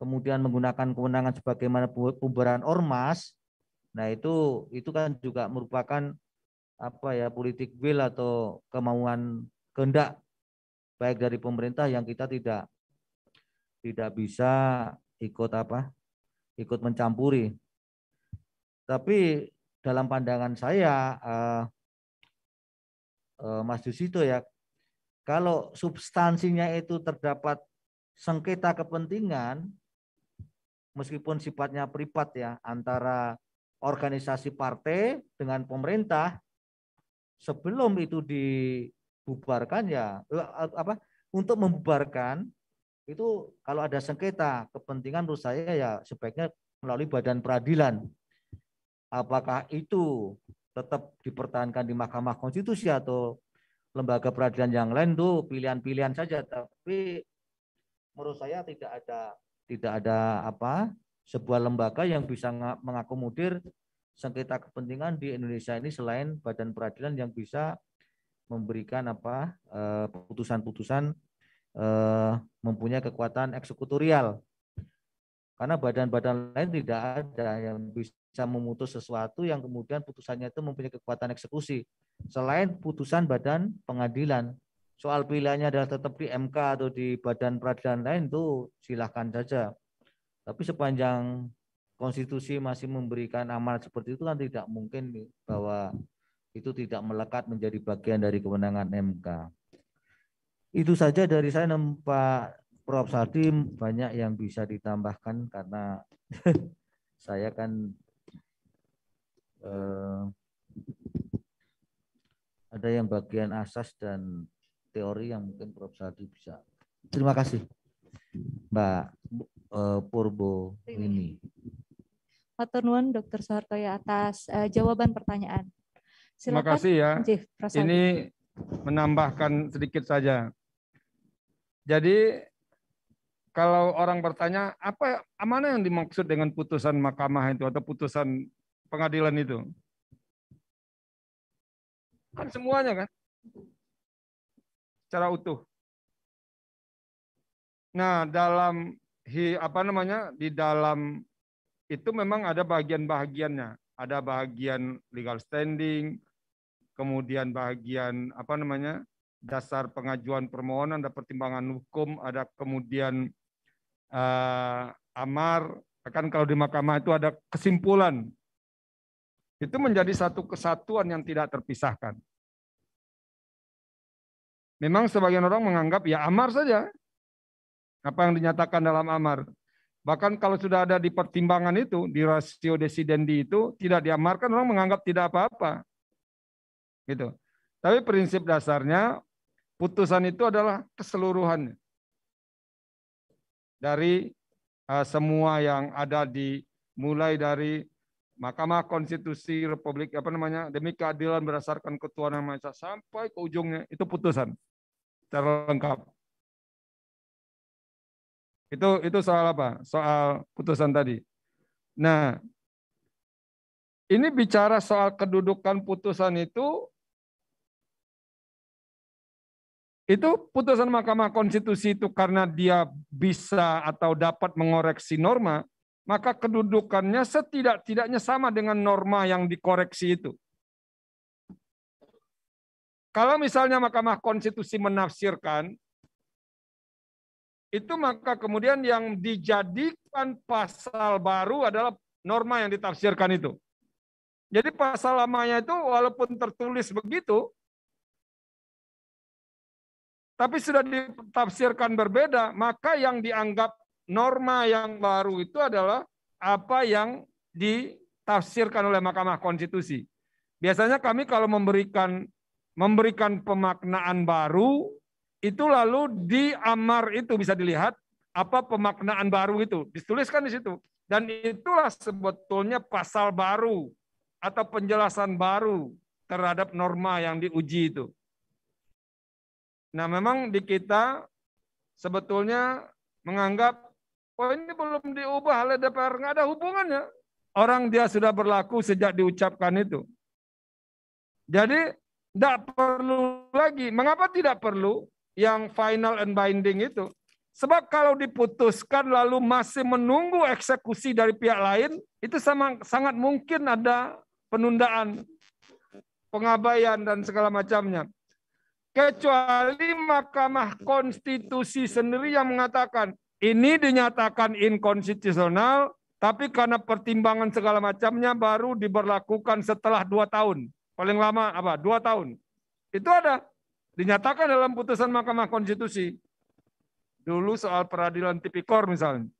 S7: kemudian menggunakan kewenangan sebagaimana pembubaran ormas, nah itu itu kan juga merupakan apa ya politik will atau kemauan kehendak baik dari pemerintah yang kita tidak tidak bisa ikut apa ikut mencampuri tapi dalam pandangan saya eh, eh, Mas Dusito ya kalau substansinya itu terdapat sengketa kepentingan meskipun sifatnya privat ya antara organisasi partai dengan pemerintah sebelum itu dibubarkan ya eh, eh, apa untuk membubarkan itu kalau ada sengketa kepentingan menurut saya ya sebaiknya melalui badan peradilan. Apakah itu tetap dipertahankan di Mahkamah Konstitusi atau lembaga peradilan yang lain tuh pilihan-pilihan saja tapi menurut saya tidak ada tidak ada apa sebuah lembaga yang bisa mengakomodir sengketa kepentingan di Indonesia ini selain badan peradilan yang bisa memberikan apa eh, putusan-putusan eh, mempunyai kekuatan eksekutorial karena badan-badan lain tidak ada yang bisa memutus sesuatu yang kemudian putusannya itu mempunyai kekuatan eksekusi selain putusan badan pengadilan soal pilihannya adalah tetap di MK atau di badan peradilan lain itu silahkan saja tapi sepanjang konstitusi masih memberikan amanat seperti itu kan tidak mungkin bahwa itu tidak melekat menjadi bagian dari kewenangan MK. Itu saja dari saya Pak Prof Sadi banyak yang bisa ditambahkan karena saya kan eh, ada yang bagian asas dan teori yang mungkin Prof Sadi bisa. Terima kasih Mbak eh, Purbo ini.
S6: Matur nuwun Dr. Soehartoyo atas uh, jawaban pertanyaan. Silakan. Terima kasih
S7: ya.
S8: Jif, Ini menambahkan sedikit saja. Jadi kalau orang bertanya apa mana yang dimaksud dengan putusan mahkamah itu atau putusan pengadilan itu? Kan semuanya kan? Secara utuh. Nah, dalam hi apa namanya? di dalam itu memang ada bagian-bagiannya. Ada bagian legal standing, kemudian bagian apa namanya dasar pengajuan permohonan, ada pertimbangan hukum, ada kemudian uh, amar. Kan kalau di mahkamah itu ada kesimpulan. Itu menjadi satu kesatuan yang tidak terpisahkan. Memang sebagian orang menganggap ya amar saja. Apa yang dinyatakan dalam amar. Bahkan kalau sudah ada di pertimbangan itu, di rasio desidendi itu, tidak diamarkan, orang menganggap tidak apa-apa. gitu. Tapi prinsip dasarnya, putusan itu adalah keseluruhan dari uh, semua yang ada di mulai dari Mahkamah Konstitusi Republik apa namanya demi keadilan berdasarkan ketuhanan Maha sampai ke ujungnya itu putusan lengkap. Itu itu soal apa? Soal putusan tadi. Nah, ini bicara soal kedudukan putusan itu itu putusan Mahkamah Konstitusi itu karena dia bisa atau dapat mengoreksi norma, maka kedudukannya setidak-tidaknya sama dengan norma yang dikoreksi itu. Kalau misalnya Mahkamah Konstitusi menafsirkan itu maka kemudian yang dijadikan pasal baru adalah norma yang ditafsirkan itu. Jadi pasal lamanya itu walaupun tertulis begitu, tapi sudah ditafsirkan berbeda, maka yang dianggap norma yang baru itu adalah apa yang ditafsirkan oleh Mahkamah Konstitusi. Biasanya kami kalau memberikan memberikan pemaknaan baru itu lalu di amar itu bisa dilihat apa pemaknaan baru itu dituliskan di situ dan itulah sebetulnya pasal baru atau penjelasan baru terhadap norma yang diuji itu. Nah, memang di kita sebetulnya menganggap oh ini belum diubah oleh DPR nggak ada hubungannya. Orang dia sudah berlaku sejak diucapkan itu. Jadi tidak perlu lagi. Mengapa tidak perlu? yang final and binding itu. Sebab kalau diputuskan lalu masih menunggu eksekusi dari pihak lain, itu sama, sangat mungkin ada penundaan, pengabaian, dan segala macamnya. Kecuali Mahkamah Konstitusi sendiri yang mengatakan, ini dinyatakan inkonstitusional, tapi karena pertimbangan segala macamnya baru diberlakukan setelah dua tahun. Paling lama apa? Dua tahun. Itu ada Dinyatakan dalam putusan Mahkamah Konstitusi. Dulu soal peradilan tipikor misalnya.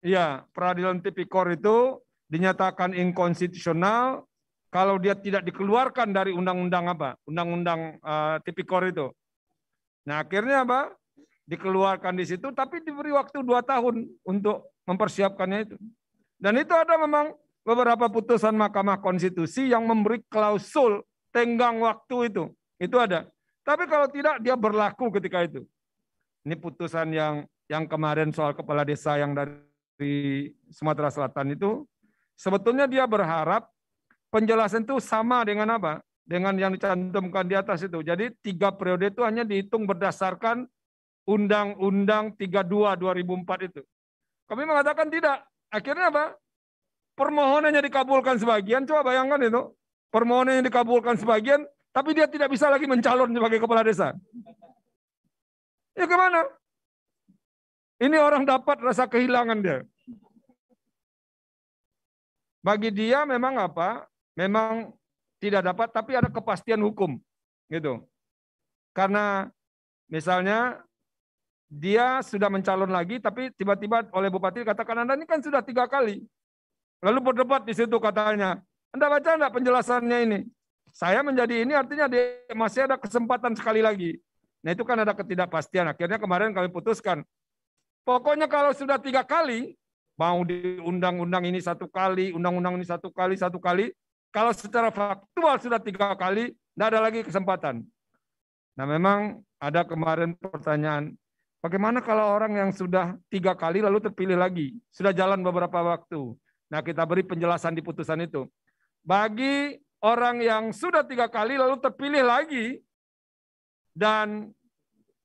S8: Iya, peradilan tipikor itu dinyatakan inkonstitusional kalau dia tidak dikeluarkan dari undang-undang apa? Undang-undang uh, eh, tipikor itu. Nah, akhirnya apa? Dikeluarkan di situ, tapi diberi waktu dua tahun untuk mempersiapkannya itu. Dan itu ada memang beberapa putusan Mahkamah Konstitusi yang memberi klausul tenggang waktu itu. Itu ada. Tapi kalau tidak dia berlaku ketika itu. Ini putusan yang yang kemarin soal kepala desa yang dari Sumatera Selatan itu sebetulnya dia berharap penjelasan itu sama dengan apa? Dengan yang dicantumkan di atas itu. Jadi tiga periode itu hanya dihitung berdasarkan Undang-Undang 32 2004 itu. Kami mengatakan tidak. Akhirnya apa? Permohonannya dikabulkan sebagian. Coba bayangkan itu permohonan yang dikabulkan sebagian, tapi dia tidak bisa lagi mencalon sebagai kepala desa. Ya kemana? Ini orang dapat rasa kehilangan dia. Bagi dia memang apa? Memang tidak dapat, tapi ada kepastian hukum. Gitu. Karena misalnya dia sudah mencalon lagi, tapi tiba-tiba oleh bupati katakan Anda ini kan sudah tiga kali. Lalu berdebat di situ katanya, anda baca enggak penjelasannya ini? Saya menjadi ini artinya masih ada kesempatan sekali lagi. Nah itu kan ada ketidakpastian. Akhirnya kemarin kami putuskan. Pokoknya kalau sudah tiga kali, mau diundang-undang ini satu kali, undang-undang ini satu kali, satu kali, kalau secara faktual sudah tiga kali, tidak ada lagi kesempatan. Nah memang ada kemarin pertanyaan, bagaimana kalau orang yang sudah tiga kali lalu terpilih lagi, sudah jalan beberapa waktu. Nah kita beri penjelasan di putusan itu bagi orang yang sudah tiga kali lalu terpilih lagi dan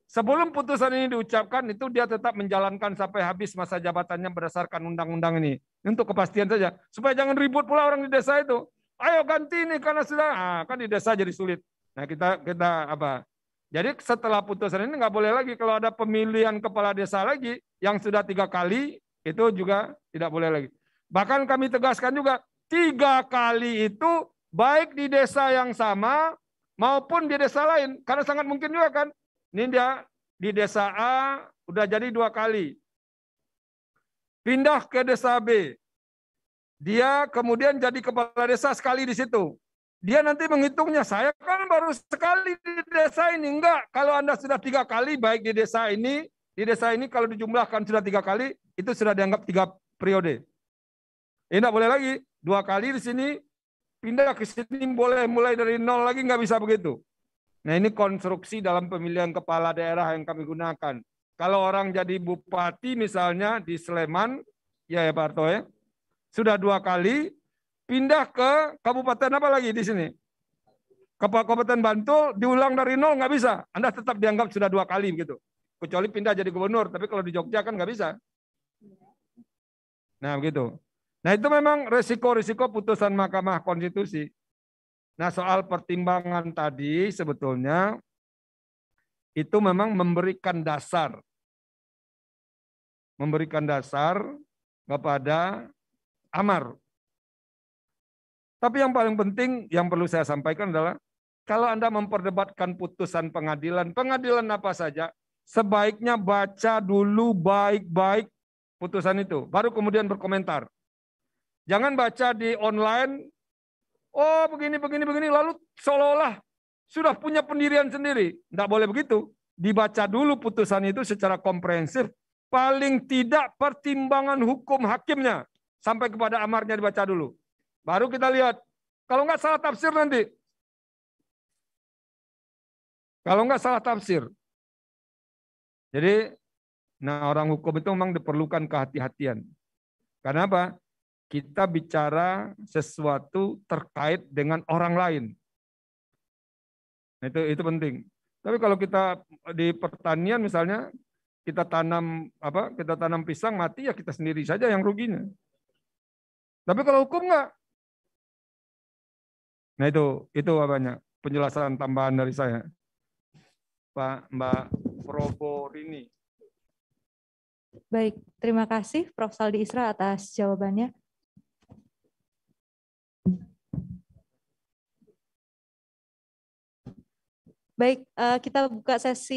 S8: sebelum putusan ini diucapkan itu dia tetap menjalankan sampai habis masa jabatannya berdasarkan undang-undang ini untuk kepastian saja supaya jangan ribut pula orang di desa itu ayo ganti ini karena sudah ah, kan di desa jadi sulit nah kita kita apa jadi setelah putusan ini nggak boleh lagi kalau ada pemilihan kepala desa lagi yang sudah tiga kali itu juga tidak boleh lagi bahkan kami tegaskan juga tiga kali itu baik di desa yang sama maupun di desa lain. Karena sangat mungkin juga kan. Ini dia di desa A udah jadi dua kali. Pindah ke desa B. Dia kemudian jadi kepala desa sekali di situ. Dia nanti menghitungnya, saya kan baru sekali di desa ini. Enggak, kalau Anda sudah tiga kali, baik di desa ini, di desa ini kalau dijumlahkan sudah tiga kali, itu sudah dianggap tiga periode. Ini tidak boleh lagi. Dua kali di sini, pindah ke sini boleh mulai dari nol lagi nggak bisa begitu. Nah ini konstruksi dalam pemilihan kepala daerah yang kami gunakan. Kalau orang jadi bupati misalnya di Sleman, ya ya Pak Arto ya, sudah dua kali pindah ke kabupaten apa lagi di sini? Kabupaten Bantul diulang dari nol nggak bisa. Anda tetap dianggap sudah dua kali begitu. Kecuali pindah jadi gubernur, tapi kalau di Jogja kan nggak bisa. Nah begitu. Nah itu memang resiko-resiko putusan Mahkamah Konstitusi. Nah soal pertimbangan tadi sebetulnya itu memang memberikan dasar. Memberikan dasar kepada amar. Tapi yang paling penting yang perlu saya sampaikan adalah kalau Anda memperdebatkan putusan pengadilan, pengadilan apa saja, sebaiknya baca dulu baik-baik putusan itu, baru kemudian berkomentar. Jangan baca di online, oh begini, begini, begini, lalu seolah-olah sudah punya pendirian sendiri. Tidak boleh begitu. Dibaca dulu putusan itu secara komprehensif, paling tidak pertimbangan hukum hakimnya. Sampai kepada amarnya dibaca dulu. Baru kita lihat. Kalau nggak salah tafsir nanti. Kalau nggak salah tafsir. Jadi, nah orang hukum itu memang diperlukan kehati-hatian. Karena apa? Kita bicara sesuatu terkait dengan orang lain. Itu itu penting. Tapi kalau kita di pertanian misalnya kita tanam apa? Kita tanam pisang mati ya kita sendiri saja yang ruginya. Tapi kalau hukum enggak. Nah itu itu apanya? Penjelasan tambahan dari saya. Pak Mbak Probo Rini.
S6: Baik, terima kasih Prof Saldi Isra atas jawabannya. Baik, eh, kita buka sesi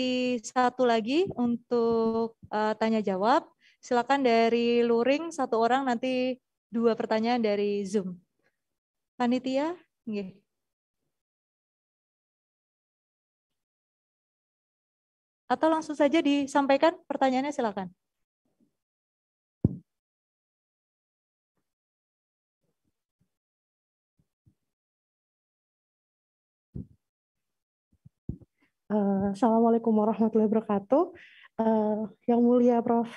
S6: satu lagi untuk eh, tanya jawab. Silakan dari luring satu orang nanti dua pertanyaan dari Zoom. Panitia, nggih.
S4: Atau langsung saja disampaikan pertanyaannya silakan.
S11: Eh, Assalamualaikum warahmatullahi wabarakatuh. Eh, yang mulia Prof.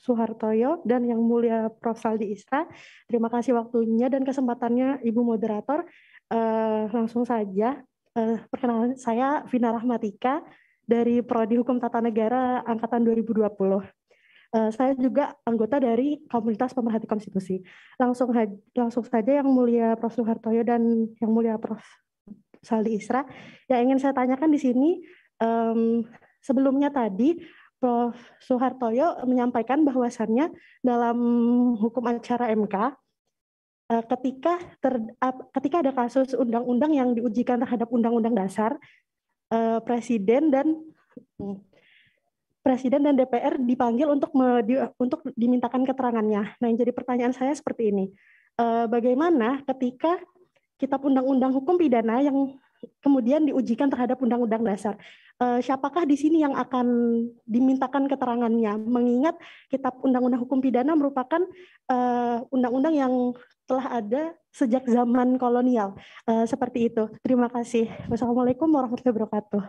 S11: Suhartoyo dan Yang Mulia Prof. Saldi Isra. Terima kasih waktunya dan kesempatannya Ibu Moderator. Eh, langsung saja, perkenalan saya Vina Rahmatika dari Prodi Hukum Tata Negara Angkatan 2020. saya juga anggota dari komunitas pemerhati konstitusi. Langsung langsung saja Yang Mulia Prof. Suhartoyo dan Yang Mulia Prof. Saldi Isra. Yang ingin saya tanyakan di sini, um, sebelumnya tadi Prof. Soehartoyo menyampaikan bahwasannya dalam hukum acara MK, e, ketika ter, ketika ada kasus undang-undang yang diujikan terhadap undang-undang dasar e, presiden dan hmm, presiden dan DPR dipanggil untuk me, di, untuk dimintakan keterangannya. Nah, yang jadi pertanyaan saya seperti ini. E, bagaimana ketika kitab undang-undang hukum pidana yang kemudian diujikan terhadap undang-undang dasar. Uh, siapakah di sini yang akan dimintakan keterangannya? Mengingat kitab undang-undang hukum pidana merupakan eh, undang-undang yang telah ada sejak zaman kolonial eh, seperti itu. Terima kasih. Wassalamualaikum warahmatullahi wabarakatuh.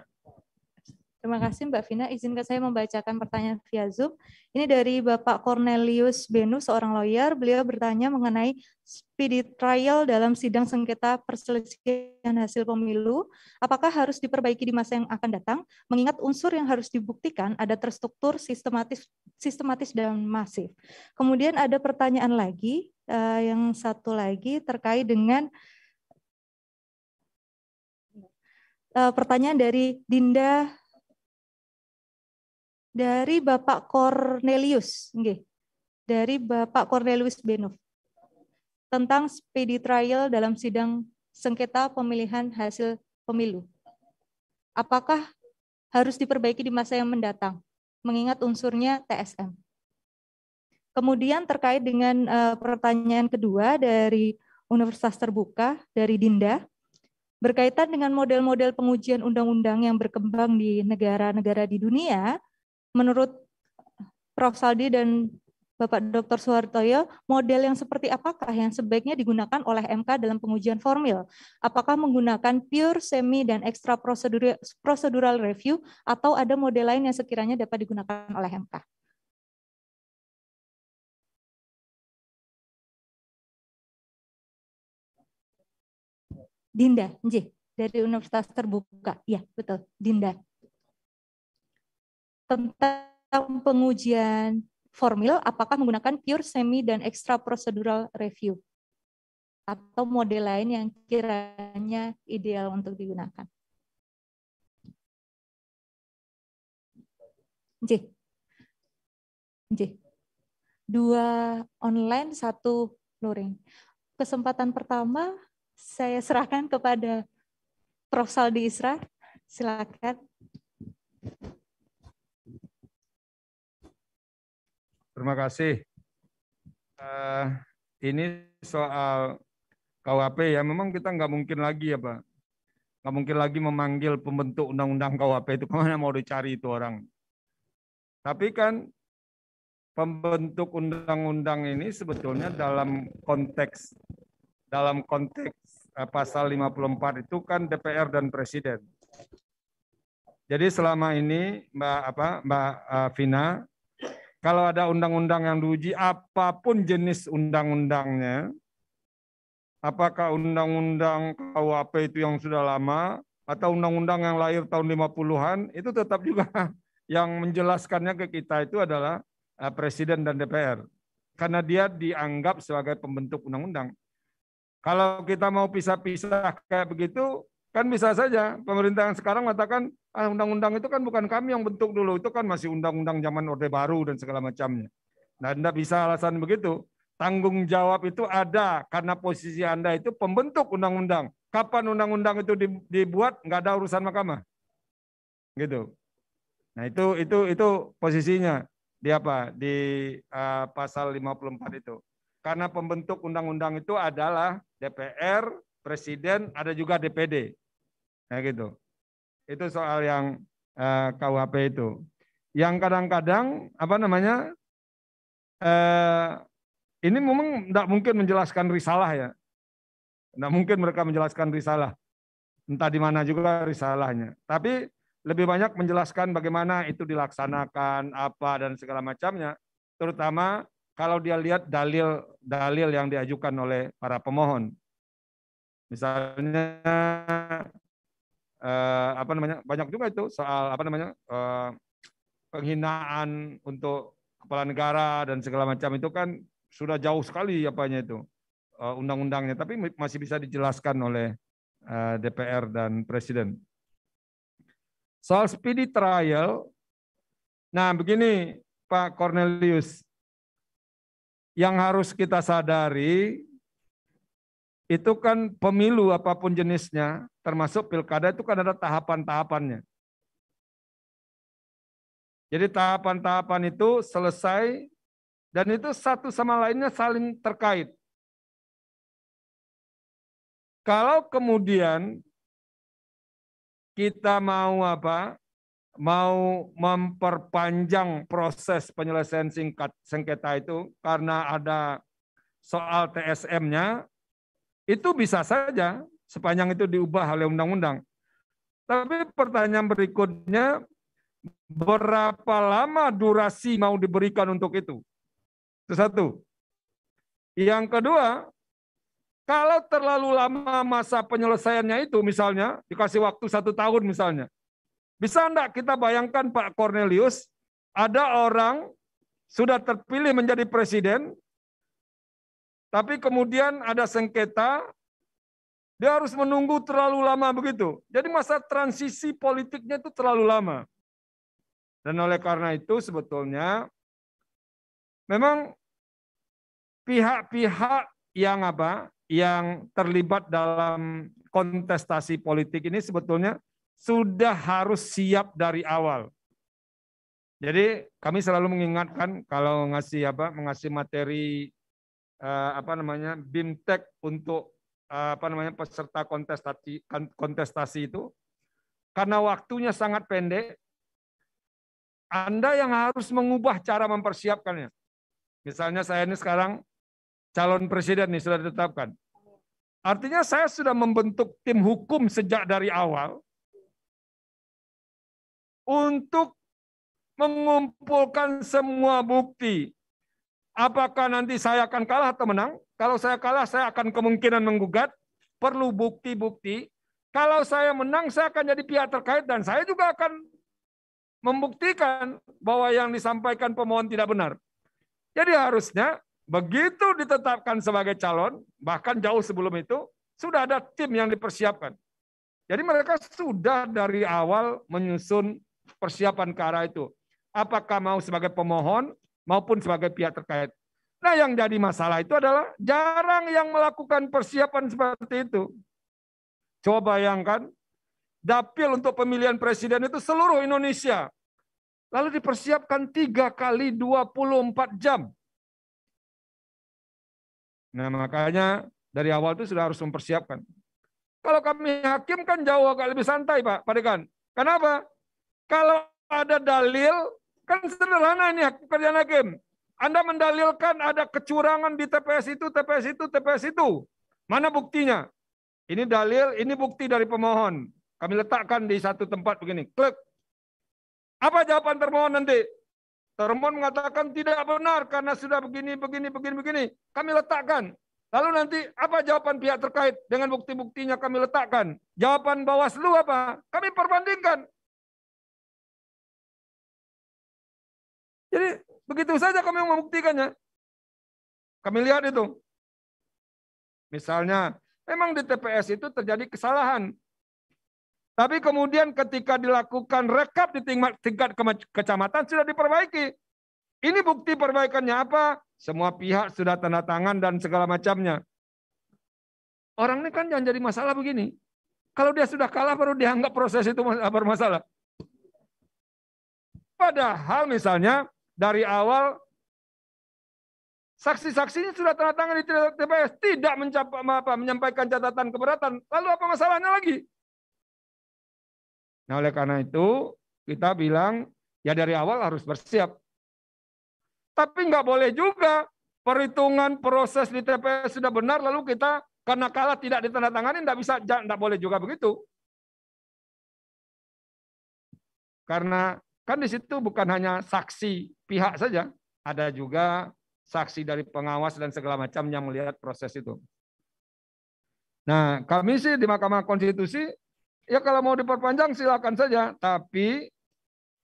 S6: Terima kasih Mbak Vina. Izinkan saya membacakan pertanyaan via Zoom. Ini dari Bapak Cornelius Benu, seorang lawyer. Beliau bertanya mengenai speedy trial dalam sidang sengketa perselisihan hasil pemilu. Apakah harus diperbaiki di masa yang akan datang? Mengingat unsur yang harus dibuktikan ada terstruktur, sistematis, sistematis dan masif. Kemudian ada pertanyaan lagi, eh, yang satu lagi terkait dengan eh, pertanyaan dari Dinda dari Bapak Cornelius, nggih. Dari Bapak Cornelius Benov tentang speedy trial dalam sidang sengketa pemilihan hasil pemilu. Apakah harus diperbaiki di masa yang mendatang mengingat unsurnya TSM? Kemudian terkait dengan eh, pertanyaan kedua dari Universitas Terbuka dari Dinda berkaitan dengan model-model pengujian undang-undang yang berkembang di negara-negara di dunia, menurut Prof. Saldi dan Bapak Dr. Suhartoyo, model yang seperti apakah yang sebaiknya digunakan oleh MK dalam pengujian formil? Apakah menggunakan pure, semi, dan extra procedural review, atau ada model lain yang sekiranya dapat digunakan oleh MK?
S4: Dinda, J,
S6: dari Universitas Terbuka. Ya, betul, Dinda tentang pengujian formil apakah menggunakan pure semi dan extra procedural review atau model lain yang kiranya ideal untuk digunakan. J. J. Dua online, satu luring. Kesempatan pertama saya serahkan kepada Prof. Saldi Isra. Silakan.
S8: Terima kasih. Uh, ini soal KUHP ya, memang kita nggak mungkin lagi ya Pak. Nggak mungkin lagi memanggil pembentuk undang-undang KUHP itu, kemana mau dicari itu orang. Tapi kan pembentuk undang-undang ini sebetulnya dalam konteks dalam konteks eh, pasal 54 itu kan DPR dan presiden. Jadi selama ini Mbak apa Mbak eh, Vina kalau ada undang-undang yang diuji, apapun jenis undang-undangnya, apakah undang-undang KUHP itu yang sudah lama, atau undang-undang yang lahir tahun 50-an, itu tetap juga yang menjelaskannya ke kita itu adalah eh, Presiden dan DPR. Karena dia dianggap sebagai pembentuk undang-undang. Kalau kita mau pisah-pisah kayak begitu, Kan bisa saja pemerintah yang sekarang mengatakan ah undang-undang itu kan bukan kami yang bentuk dulu, itu kan masih undang-undang zaman Orde Baru dan segala macamnya. Nah, Anda bisa alasan begitu. Tanggung jawab itu ada karena posisi Anda itu pembentuk undang-undang. Kapan undang-undang itu dibuat nggak ada urusan mahkamah. Gitu. Nah, itu itu itu posisinya di apa? Di uh, pasal 54 itu. Karena pembentuk undang-undang itu adalah DPR, presiden, ada juga DPD. Nah gitu. Itu soal yang eh, KUHP itu. Yang kadang-kadang apa namanya eh, ini memang tidak mungkin menjelaskan risalah ya. Tidak mungkin mereka menjelaskan risalah. Entah di mana juga risalahnya. Tapi lebih banyak menjelaskan bagaimana itu dilaksanakan, apa dan segala macamnya. Terutama kalau dia lihat dalil-dalil yang diajukan oleh para pemohon. Misalnya eh, apa namanya banyak juga itu soal apa namanya eh, penghinaan untuk kepala negara dan segala macam itu kan sudah jauh sekali apanya itu eh, undang-undangnya, tapi masih bisa dijelaskan oleh eh, DPR dan Presiden. Soal speedy trial, nah begini Pak Cornelius, yang harus kita sadari itu kan pemilu apapun jenisnya, termasuk pilkada itu kan ada tahapan-tahapannya. Jadi tahapan-tahapan itu selesai dan itu satu sama lainnya saling terkait. Kalau kemudian kita mau apa? Mau memperpanjang proses penyelesaian singkat sengketa itu karena ada soal TSM-nya, itu bisa saja sepanjang itu diubah oleh undang-undang. Tapi pertanyaan berikutnya, berapa lama durasi mau diberikan untuk itu? Itu satu. Yang kedua, kalau terlalu lama masa penyelesaiannya itu misalnya, dikasih waktu satu tahun misalnya, bisa enggak kita bayangkan Pak Cornelius, ada orang sudah terpilih menjadi presiden, tapi kemudian ada sengketa, dia harus menunggu terlalu lama begitu. Jadi masa transisi politiknya itu terlalu lama. Dan oleh karena itu sebetulnya memang pihak-pihak yang apa? yang terlibat dalam kontestasi politik ini sebetulnya sudah harus siap dari awal. Jadi kami selalu mengingatkan kalau ngasih apa mengasih materi uh, apa namanya bimtek untuk uh, apa namanya peserta kontestasi kan, kontestasi itu karena waktunya sangat pendek anda yang harus mengubah cara mempersiapkannya misalnya saya ini sekarang calon presiden nih sudah ditetapkan artinya saya sudah membentuk tim hukum sejak dari awal untuk mengumpulkan semua bukti Apakah nanti saya akan kalah atau menang? Kalau saya kalah, saya akan kemungkinan menggugat. Perlu bukti-bukti. Kalau saya menang, saya akan jadi pihak terkait dan saya juga akan membuktikan bahwa yang disampaikan pemohon tidak benar. Jadi harusnya begitu ditetapkan sebagai calon, bahkan jauh sebelum itu, sudah ada tim yang dipersiapkan. Jadi mereka sudah dari awal menyusun persiapan ke arah itu. Apakah mau sebagai pemohon maupun sebagai pihak terkait. Nah yang jadi masalah itu adalah jarang yang melakukan persiapan seperti itu. Coba bayangkan, dapil untuk pemilihan presiden itu seluruh Indonesia. Lalu dipersiapkan tiga kali 24 jam. Nah makanya dari awal itu sudah harus mempersiapkan. Kalau kami hakim kan jauh agak lebih santai Pak Padahal. Kenapa? Kalau ada dalil Kan sederhana ini pekerjaan hakim. Anda mendalilkan ada kecurangan di TPS itu, TPS itu, TPS itu. Mana buktinya? Ini dalil, ini bukti dari pemohon. Kami letakkan di satu tempat begini. Klik. Apa jawaban termohon nanti? Termohon mengatakan tidak benar karena sudah begini, begini, begini, begini. Kami letakkan. Lalu nanti apa jawaban pihak terkait dengan bukti-buktinya kami letakkan? Jawaban Bawaslu apa? Kami perbandingkan. Jadi begitu saja kami membuktikannya. Kami lihat itu. Misalnya, memang di TPS itu terjadi kesalahan. Tapi kemudian ketika dilakukan rekap di tingkat, tingkat kecamatan sudah diperbaiki. Ini bukti perbaikannya apa? Semua pihak sudah tanda tangan dan segala macamnya. Orang ini kan jangan jadi masalah begini. Kalau dia sudah kalah baru dianggap proses itu bermasalah. Padahal misalnya dari awal saksi-saksinya sudah tanda tangan di TPS tidak mencapai apa menyampaikan catatan keberatan lalu apa masalahnya lagi nah oleh karena itu kita bilang ya dari awal harus bersiap tapi nggak boleh juga perhitungan proses di TPS sudah benar lalu kita karena kalah tidak ditandatangani tidak bisa tidak boleh juga begitu karena Kan di situ bukan hanya saksi pihak saja, ada juga saksi dari pengawas dan segala macam yang melihat proses itu. Nah, kami sih di Mahkamah Konstitusi, ya kalau mau diperpanjang silakan saja, tapi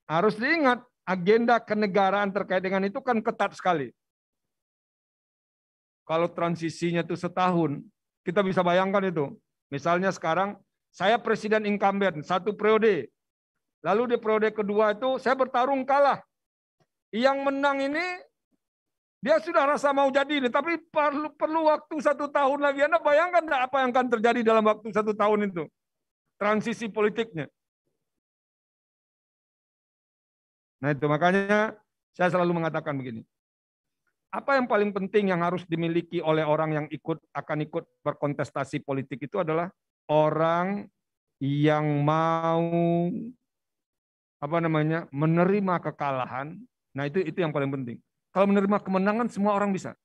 S8: harus diingat agenda kenegaraan terkait dengan itu kan ketat sekali. Kalau transisinya itu setahun, kita bisa bayangkan itu. Misalnya sekarang saya presiden incumbent satu periode, Lalu di periode kedua itu saya bertarung kalah. Yang menang ini dia sudah rasa mau jadi ini, tapi perlu perlu waktu satu tahun lagi. Anda bayangkan enggak apa yang akan terjadi dalam waktu satu tahun itu? Transisi politiknya. Nah itu makanya saya selalu mengatakan begini. Apa yang paling penting yang harus dimiliki oleh orang yang ikut akan ikut berkontestasi politik itu adalah orang yang mau apa namanya menerima kekalahan, nah itu itu yang paling penting. Kalau menerima kemenangan semua orang bisa.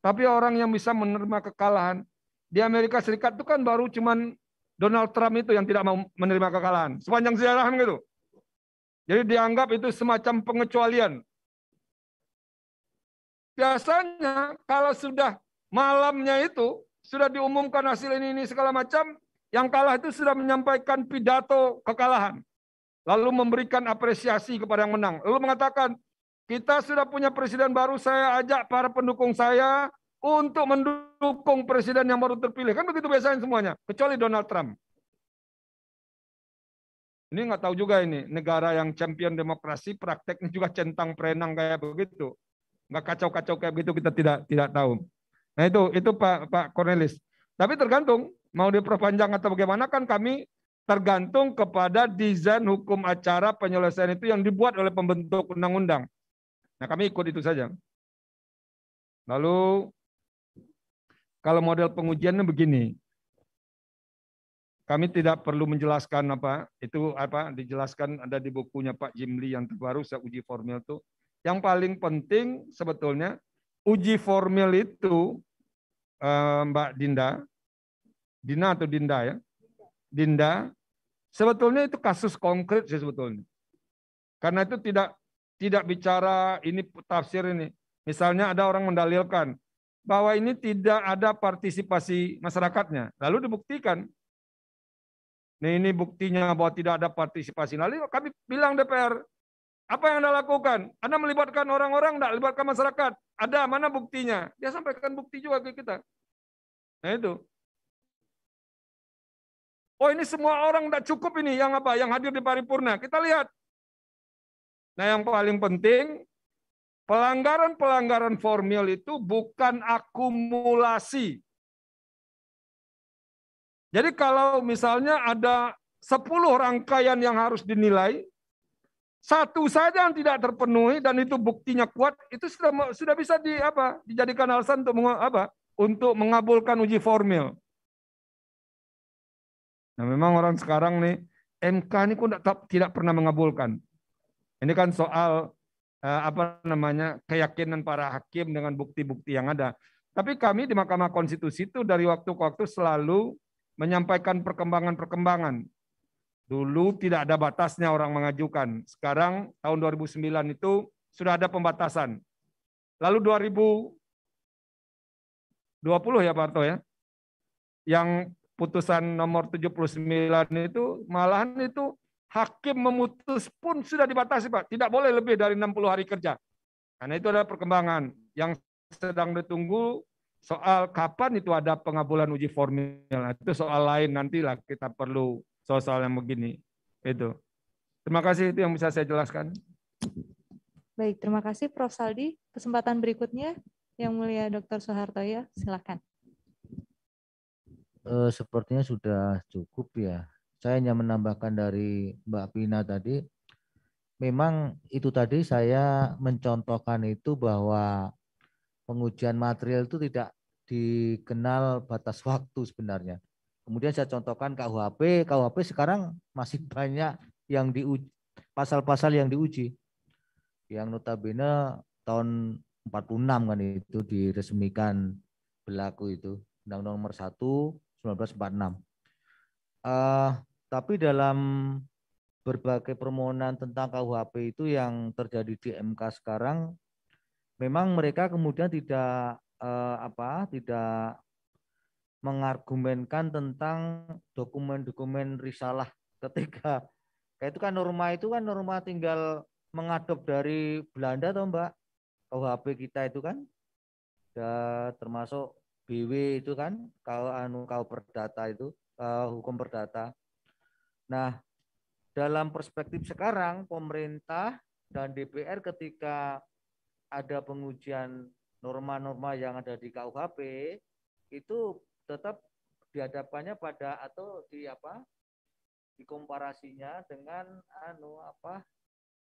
S8: Tapi orang yang bisa menerima kekalahan di Amerika Serikat itu kan baru cuman Donald Trump itu yang tidak mau menerima kekalahan sepanjang sejarah kan gitu. Jadi dianggap itu semacam pengecualian. Biasanya kalau sudah malamnya itu sudah diumumkan hasil ini ini segala macam, yang kalah itu sudah menyampaikan pidato kekalahan lalu memberikan apresiasi kepada yang menang. Lalu mengatakan, kita sudah punya presiden baru, saya ajak para pendukung saya untuk mendukung presiden yang baru terpilih. Kan begitu biasanya semuanya, kecuali Donald Trump. Ini nggak tahu juga ini, negara yang champion demokrasi prakteknya juga centang perenang kayak begitu. Nggak kacau-kacau kayak begitu kita tidak tidak tahu. Nah itu itu Pak Pak Cornelis. Tapi tergantung mau diperpanjang atau bagaimana kan kami tergantung kepada desain hukum acara penyelesaian itu yang dibuat oleh pembentuk undang-undang. Nah, kami ikut itu saja. Lalu kalau model pengujiannya begini. Kami tidak perlu menjelaskan apa itu apa dijelaskan ada di bukunya Pak Jimli yang terbaru saya uji formil itu. Yang paling penting sebetulnya uji formil itu eh, Mbak Dinda, Dina atau Dinda ya, Dinda Sebetulnya itu kasus konkret sih sebetulnya. Karena itu tidak tidak bicara ini tafsir ini. Misalnya ada orang mendalilkan bahwa ini tidak ada partisipasi masyarakatnya. Lalu dibuktikan. Nah, ini buktinya bahwa tidak ada partisipasi. Lalu kami bilang DPR, apa yang Anda lakukan? Anda melibatkan orang-orang, tidak melibatkan masyarakat. Ada, mana buktinya? Dia sampaikan bukti juga ke kita. Nah itu. Oh ini semua orang tidak cukup ini yang apa yang hadir di paripurna. Kita lihat. Nah yang paling penting pelanggaran-pelanggaran formil itu bukan akumulasi. Jadi kalau misalnya ada 10 rangkaian yang harus dinilai, satu saja yang tidak terpenuhi dan itu buktinya kuat, itu sudah sudah bisa di apa dijadikan alasan untuk apa untuk mengabulkan uji formil. Nah memang orang sekarang nih, MK ini kok tidak, tidak pernah mengabulkan. Ini kan soal eh, apa namanya keyakinan para hakim dengan bukti-bukti yang ada. Tapi kami di Mahkamah Konstitusi itu dari waktu ke waktu selalu menyampaikan perkembangan-perkembangan. Dulu tidak ada batasnya orang mengajukan. Sekarang tahun 2009 itu sudah ada pembatasan. Lalu 2020 ya Pak Arto ya, yang putusan nomor 79 itu malahan itu hakim memutus pun sudah dibatasi Pak. Tidak boleh lebih dari 60 hari kerja. Karena itu adalah perkembangan yang sedang ditunggu soal kapan itu ada pengabulan uji formil. Nah, itu soal lain nantilah kita perlu soal-soal yang begini. Itu. Terima kasih itu yang bisa saya jelaskan.
S6: Baik, terima kasih Prof. Saldi. Kesempatan berikutnya yang mulia Dr. Soeharto ya, silakan
S7: eh, sepertinya sudah cukup ya. Saya hanya menambahkan dari Mbak Pina tadi, memang itu tadi saya mencontohkan itu bahwa pengujian material itu tidak dikenal batas waktu sebenarnya. Kemudian saya contohkan KUHP, KUHP sekarang masih banyak yang diuji pasal-pasal yang diuji. Yang notabene tahun 46 kan itu diresmikan berlaku itu Undang-Undang Nomor 1 1946. Uh, eh, tapi dalam berbagai permohonan tentang KUHP itu yang terjadi di MK sekarang memang mereka kemudian tidak uh, apa tidak mengargumenkan tentang dokumen-dokumen risalah ketika kayak itu kan norma itu kan norma tinggal mengadop dari Belanda atau Mbak KUHP kita itu kan ya, termasuk BW itu kan kau anu kau perdata itu kalau eh, hukum perdata. Nah, dalam perspektif sekarang pemerintah dan DPR ketika ada pengujian norma-norma yang ada di KUHP itu tetap dihadapannya pada atau di apa dikomparasinya dengan anu apa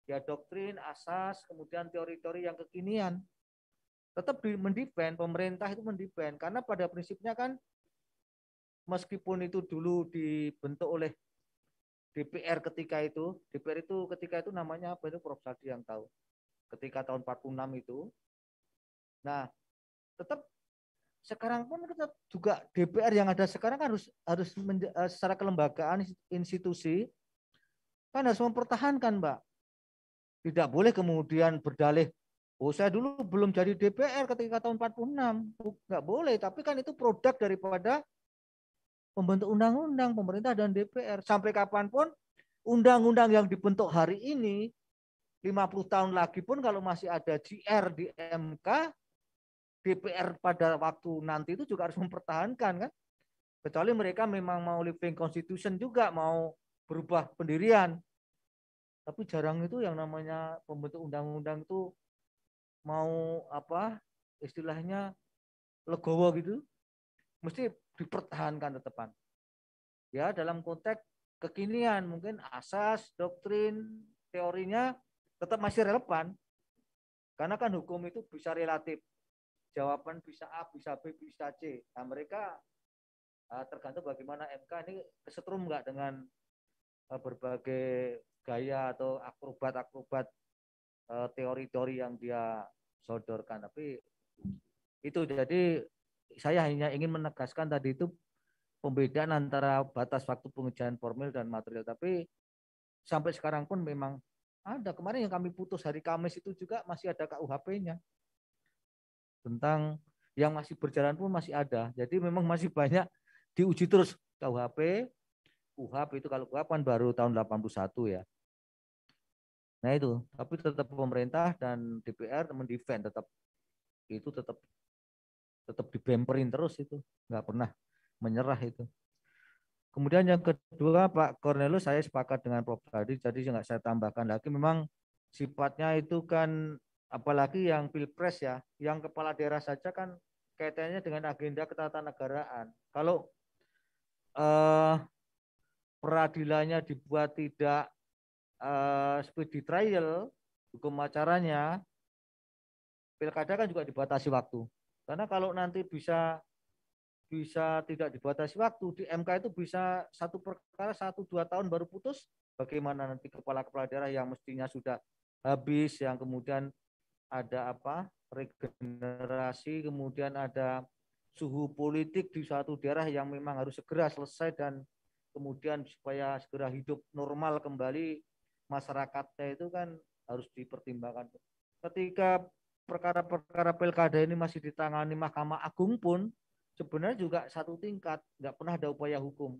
S7: ya doktrin asas kemudian teori-teori yang kekinian tetap di, mendepend pemerintah itu mendepend karena pada prinsipnya kan meskipun itu dulu dibentuk oleh DPR ketika itu DPR itu ketika itu namanya apa itu Prof Sadi yang tahu ketika tahun 46 itu nah tetap sekarang pun tetap juga DPR yang ada sekarang kan harus harus eh, secara kelembagaan institusi kan harus mempertahankan mbak tidak boleh kemudian berdalih Oh saya dulu belum jadi DPR ketika tahun 46. Nggak boleh, tapi kan itu produk daripada pembentuk undang-undang, pemerintah dan DPR. Sampai kapanpun undang-undang yang dibentuk hari ini, 50 tahun lagi pun kalau masih ada GR di MK, DPR pada waktu nanti itu juga harus mempertahankan kan. Kecuali mereka memang mau living constitution juga, mau berubah pendirian. Tapi jarang itu yang namanya pembentuk undang-undang itu mau apa istilahnya legowo gitu mesti dipertahankan tetepan ya dalam konteks kekinian mungkin asas doktrin teorinya tetap masih relevan karena kan hukum itu bisa relatif jawaban bisa A bisa B bisa C nah mereka eh, tergantung bagaimana MK ini kesetrum nggak dengan eh, berbagai gaya atau akrobat-akrobat Eh, teori-teori yang dia sodorkan. Tapi itu jadi saya hanya ingin menegaskan tadi itu pembedaan antara batas waktu pengujian formil dan material. Tapi sampai sekarang pun memang ada. Kemarin yang kami putus hari Kamis itu juga masih ada KUHP-nya. Tentang yang masih berjalan pun masih ada. Jadi memang masih banyak diuji terus KUHP. KUHP itu kalau kapan baru tahun 81 ya. Nah itu, tapi tetap pemerintah dan DPR mendefend tetap itu tetap tetap dibemperin terus itu, nggak pernah menyerah itu. Kemudian yang kedua Pak Cornelius saya sepakat dengan Prof tadi, jadi nggak saya tambahkan lagi. Memang sifatnya itu kan apalagi yang pilpres ya, yang kepala daerah saja kan kaitannya dengan agenda ketatanegaraan. Kalau eh, peradilannya dibuat tidak uh, speedy trial hukum acaranya pilkada kan juga dibatasi waktu. Karena kalau nanti bisa bisa tidak dibatasi waktu di MK itu bisa satu perkara satu dua tahun baru putus bagaimana nanti kepala kepala daerah yang mestinya sudah habis yang kemudian ada apa regenerasi kemudian ada suhu politik di suatu daerah yang memang harus segera selesai dan kemudian supaya segera hidup normal kembali masyarakatnya itu kan harus dipertimbangkan. Ketika perkara-perkara pilkada ini masih ditangani Mahkamah Agung pun sebenarnya juga satu tingkat nggak pernah ada upaya hukum.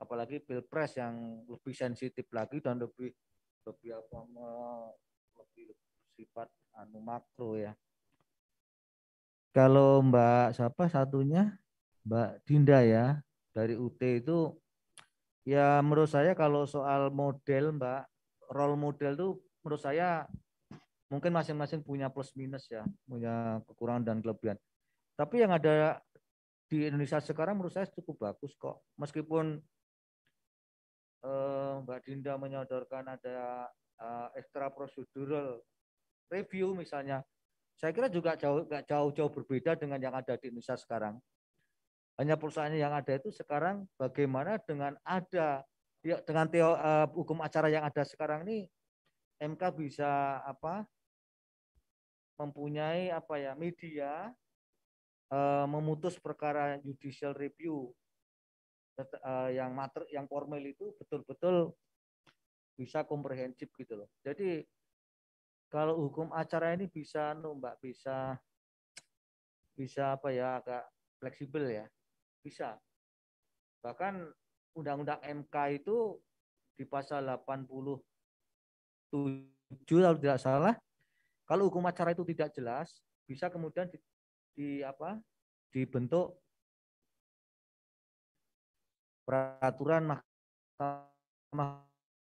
S7: Apalagi pilpres yang lebih sensitif lagi dan lebih lebih apa lebih sifat anu makro ya. Kalau Mbak siapa satunya Mbak Dinda ya dari UT itu Ya menurut saya kalau soal model Mbak, role model tuh menurut saya mungkin masing-masing punya plus minus ya, punya kekurangan dan kelebihan. Tapi yang ada di Indonesia sekarang menurut saya cukup bagus kok. Meskipun eh, Mbak Dinda menyodorkan ada eh, ekstra prosedural review misalnya, saya kira juga jauh jauh-jauh berbeda dengan yang ada di Indonesia sekarang. Hanya perusahaannya yang ada itu sekarang bagaimana dengan ada ya dengan teo, uh, hukum acara yang ada sekarang ini MK bisa apa mempunyai apa ya media uh, memutus perkara judicial review uh, yang mater yang formal itu betul-betul bisa komprehensif gitu loh. Jadi kalau hukum acara ini bisa no, bisa bisa apa ya agak fleksibel ya bisa. Bahkan Undang-Undang MK itu di pasal 87 kalau tidak salah, kalau hukum acara itu tidak jelas, bisa kemudian di, di apa? dibentuk peraturan Mahkamah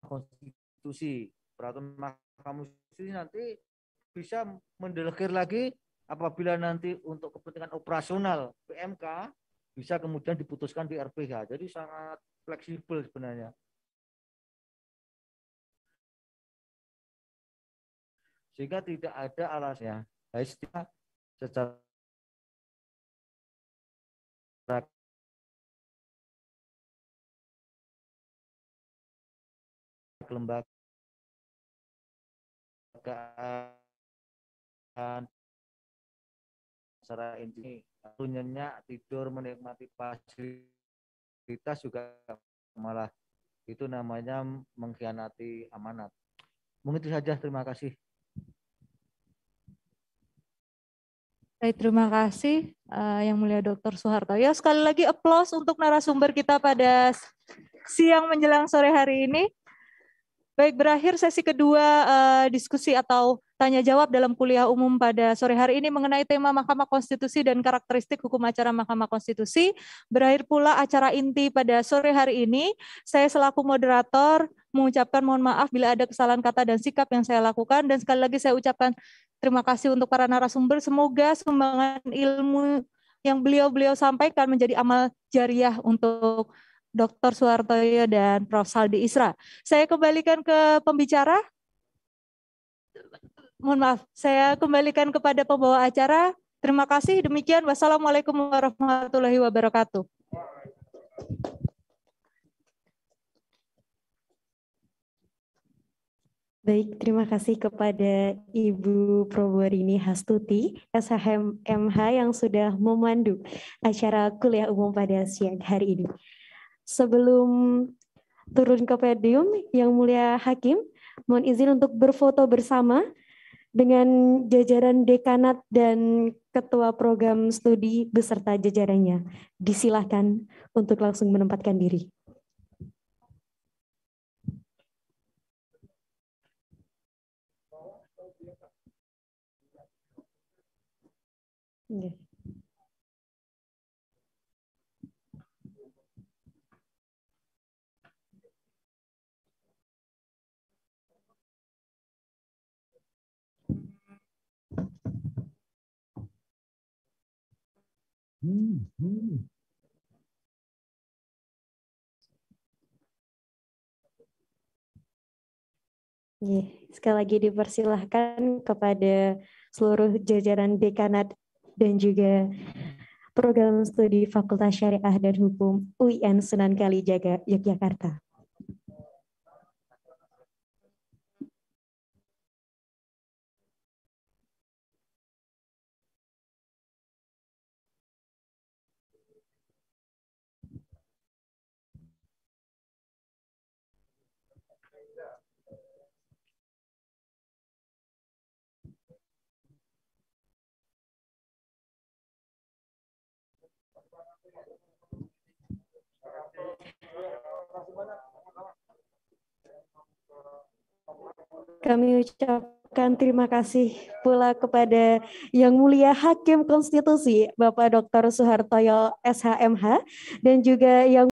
S7: Konstitusi. Peraturan Mahkamah Konstitusi nanti bisa mendelegir lagi apabila nanti untuk kepentingan operasional PMK bisa kemudian diputuskan di RPH. Jadi sangat fleksibel sebenarnya.
S4: Sehingga tidak ada alasnya. Hanya secara kelembagaan
S7: secara ini aku nyenyak tidur menikmati fasilitas juga malah itu namanya mengkhianati amanat. Mungkin itu saja. Terima kasih.
S6: Baik, terima kasih uh, yang mulia Dr. Soeharto. Ya, sekali lagi aplaus untuk narasumber kita pada siang menjelang sore hari ini. Baik, berakhir sesi kedua uh, diskusi atau tanya jawab dalam kuliah umum pada sore hari ini mengenai tema Mahkamah Konstitusi dan karakteristik hukum acara Mahkamah Konstitusi. Berakhir pula acara inti pada sore hari ini. Saya selaku moderator mengucapkan mohon maaf bila ada kesalahan kata dan sikap yang saya lakukan dan sekali lagi saya ucapkan terima kasih untuk para narasumber. Semoga sumbangan ilmu yang beliau-beliau sampaikan menjadi amal jariah untuk Dr. Suartoyo dan Prof. Saldi Isra. Saya kembalikan ke pembicara mohon maaf, saya kembalikan kepada pembawa acara. Terima kasih. Demikian. Wassalamualaikum warahmatullahi wabarakatuh. Baik, terima kasih
S1: kepada Ibu Proborini Hastuti, SHM MH yang sudah memandu acara kuliah umum pada siang hari ini. Sebelum turun ke podium, Yang Mulia Hakim, mohon izin untuk berfoto bersama dengan jajaran dekanat dan ketua program studi beserta jajarannya. Disilahkan untuk langsung menempatkan diri.
S4: Yeah.
S6: Sekali lagi dipersilahkan kepada seluruh jajaran dekanat dan juga
S1: program studi Fakultas Syariah dan Hukum UIN Sunan Kalijaga, Yogyakarta. Kami ucapkan terima kasih pula kepada Yang Mulia Hakim Konstitusi Bapak Dr. Suhartoyo SHMH dan juga Yang